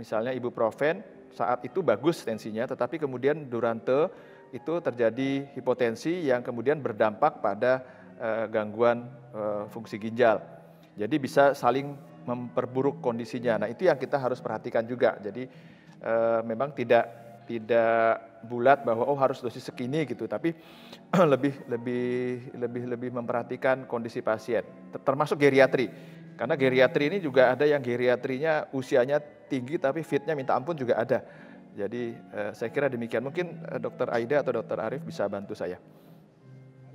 misalnya ibuprofen, saat itu bagus tensinya, tetapi kemudian durante itu terjadi hipotensi yang kemudian berdampak pada eh, gangguan eh, fungsi ginjal. Jadi bisa saling memperburuk kondisinya. Nah itu yang kita harus perhatikan juga. Jadi eh, memang tidak tidak bulat bahwa oh harus dosis segini gitu, tapi lebih lebih lebih lebih memperhatikan kondisi pasien, termasuk geriatri. Karena geriatri ini juga ada yang geriatrinya usianya tinggi tapi fitnya minta ampun juga ada. Jadi eh, saya kira demikian. Mungkin eh, Dokter Aida atau Dokter Arif bisa bantu saya.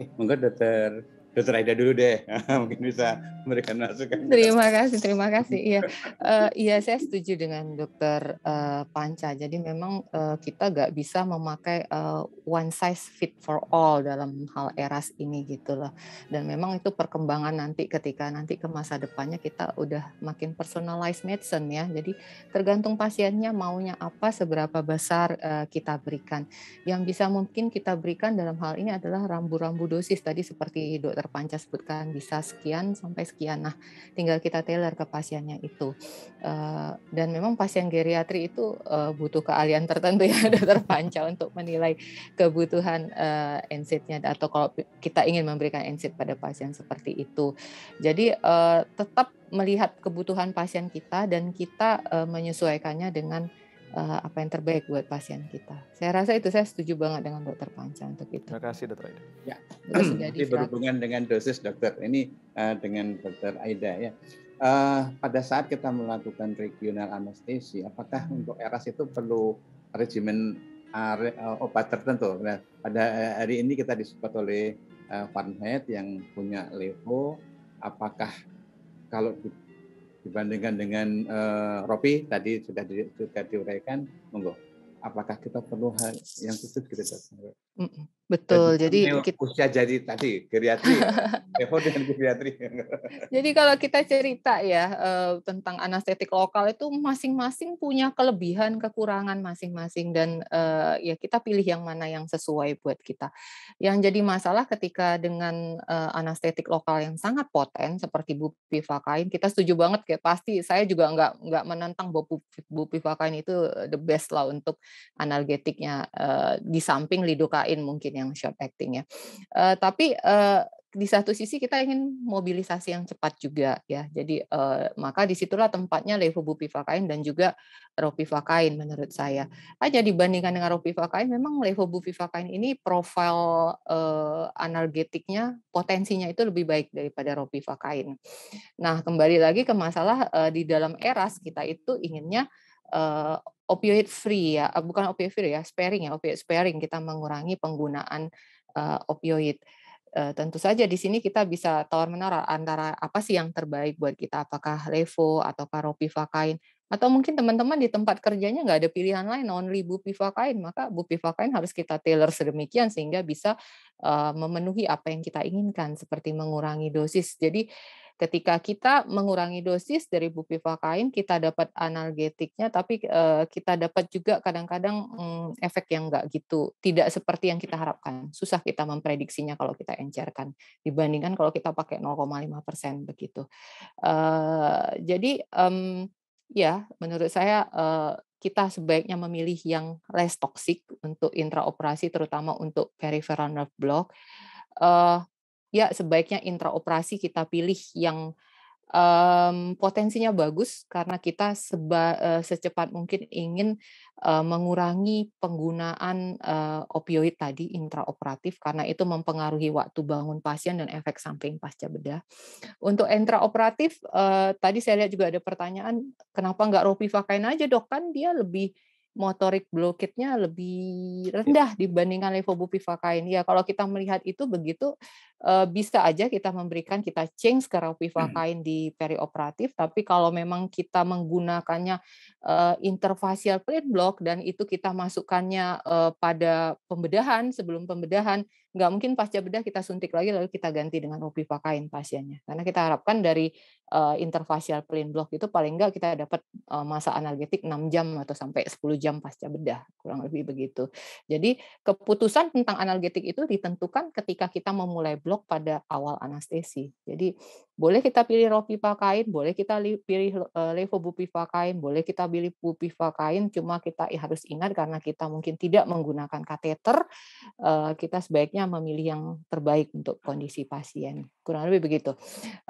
Eh, Dokter Dokter Aida dulu deh, mungkin bisa memberikan masukan. Terima kasih, terima kasih. Iya, uh, iya saya setuju dengan Dokter uh, Panca. Jadi memang uh, kita nggak bisa memakai uh, one size fit for all dalam hal eras ini gitu loh. Dan memang itu perkembangan nanti ketika nanti ke masa depannya kita udah makin personalized medicine ya. Jadi tergantung pasiennya maunya apa, seberapa besar uh, kita berikan. Yang bisa mungkin kita berikan dalam hal ini adalah rambu-rambu dosis tadi seperti Dokter dokter Panca sebutkan bisa sekian sampai sekian. Nah, tinggal kita tailor ke pasiennya itu. Eh, dan memang pasien geriatri itu eh, butuh keahlian tertentu ya dokter Panca untuk menilai kebutuhan eh, NSAID-nya atau kalau kita ingin memberikan NSAID pada pasien seperti itu. Jadi tetap melihat kebutuhan pasien kita dan kita menyesuaikannya dengan uh, apa yang terbaik buat pasien kita. Saya rasa itu saya setuju banget dengan dokter Panca untuk itu. Terima kasih dokter Aida. Ya, Jadi berhubungan dengan dosis dokter ini uh, dengan dokter Aida ya. Uh, pada saat kita melakukan regional anestesi, apakah untuk eras itu perlu regimen uh, obat tertentu? Nah, pada hari ini kita disupport oleh uh, Farmhead yang punya Levo. Apakah kalau dibandingkan dengan uh, eh, Ropi tadi sudah di, sudah diuraikan monggo apakah kita perlu hal yang khusus kita gitu, Betul. Jadi, jadi kita usia jadi tadi geriatri, Evo dengan geriatri. jadi kalau kita cerita ya eh, tentang anestetik lokal itu masing-masing punya kelebihan, kekurangan masing-masing dan eh, ya kita pilih yang mana yang sesuai buat kita. Yang jadi masalah ketika dengan eh, anestetik lokal yang sangat poten seperti bupivakain, kita setuju banget kayak pasti saya juga nggak nggak menentang bahwa bupivakain itu the best lah untuk analgetiknya di samping lidokain lain mungkin yang short acting ya. Uh, tapi uh, di satu sisi kita ingin mobilisasi yang cepat juga ya. Jadi uh, maka disitulah tempatnya Levo Bupivakain dan juga Ropi in menurut saya. Hanya dibandingkan dengan Ropi in, memang Levo Bupivakain ini profil uh, energetiknya, potensinya itu lebih baik daripada Ropi in. Nah kembali lagi ke masalah uh, di dalam eras kita itu inginnya opioid free ya, eh, bukan opioid free ya, sparing ya, opioid sparing kita mengurangi penggunaan uh, opioid. Uh, tentu saja di sini kita bisa tawar menawar antara apa sih yang terbaik buat kita, apakah levo atau karopivakain atau mungkin teman-teman di tempat kerjanya nggak ada pilihan lain only bupivakain maka bupivakain harus kita tailor sedemikian sehingga bisa uh, memenuhi apa yang kita inginkan seperti mengurangi dosis jadi Ketika kita mengurangi dosis dari bupivakain kita dapat analgetiknya, tapi uh, kita dapat juga kadang-kadang um, efek yang enggak gitu, tidak seperti yang kita harapkan. Susah kita memprediksinya kalau kita encerkan dibandingkan kalau kita pakai 0,5 persen begitu. uh, jadi um, ya menurut saya uh, kita sebaiknya memilih yang less toxic untuk intraoperasi terutama untuk peripheral nerve block. Uh, ya sebaiknya intraoperasi kita pilih yang um, potensinya bagus karena kita seba, uh, secepat mungkin ingin uh, mengurangi penggunaan uh, opioid tadi intraoperatif karena itu mempengaruhi waktu bangun pasien dan efek samping pasca bedah. Untuk intraoperatif uh, tadi saya lihat juga ada pertanyaan kenapa nggak ropivacain aja dok kan dia lebih motorik blokitnya lebih iya. rendah ya. dibandingkan kain Ya, kalau kita melihat itu begitu bisa aja kita memberikan kita change ke rapivacain hmm. di perioperatif, tapi kalau memang kita menggunakannya interfacial plate block dan itu kita masukkannya pada pembedahan sebelum pembedahan nggak mungkin pasca bedah kita suntik lagi lalu kita ganti dengan pakain pasiennya karena kita harapkan dari uh, eh, interfasial plain block itu paling nggak kita dapat uh, masa analgetik 6 jam atau sampai 10 jam pasca bedah kurang lebih begitu jadi keputusan tentang analgetik itu ditentukan ketika kita memulai blok pada awal anestesi jadi boleh kita pilih ropifakain eh, boleh kita pilih levobupifakain boleh kita pilih bupifakain cuma kita harus ingat karena kita mungkin tidak menggunakan kateter kita sebaiknya memilih yang terbaik untuk kondisi pasien. Kurang lebih begitu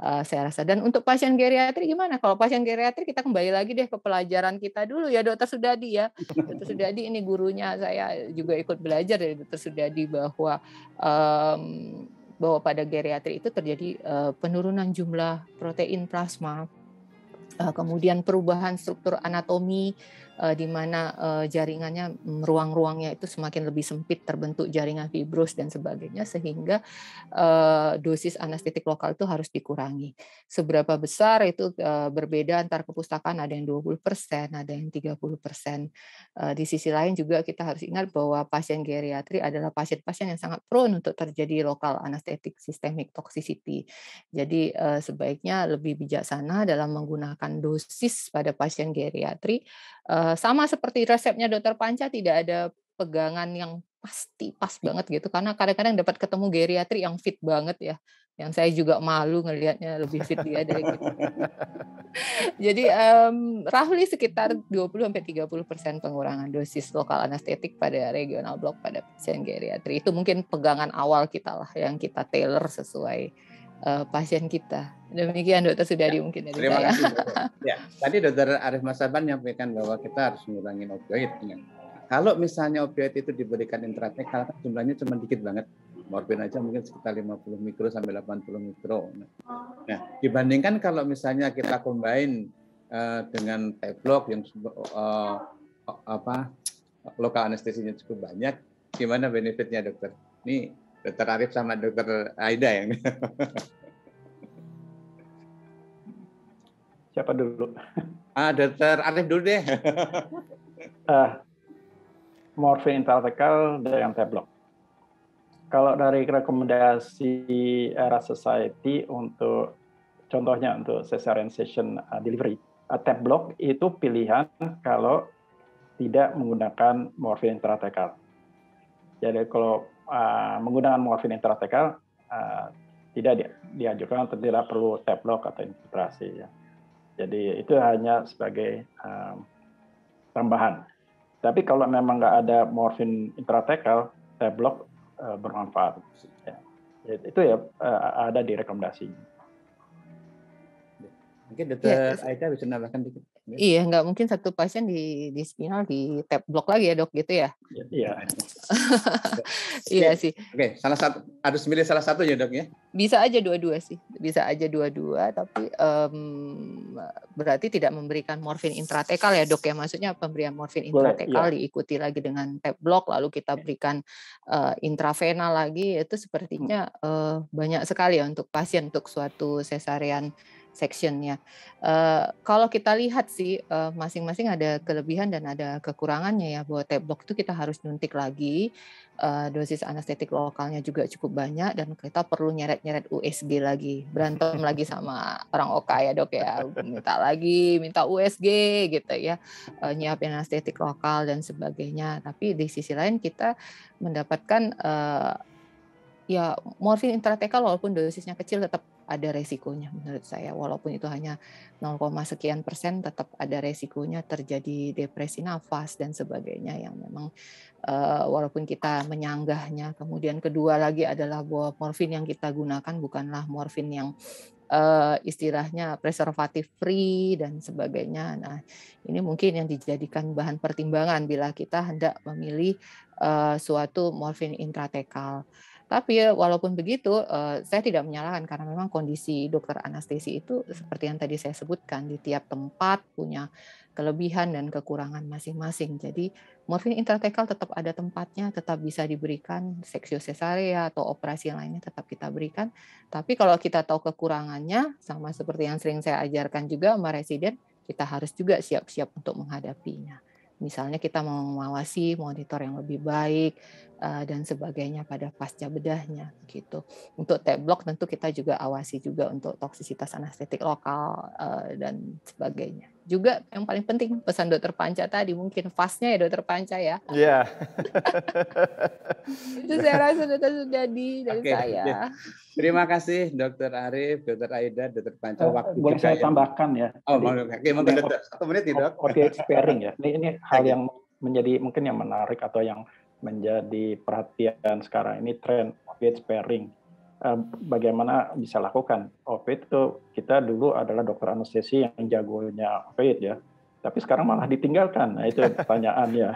eh, saya rasa. Dan untuk pasien geriatri gimana? Kalau pasien geriatri kita kembali lagi deh ke pelajaran kita dulu ya Dokter Sudadi ya. Dokter Sudadi ini gurunya saya juga ikut belajar dari Dokter Sudadi bahwa um, bahwa pada geriatri itu terjadi eh, penurunan jumlah protein plasma Eh, kemudian perubahan struktur anatomi uh, di mana uh, jaringannya mm, ruang-ruangnya itu semakin lebih sempit terbentuk jaringan fibros dan sebagainya sehingga uh, dosis anestetik lokal itu harus dikurangi. Seberapa besar itu uh, berbeda antar kepustakaan ada yang 20%, ada yang 30%. Uh, di sisi lain juga kita harus ingat bahwa pasien geriatri adalah pasien-pasien yang sangat prone untuk terjadi lokal anestetik sistemik toxicity. Jadi uh, sebaiknya lebih bijaksana dalam menggunakan menggunakan dosis pada pasien geriatri. Eh, sama seperti resepnya dokter Panca, tidak ada pegangan yang pasti pas banget gitu. Karena kadang-kadang dapat ketemu geriatri yang fit banget ya yang saya juga malu ngelihatnya lebih fit dia dari gitu. Jadi um, mmm, Rahuli sekitar 20 30 persen pengurangan dosis lokal anestetik pada regional block pada pasien geriatri itu mungkin pegangan awal kita lah yang kita tailor sesuai uh, pasien kita. Demikian dokter sudah ya, mungkin dari Terima saya. kasih. ya, tadi dokter Arif Masaban menyampaikan bahwa kita harus mengurangi opioid. Ya. Kalau misalnya opioid itu diberikan intratekal, jumlahnya cuma dikit banget. Morfin aja mungkin sekitar 50 mikro sampai 80 mikro. Nah, nah, dibandingkan kalau misalnya kita combine uh, dengan teflok yang uh, apa lokal anestesinya cukup banyak, gimana benefitnya dokter? Ini Dokter Arif sama Dokter Aida yang. Siapa dulu? Ah, Dokter Arif dulu deh. uh, morfin intratekal dengan teblok. Kalau dari rekomendasi era society untuk contohnya untuk cesarean session ah, delivery, uh, ah, tab itu pilihan kalau tidak menggunakan morfin intratekal. Jadi kalau Ah, menggunakan morfin intratekal uh, ah, tidak di, dianjurkan atau tidak perlu step atau infiltrasi ya. Jadi itu hanya sebagai um, tambahan. Tapi kalau memang nggak ada morfin intratekal, step uh, bermanfaat. Ya. Itu ya uh, ada di rekomendasi. Mungkin Dokter ya, bisa menambahkan dikit. Iya. iya, nggak mungkin satu pasien di di spinal di tap block lagi ya dok gitu ya? Iya. iya, iya sih. Oke, salah satu harus milih salah satu ya dok ya? Bisa aja dua-dua sih, bisa aja dua-dua, tapi um, berarti tidak memberikan morfin intratekal ya dok ya? Maksudnya pemberian morfin intratekal Boleh, iya. diikuti lagi dengan tap block lalu kita iya. berikan uh, intravena lagi, itu sepertinya uh, banyak sekali ya untuk pasien untuk suatu sesarian sectionnya. Uh, kalau kita lihat sih masing eh, masing-masing ada kelebihan dan ada kekurangannya ya buat tablok itu kita harus nuntik lagi uh, dosis anestetik lokalnya juga cukup banyak dan kita perlu nyeret-nyeret USG lagi berantem lagi sama orang OK ya dok ya minta lagi minta USG gitu ya uh, nyiapin anestetik lokal dan sebagainya tapi di sisi lain kita mendapatkan uh, ya morfin intratekal walaupun dosisnya kecil tetap ada resikonya menurut saya walaupun itu hanya 0, sekian persen tetap ada resikonya terjadi depresi nafas dan sebagainya yang memang eh, walaupun kita menyanggahnya kemudian kedua lagi adalah bahwa morfin yang kita gunakan bukanlah morfin yang eh, istilahnya preservatif free dan sebagainya nah ini mungkin yang dijadikan bahan pertimbangan bila kita hendak memilih eh, suatu morfin intratekal tapi ya, walaupun begitu, eh, saya tidak menyalahkan karena memang kondisi dokter anestesi itu seperti yang tadi saya sebutkan di tiap tempat punya kelebihan dan kekurangan masing-masing. Jadi morfin intratekal tetap ada tempatnya, tetap bisa diberikan seksio cesarea atau operasi yang lainnya tetap kita berikan. Tapi kalau kita tahu kekurangannya, sama seperti yang sering saya ajarkan juga sama residen, kita harus juga siap-siap untuk menghadapinya. Misalnya kita mau mengawasi monitor yang lebih baik eh, dan sebagainya pada pasca bedahnya gitu. Untuk tab block tentu kita juga awasi juga untuk toksisitas anestetik lokal eh, dan sebagainya juga yang paling penting pesan dokter Panca tadi mungkin fastnya ya dokter Panca ya. Iya. Yeah. itu saya rasa sudah di dari okay. saya. Ya. Terima kasih dokter Arif, dokter Aida, dokter Panca uh, waktu Boleh saya tambahkan ya. Oh, mau. Oke, okay, mungkin dokter satu menit nih, Dok. Oh, oke, sparing ya. Ini ini hal yang menjadi mungkin yang menarik atau yang menjadi perhatian sekarang ini tren opioid sparing Eh, bagaimana bisa lakukan. Opioid itu kita dulu adalah dokter anestesi yang jagonya opioid ya, tapi sekarang malah ditinggalkan. Nah itu pertanyaannya.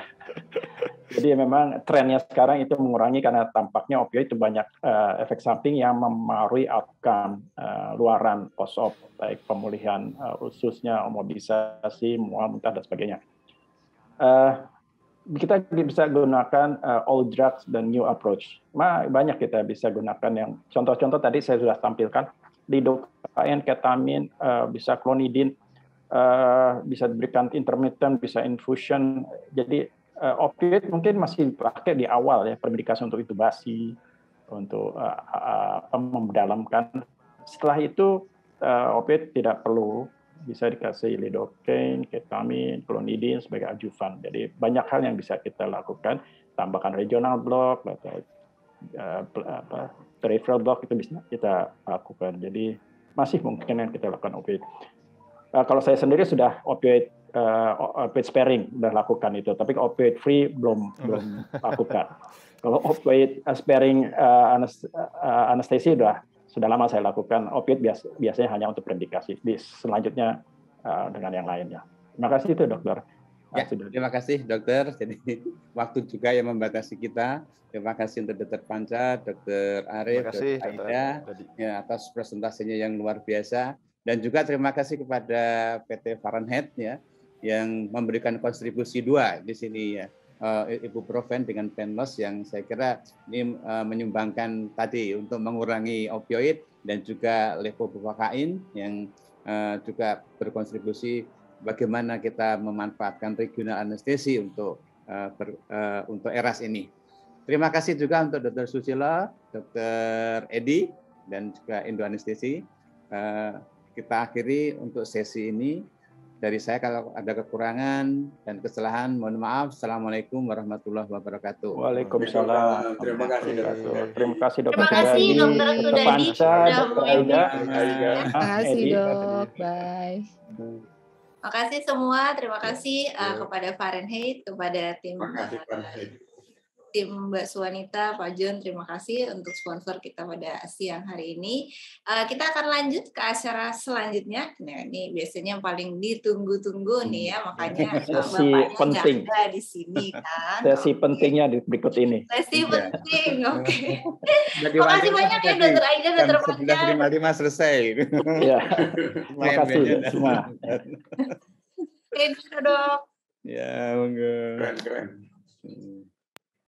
Jadi memang trennya sekarang itu mengurangi karena tampaknya opioid itu banyak uh, efek samping yang memengaruhi outcome uh, luaran post baik pemulihan uh, ususnya, omobilisasi, mual, muntah dan sebagainya. Uh, kita bisa gunakan uh, eh, old drugs dan new approach. Ma, banyak kita bisa gunakan yang contoh-contoh tadi saya sudah tampilkan lidokain, ketamin, uh, bisa klonidin, uh, eh, bisa diberikan intermittent, bisa infusion. Jadi uh, opioid mungkin masih dipakai di awal ya permedikasi untuk intubasi, untuk uh, uh, Setelah itu uh, opioid tidak perlu bisa dikasih lidocaine, ketamin, klonidin sebagai adjuvan. Jadi banyak hal yang bisa kita lakukan. Tambahkan regional block atau eh, apa, peripheral block itu bisa kita lakukan. Jadi masih mungkin yang kita lakukan opioid. Uh, eh, kalau saya sendiri sudah opioid uh, opioid sparing sudah lakukan itu, tapi opioid free belum belum lakukan. Kalau opioid eh, sparing uh, anestesi sudah sudah lama saya lakukan. Opiat biasanya hanya untuk predikasi. Di selanjutnya eh, dengan yang lainnya. Terima kasih itu dokter. Ya, sudah. terima kasih dokter. Jadi waktu juga yang membatasi kita. Terima kasih untuk dokter Panca, dokter Arif, dokter Aida ya, atas presentasinya yang luar biasa. Dan juga terima kasih kepada PT Fahrenheit ya yang memberikan kontribusi dua di sini ya uh, ibuprofen dengan penlos yang saya kira ini uh, menyumbangkan tadi untuk mengurangi opioid dan juga levobufakain yang uh, juga berkontribusi bagaimana kita memanfaatkan regional anestesi untuk uh, ber, uh, untuk eras ini. Terima kasih juga untuk Dr. Susila, Dr. Edi, dan juga Indo Anestesi. Uh, kita akhiri untuk sesi ini. Dari saya kalau ada kekurangan dan kesalahan mohon maaf. Assalamualaikum warahmatullahi wabarakatuh. Waalaikumsalam. Terima kasih dokter. Terima kasih dokter. Terima kasih dokter kasih Dokter dokter. Terima kasih dok. Bye. Terima kasih semua. Terima kasih uh, kepada Fahrenheit, kepada tim. Terima kasih tim Mbak Suwanita, Pak Jun terima kasih untuk sponsor kita pada siang hari ini. Uh, kita akan lanjut ke acara selanjutnya. Nah, ini biasanya paling ditunggu-tunggu hmm, nih ya, iya. makanya sesi penting ada di sini kan. Sesi okay. pentingnya di berikut ini. Sesi ya. penting, oke. Okay. Terima kasih banyak ya Dokter Aida, Dokter Panjang. lima selesai. ya. Terima kasih semua. Oke, dok. Ya, monggo. Keren, keren. Hmm.